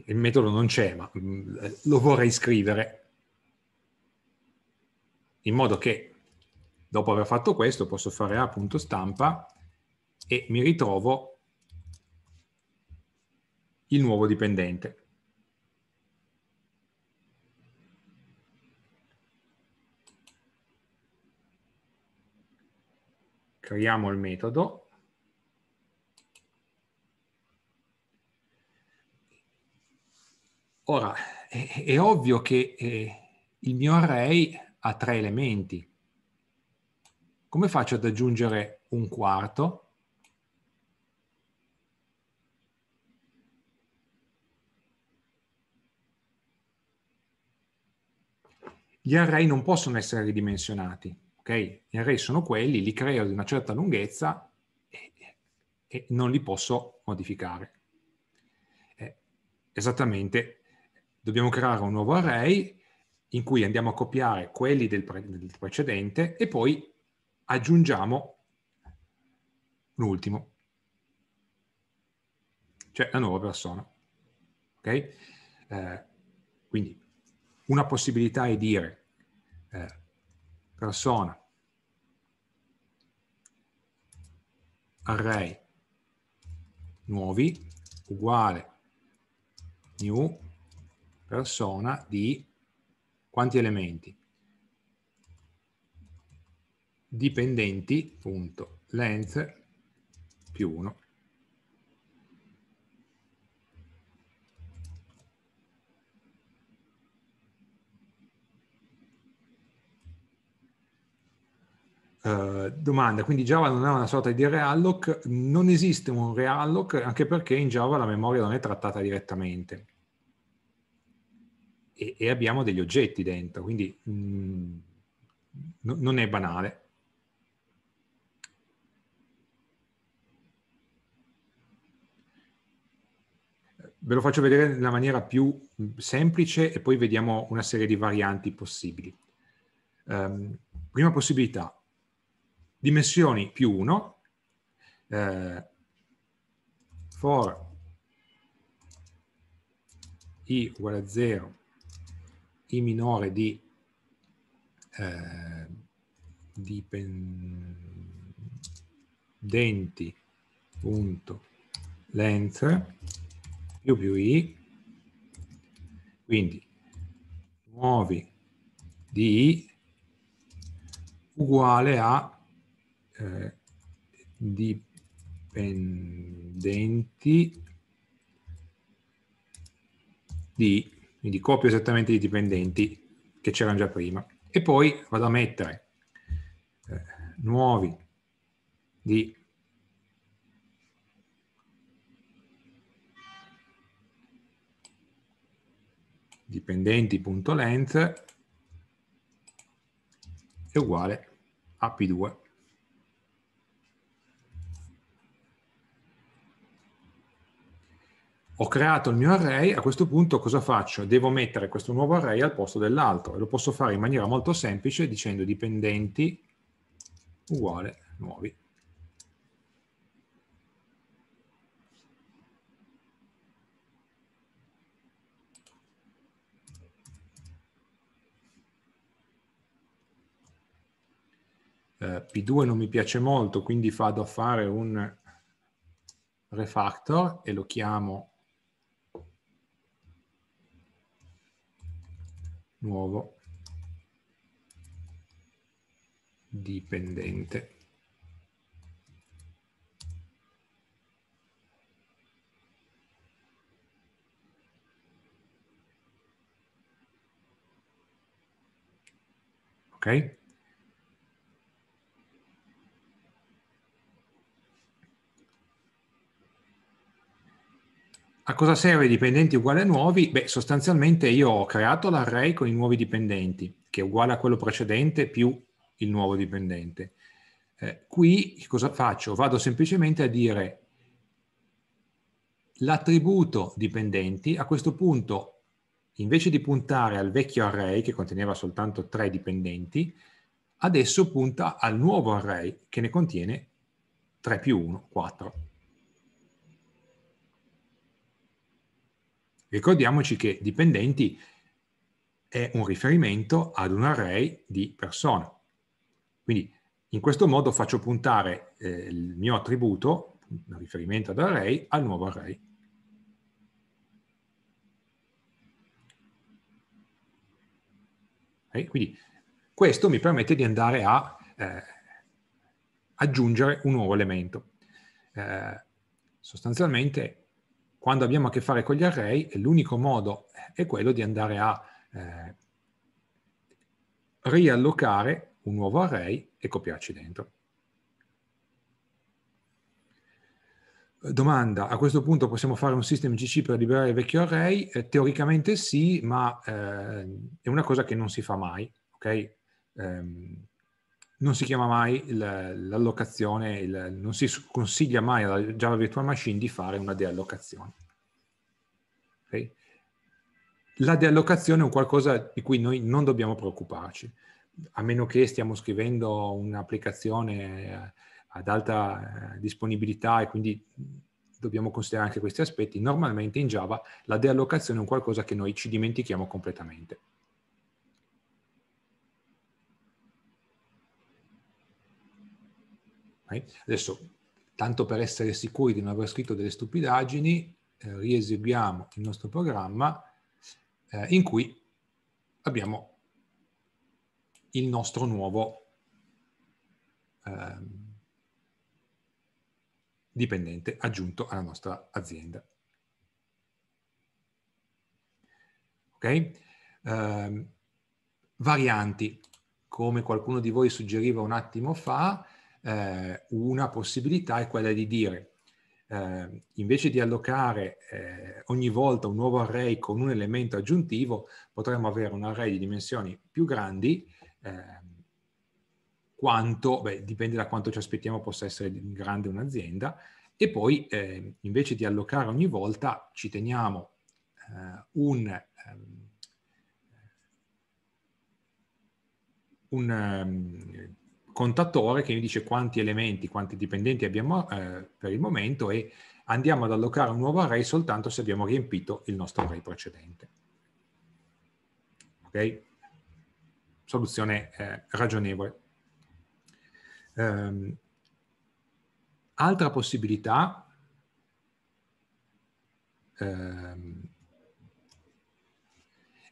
il metodo non c'è, ma mm, lo vorrei scrivere in modo che dopo aver fatto questo posso fare a.stampa e mi ritrovo il nuovo dipendente. Creiamo il metodo Ora, è, è ovvio che eh, il mio array ha tre elementi. Come faccio ad aggiungere un quarto? Gli array non possono essere ridimensionati, ok? Gli array sono quelli, li creo di una certa lunghezza e, e non li posso modificare. Eh, esattamente dobbiamo creare un nuovo array in cui andiamo a copiare quelli del, pre- del precedente e poi aggiungiamo l'ultimo, cioè la nuova persona. Ok? Eh, quindi una possibilità è dire eh, persona array nuovi uguale new persona di quanti elementi? Dipendenti, length più 1. Uh, eh, domanda, quindi Java non è una sorta di realloc, non esiste un realloc anche perché in Java la memoria non è trattata direttamente e, e abbiamo degli oggetti dentro, quindi mh, mm, no, non è banale. Ve lo faccio vedere nella maniera più mm, semplice e poi vediamo una serie di varianti possibili. Um, prima possibilità, dimensioni più 1, eh, for i uguale a 0 i minore di, eh, dipendenti.length più più i, quindi nuovi di i uguale a eh, dipendenti di quindi copio esattamente i dipendenti che c'erano già prima e poi vado a mettere eh, nuovi di dipendenti.length è uguale a p2 ho creato il mio array, a questo punto cosa faccio? Devo mettere questo nuovo array al posto dell'altro e lo posso fare in maniera molto semplice dicendo dipendenti uguale nuovi. Eh, P2 non mi piace molto, quindi vado a fare un refactor e lo chiamo nuovo dipendente. Ok? A cosa serve i dipendenti uguali a nuovi? Beh, sostanzialmente io ho creato l'array con i nuovi dipendenti, che è uguale a quello precedente più il nuovo dipendente. Eh, qui cosa faccio? Vado semplicemente a dire l'attributo dipendenti, a questo punto invece di puntare al vecchio array che conteneva soltanto tre dipendenti, adesso punta al nuovo array che ne contiene 3 più 1, 4. Ricordiamoci che dipendenti è un riferimento ad un array di persone. Quindi in questo modo faccio puntare eh, il mio attributo, il riferimento ad array, al nuovo array. Okay? Quindi questo mi permette di andare a eh, aggiungere un nuovo elemento. Eh, sostanzialmente quando abbiamo a che fare con gli array, l'unico modo eh, è quello di andare a eh, riallocare un nuovo array e copiarci dentro. Domanda, a questo punto possiamo fare un system GC per liberare il vecchio array? Eh, teoricamente sì, ma eh, è una cosa che non si fa mai, ok? Um, non si chiama mai l'allocazione, non si consiglia mai alla Java Virtual Machine di fare una deallocazione. Okay? La deallocazione è un qualcosa di cui noi non dobbiamo preoccuparci, a meno che stiamo scrivendo un'applicazione eh, ad alta eh, disponibilità e quindi dobbiamo considerare anche questi aspetti. Normalmente in Java la deallocazione è un qualcosa che noi ci dimentichiamo completamente. Adesso, tanto per essere sicuri di non aver scritto delle stupidaggini, eh, rieseguiamo il nostro programma eh, in cui abbiamo il nostro nuovo eh, dipendente aggiunto alla nostra azienda. Ok? Ehm, varianti, come qualcuno di voi suggeriva un attimo fa, eh, una possibilità è quella di dire, eh, invece di allocare eh, ogni volta un nuovo array con un elemento aggiuntivo, potremmo avere un array di dimensioni più grandi, eh, quanto, beh, dipende da quanto ci aspettiamo possa essere grande un'azienda, e poi eh, invece di allocare ogni volta ci teniamo eh, un... Um, un, um, contatore che mi dice quanti elementi, quanti dipendenti abbiamo eh, per il momento e andiamo ad allocare un nuovo array soltanto se abbiamo riempito il nostro array precedente. Ok? Soluzione eh, ragionevole. Um, altra possibilità um,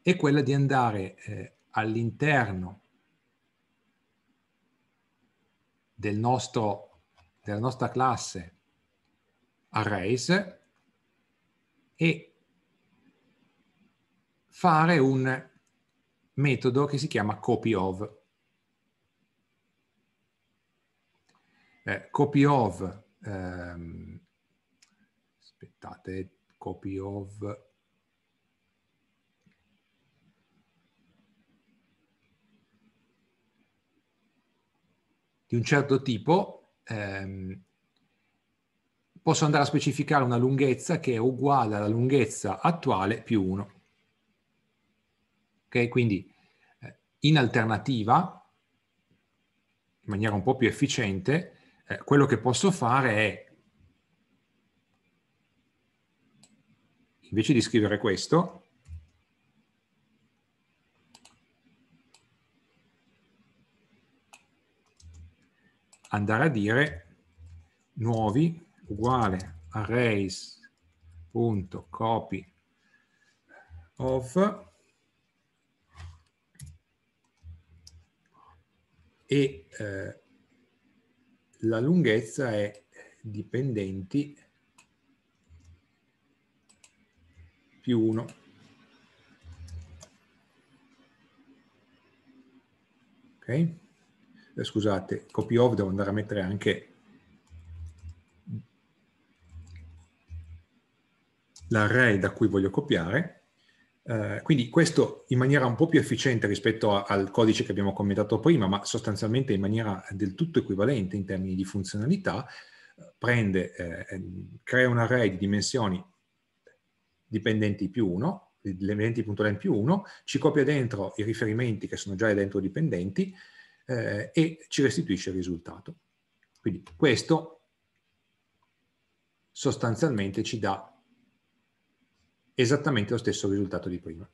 è quella di andare eh, all'interno del nostro, della nostra classe arrays e fare un metodo che si chiama copyOf. Eh, copyOf, ehm, aspettate, of, di un certo tipo, ehm, posso andare a specificare una lunghezza che è uguale alla lunghezza attuale più 1. Ok, Quindi eh, in alternativa, in maniera un po' più efficiente, eh, quello che posso fare è, invece di scrivere questo, andare a dire nuovi uguale arrays.copy of e eh, la lunghezza è dipendenti più 1. Okay. Eh, scusate, copy of devo andare a mettere anche l'array da cui voglio copiare. Eh, quindi questo in maniera un po' più efficiente rispetto a, al codice che abbiamo commentato prima, ma sostanzialmente in maniera del tutto equivalente in termini di funzionalità, eh, prende, eh, ehm, crea un array di dimensioni dipendenti più 1, elementi.len più 1, ci copia dentro i riferimenti che sono già dentro dipendenti, eh, e ci restituisce il risultato. Quindi questo sostanzialmente ci dà esattamente lo stesso risultato di prima.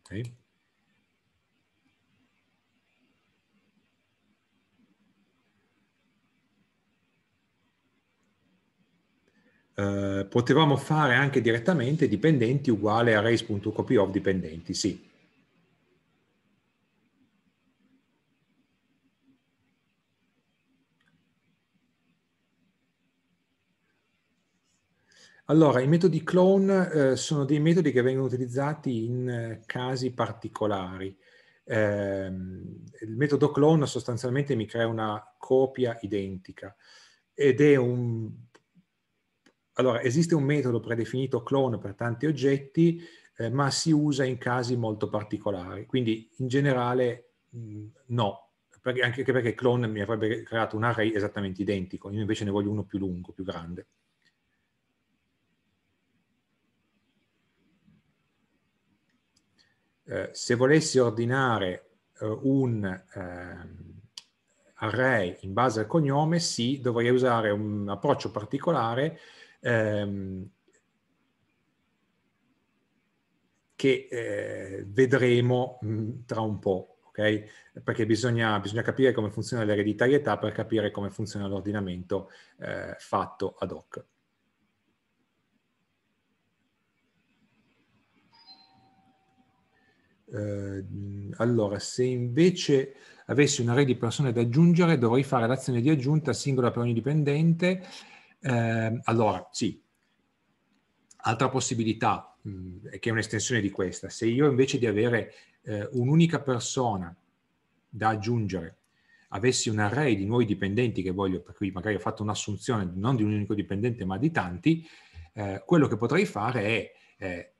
Okay. Eh, potevamo fare anche direttamente dipendenti uguale a race.copyoff dipendenti, sì. Allora, i metodi clone eh, sono dei metodi che vengono utilizzati in eh, casi particolari. Eh, il metodo clone sostanzialmente mi crea una copia identica ed è un allora, esiste un metodo predefinito clone per tanti oggetti, eh, ma si usa in casi molto particolari. Quindi, in generale, mh, mm, no, perché, anche perché clone mi avrebbe creato un array esattamente identico, io invece ne voglio uno più lungo, più grande. Eh, se volessi ordinare eh, un ehm, array in base al cognome, sì, dovrei usare un approccio particolare ehm, che eh, vedremo mm, tra un po'. Okay? Perché bisogna, bisogna, capire come funziona l'ereditarietà per capire come funziona l'ordinamento eh, fatto ad hoc. Eh, allora, se invece avessi un array di persone da aggiungere, dovrei fare l'azione di aggiunta singola per ogni dipendente eh, allora, sì, altra possibilità, mh, mm, che è un'estensione di questa, se io invece di avere eh, un'unica persona da aggiungere, avessi un array di nuovi dipendenti che voglio, per cui magari ho fatto un'assunzione non di un unico dipendente ma di tanti, eh, quello che potrei fare è, eh,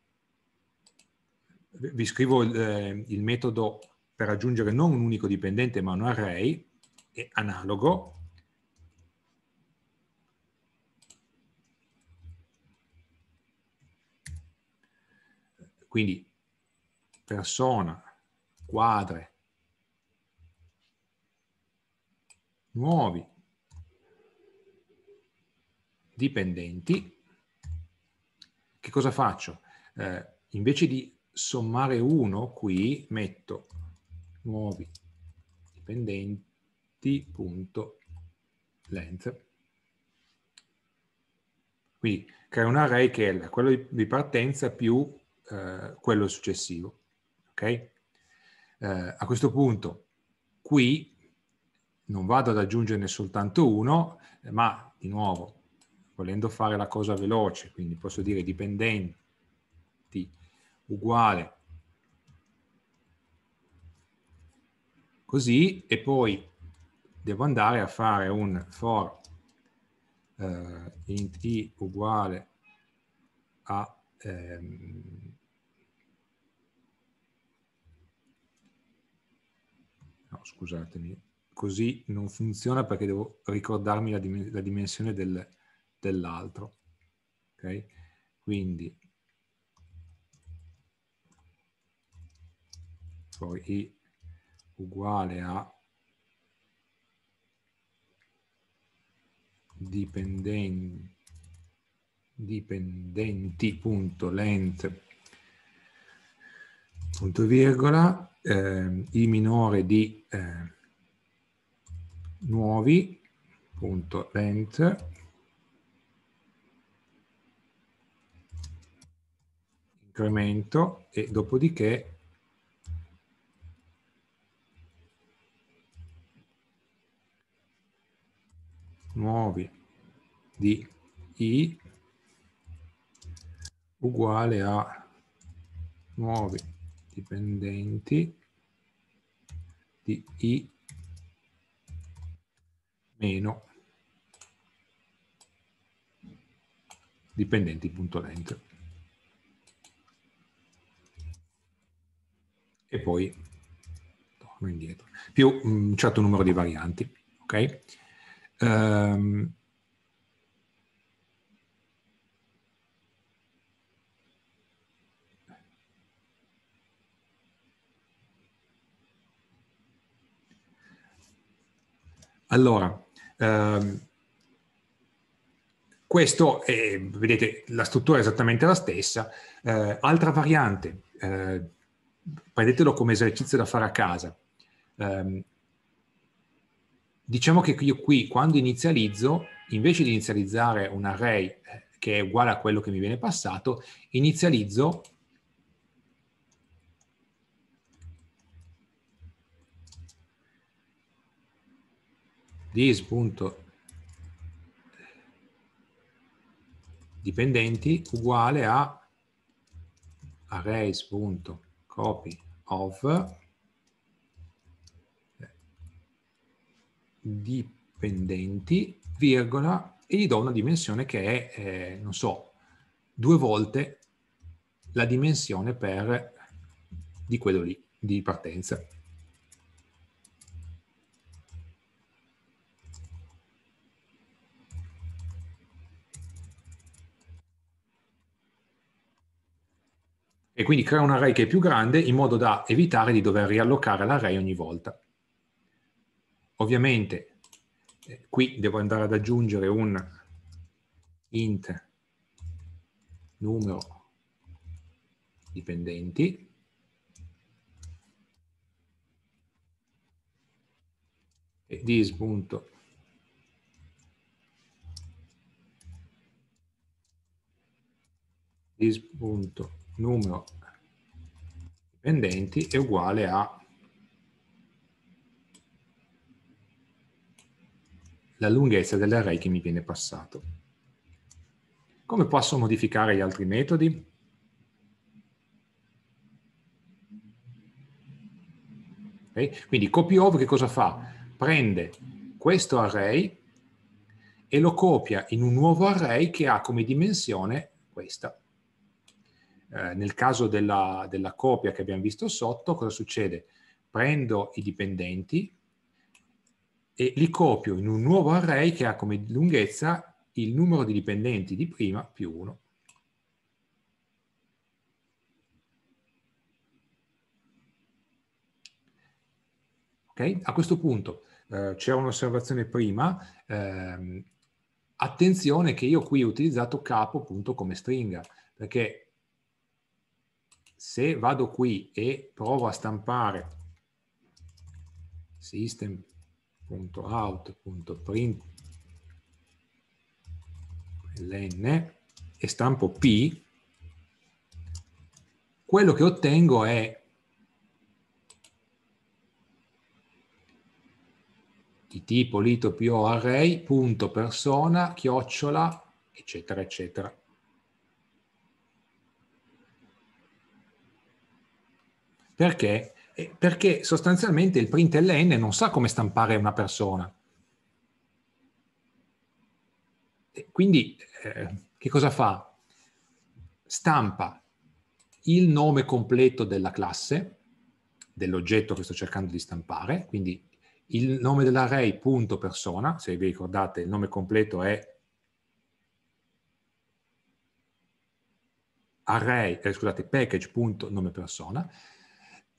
vi scrivo il, eh, il metodo per aggiungere non un unico dipendente ma un array, analogo, Quindi persona, quadre, nuovi, dipendenti, che cosa faccio? Eh, invece di sommare 1 qui metto nuovi dipendenti.length quindi crea un array che è quello di partenza più eh, quello successivo. Okay? Eh, a questo punto, qui non vado ad aggiungerne soltanto uno, ma di nuovo, volendo fare la cosa veloce, quindi posso dire dipendenti uguale così e poi devo andare a fare un for eh, int i uguale a ehm, scusatemi, così non funziona perché devo ricordarmi la, dim- la dimensione del, dell'altro. Ok? Quindi poi i uguale a dipendenti dipendenti.length punto virgola eh, il minore di eh, nuovi.rent incremento e dopodiché nuovi di i uguale a nuovi dipendenti di I meno dipendenti.lent e poi torno indietro più mm, un certo numero di varianti ok um, Allora, ehm, questo è, vedete, la struttura è esattamente la stessa. Eh, altra variante, eh, prendetelo come esercizio da fare a casa. Eh, diciamo che io qui, quando inizializzo, invece di inizializzare un array eh, che è uguale a quello che mi viene passato, inizializzo this punto dipendenti uguale a arrays.copy of dipendenti virgola e gli do una dimensione che è eh, non so due volte la dimensione per di quello lì di partenza E quindi crea un array che è più grande in modo da evitare di dover riallocare l'array ogni volta. Ovviamente eh, qui devo andare ad aggiungere un int numero dipendenti e dis. dis numero dipendenti è uguale a la lunghezza dell'array che mi viene passato. Come posso modificare gli altri metodi? Okay. Quindi copyOver che cosa fa? Prende questo array e lo copia in un nuovo array che ha come dimensione questa. Eh, nel caso della, della copia che abbiamo visto sotto, cosa succede? Prendo i dipendenti e li copio in un nuovo array che ha come lunghezza il numero di dipendenti di prima più 1. Okay? A questo punto eh, c'era un'osservazione prima, ehm, attenzione che io qui ho utilizzato capo appunto come stringa, perché se vado qui e provo a stampare system.out.println e stampo P, quello che ottengo è di tipo lito po array punto persona chiocciola eccetera eccetera Perché? Eh, perché sostanzialmente il println non sa come stampare una persona. Quindi eh, che cosa fa? Stampa il nome completo della classe, dell'oggetto che sto cercando di stampare, quindi il nome dell'array.persona, se vi ricordate il nome completo è array, eh, scusate, package.nome persona,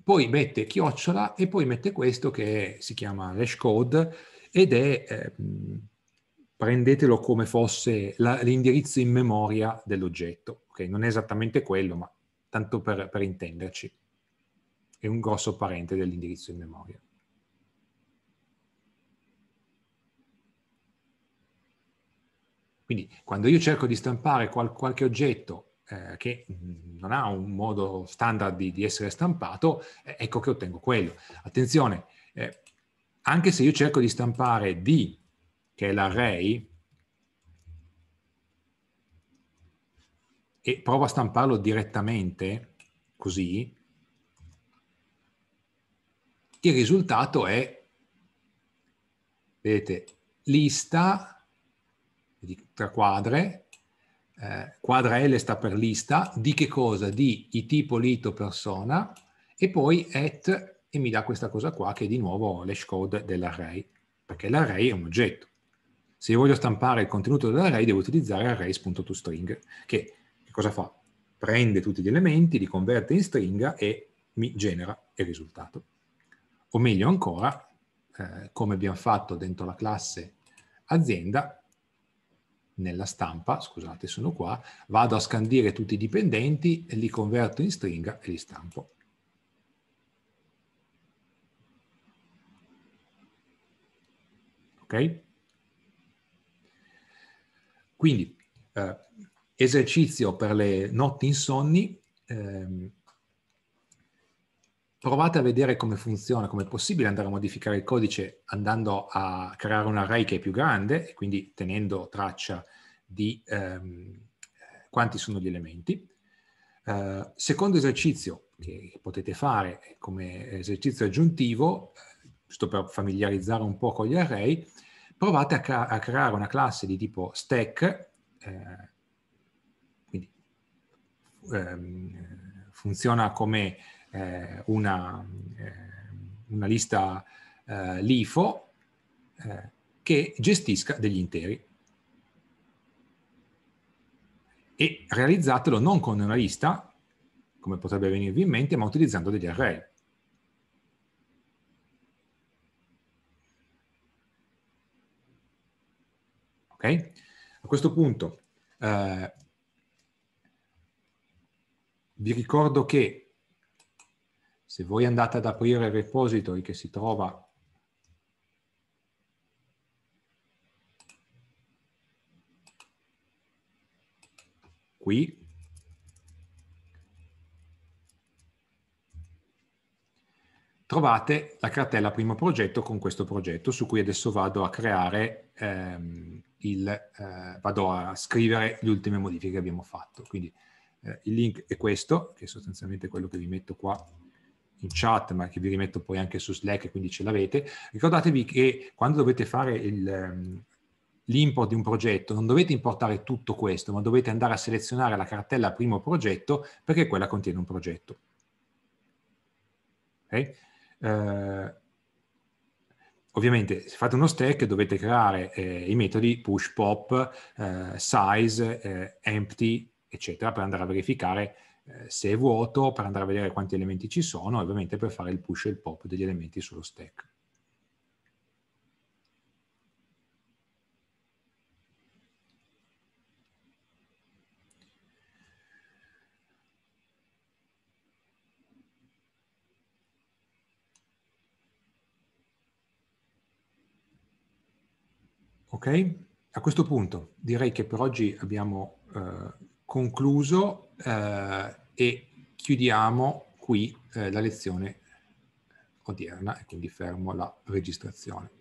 poi mette chiocciola e poi mette questo che si chiama hash code ed è, eh, prendetelo come fosse la, l'indirizzo in memoria dell'oggetto. Okay? Non è esattamente quello, ma tanto per, per intenderci. È un grosso parente dell'indirizzo in memoria. Quindi quando io cerco di stampare qual- qualche oggetto eh, che mm, non ha un modo standard di, di essere stampato, eh, ecco che ottengo quello. Attenzione, eh, anche se io cerco di stampare D, che è l'array, e provo a stamparlo direttamente, così, il risultato è, vedete, lista tra quadre, eh, quadra L sta per lista, di che cosa? Di i tipo lito persona e poi at e mi dà questa cosa qua che è di nuovo l'hash code dell'array, perché l'array è un oggetto. Se io voglio stampare il contenuto dell'array devo utilizzare arrays.toString, che, che cosa fa? Prende tutti gli elementi, li converte in stringa e mi genera il risultato. O meglio ancora, eh, come abbiamo fatto dentro la classe azienda, nella stampa, scusate sono qua, vado a scandire tutti i dipendenti, li converto in stringa e li stampo. Ok? Quindi, eh, esercizio per le notti insonni, ehm, provate a vedere come funziona, come è possibile andare a modificare il codice andando a creare un array che è più grande e quindi tenendo traccia di ehm, eh, quanti sono gli elementi. Eh, secondo esercizio che potete fare come esercizio aggiuntivo, eh, giusto per familiarizzare un po' con gli array, provate a, ca- a creare una classe di tipo stack, eh, quindi ehm, funziona come eh, una, eh, una, lista eh, LIFO eh, che gestisca degli interi. E realizzatelo non con una lista, come potrebbe venirvi in mente, ma utilizzando degli array. Okay? A questo punto eh, vi ricordo che se voi andate ad aprire il repository che si trova qui, trovate la cartella primo progetto con questo progetto su cui adesso vado a creare ehm, il, eh, vado a scrivere le ultime modifiche che abbiamo fatto. Quindi eh, il link è questo, che è sostanzialmente quello che vi metto qua in chat, ma che vi rimetto poi anche su Slack, quindi ce l'avete. Ricordatevi che quando dovete fare il, ehm, l'import di un progetto, non dovete importare tutto questo, ma dovete andare a selezionare la cartella primo progetto perché quella contiene un progetto. Okay? Eh, ovviamente se fate uno stack dovete creare eh, i metodi push, pop, eh, size, eh, empty, eccetera, per andare a verificare eh, se è vuoto per andare a vedere quanti elementi ci sono ovviamente per fare il push e il pop degli elementi sullo stack. Ok? A questo punto direi che per oggi abbiamo eh, concluso eh, e chiudiamo qui eh, la lezione odierna e quindi fermo la registrazione.